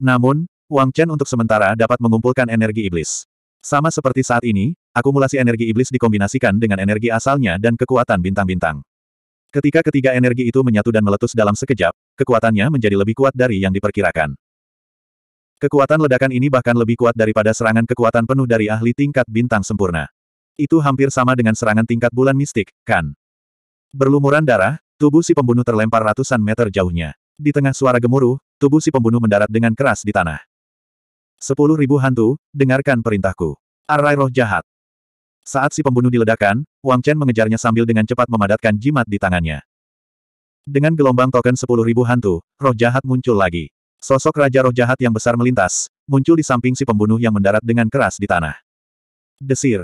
Namun, Wang Chen untuk sementara dapat mengumpulkan energi iblis. Sama seperti saat ini, akumulasi energi iblis dikombinasikan dengan energi asalnya dan kekuatan bintang-bintang. Ketika ketiga energi itu menyatu dan meletus dalam sekejap, kekuatannya menjadi lebih kuat dari yang diperkirakan. Kekuatan ledakan ini bahkan lebih kuat daripada serangan kekuatan penuh dari ahli tingkat bintang sempurna. Itu hampir sama dengan serangan tingkat bulan mistik, kan? Berlumuran darah, tubuh si pembunuh terlempar ratusan meter jauhnya. Di tengah suara gemuruh, tubuh si pembunuh mendarat dengan keras di tanah. Sepuluh ribu hantu, dengarkan perintahku. Arai roh jahat. Saat si pembunuh diledakkan, Wang Chen mengejarnya sambil dengan cepat memadatkan jimat di tangannya. Dengan gelombang token sepuluh ribu hantu, roh jahat muncul lagi. Sosok Raja Roh Jahat yang besar melintas, muncul di samping si pembunuh yang mendarat dengan keras di tanah. Desir.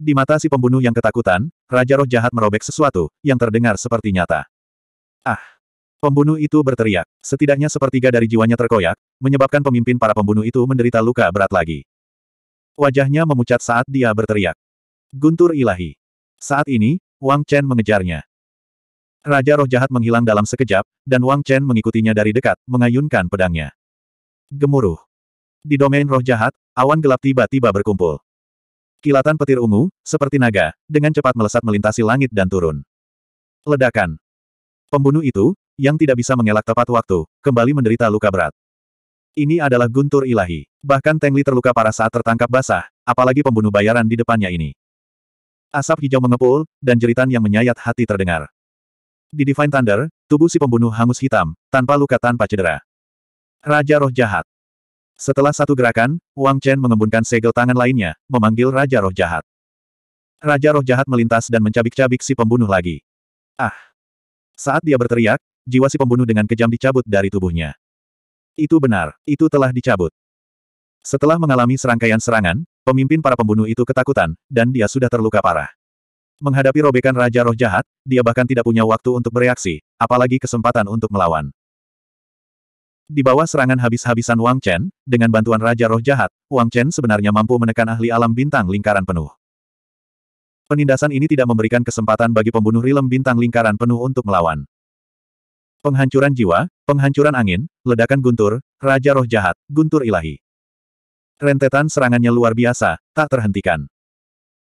Di mata si pembunuh yang ketakutan, Raja Roh Jahat merobek sesuatu, yang terdengar seperti nyata. Ah! Pembunuh itu berteriak. Setidaknya sepertiga dari jiwanya terkoyak, menyebabkan pemimpin para pembunuh itu menderita luka berat lagi. Wajahnya memucat saat dia berteriak. Guntur ilahi. Saat ini, Wang Chen mengejarnya. Raja roh jahat menghilang dalam sekejap, dan Wang Chen mengikutinya dari dekat, mengayunkan pedangnya. Gemuruh. Di domain roh jahat, awan gelap tiba-tiba berkumpul. Kilatan petir ungu, seperti naga, dengan cepat melesat melintasi langit dan turun. Ledakan. Pembunuh itu, yang tidak bisa mengelak tepat waktu, kembali menderita luka berat. Ini adalah guntur ilahi. Bahkan Tengli terluka parah saat tertangkap basah, apalagi pembunuh bayaran di depannya ini. Asap hijau mengepul, dan jeritan yang menyayat hati terdengar. Di Divine Thunder, tubuh si pembunuh hangus hitam, tanpa luka tanpa cedera. Raja Roh Jahat. Setelah satu gerakan, Wang Chen mengembunkan segel tangan lainnya, memanggil Raja Roh Jahat. Raja Roh Jahat melintas dan mencabik-cabik si pembunuh lagi. Ah! Saat dia berteriak, jiwa si pembunuh dengan kejam dicabut dari tubuhnya. Itu benar, itu telah dicabut. Setelah mengalami serangkaian serangan, pemimpin para pembunuh itu ketakutan, dan dia sudah terluka parah. Menghadapi robekan Raja Roh Jahat, dia bahkan tidak punya waktu untuk bereaksi, apalagi kesempatan untuk melawan. Di bawah serangan habis-habisan Wang Chen, dengan bantuan Raja Roh Jahat, Wang Chen sebenarnya mampu menekan ahli alam bintang lingkaran penuh. Penindasan ini tidak memberikan kesempatan bagi pembunuh rilem bintang lingkaran penuh untuk melawan. Penghancuran jiwa, penghancuran angin, ledakan guntur, Raja Roh Jahat, guntur ilahi. Rentetan serangannya luar biasa, tak terhentikan.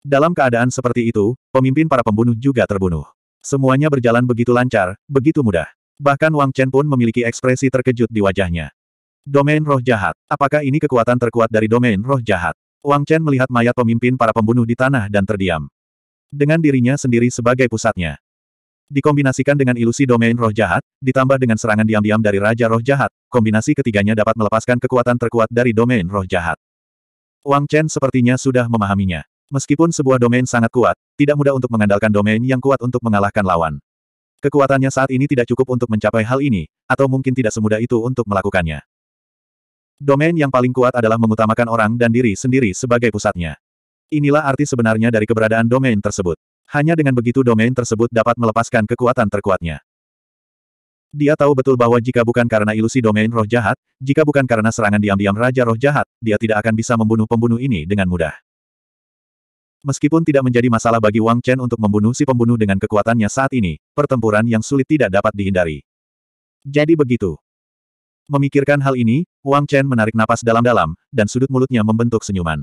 Dalam keadaan seperti itu, pemimpin para pembunuh juga terbunuh. Semuanya berjalan begitu lancar, begitu mudah. Bahkan Wang Chen pun memiliki ekspresi terkejut di wajahnya. Domain roh jahat. Apakah ini kekuatan terkuat dari domain roh jahat? Wang Chen melihat mayat pemimpin para pembunuh di tanah dan terdiam. Dengan dirinya sendiri sebagai pusatnya. Dikombinasikan dengan ilusi domain roh jahat, ditambah dengan serangan diam-diam dari Raja Roh Jahat, kombinasi ketiganya dapat melepaskan kekuatan terkuat dari domain roh jahat. Wang Chen sepertinya sudah memahaminya. Meskipun sebuah domain sangat kuat, tidak mudah untuk mengandalkan domain yang kuat untuk mengalahkan lawan. Kekuatannya saat ini tidak cukup untuk mencapai hal ini, atau mungkin tidak semudah itu untuk melakukannya. Domain yang paling kuat adalah mengutamakan orang dan diri sendiri sebagai pusatnya. Inilah arti sebenarnya dari keberadaan domain tersebut. Hanya dengan begitu domain tersebut dapat melepaskan kekuatan terkuatnya. Dia tahu betul bahwa jika bukan karena ilusi domain roh jahat, jika bukan karena serangan diam-diam Raja Roh Jahat, dia tidak akan bisa membunuh pembunuh ini dengan mudah. Meskipun tidak menjadi masalah bagi Wang Chen untuk membunuh si pembunuh dengan kekuatannya saat ini, pertempuran yang sulit tidak dapat dihindari. Jadi begitu. Memikirkan hal ini, Wang Chen menarik napas dalam-dalam, dan sudut mulutnya membentuk senyuman.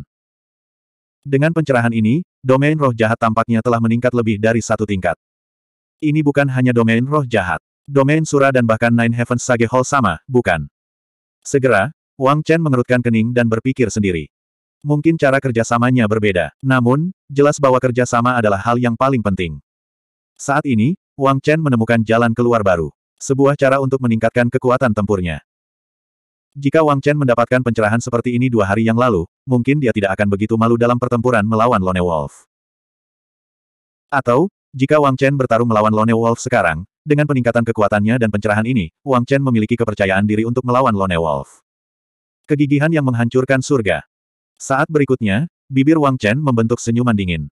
Dengan pencerahan ini, domain roh jahat tampaknya telah meningkat lebih dari satu tingkat. Ini bukan hanya domain roh jahat. Domain Sura dan bahkan Nine Heavens Sage Hall sama, bukan? Segera, Wang Chen mengerutkan kening dan berpikir sendiri. Mungkin cara kerjasamanya berbeda. Namun, jelas bahwa kerjasama adalah hal yang paling penting. Saat ini, Wang Chen menemukan jalan keluar baru. Sebuah cara untuk meningkatkan kekuatan tempurnya. Jika Wang Chen mendapatkan pencerahan seperti ini dua hari yang lalu, mungkin dia tidak akan begitu malu dalam pertempuran melawan Lone Wolf. Atau, jika Wang Chen bertarung melawan Lone Wolf sekarang, dengan peningkatan kekuatannya dan pencerahan ini, Wang Chen memiliki kepercayaan diri untuk melawan Lone Wolf. Kegigihan yang menghancurkan surga. Saat berikutnya, bibir Wang Chen membentuk senyuman dingin.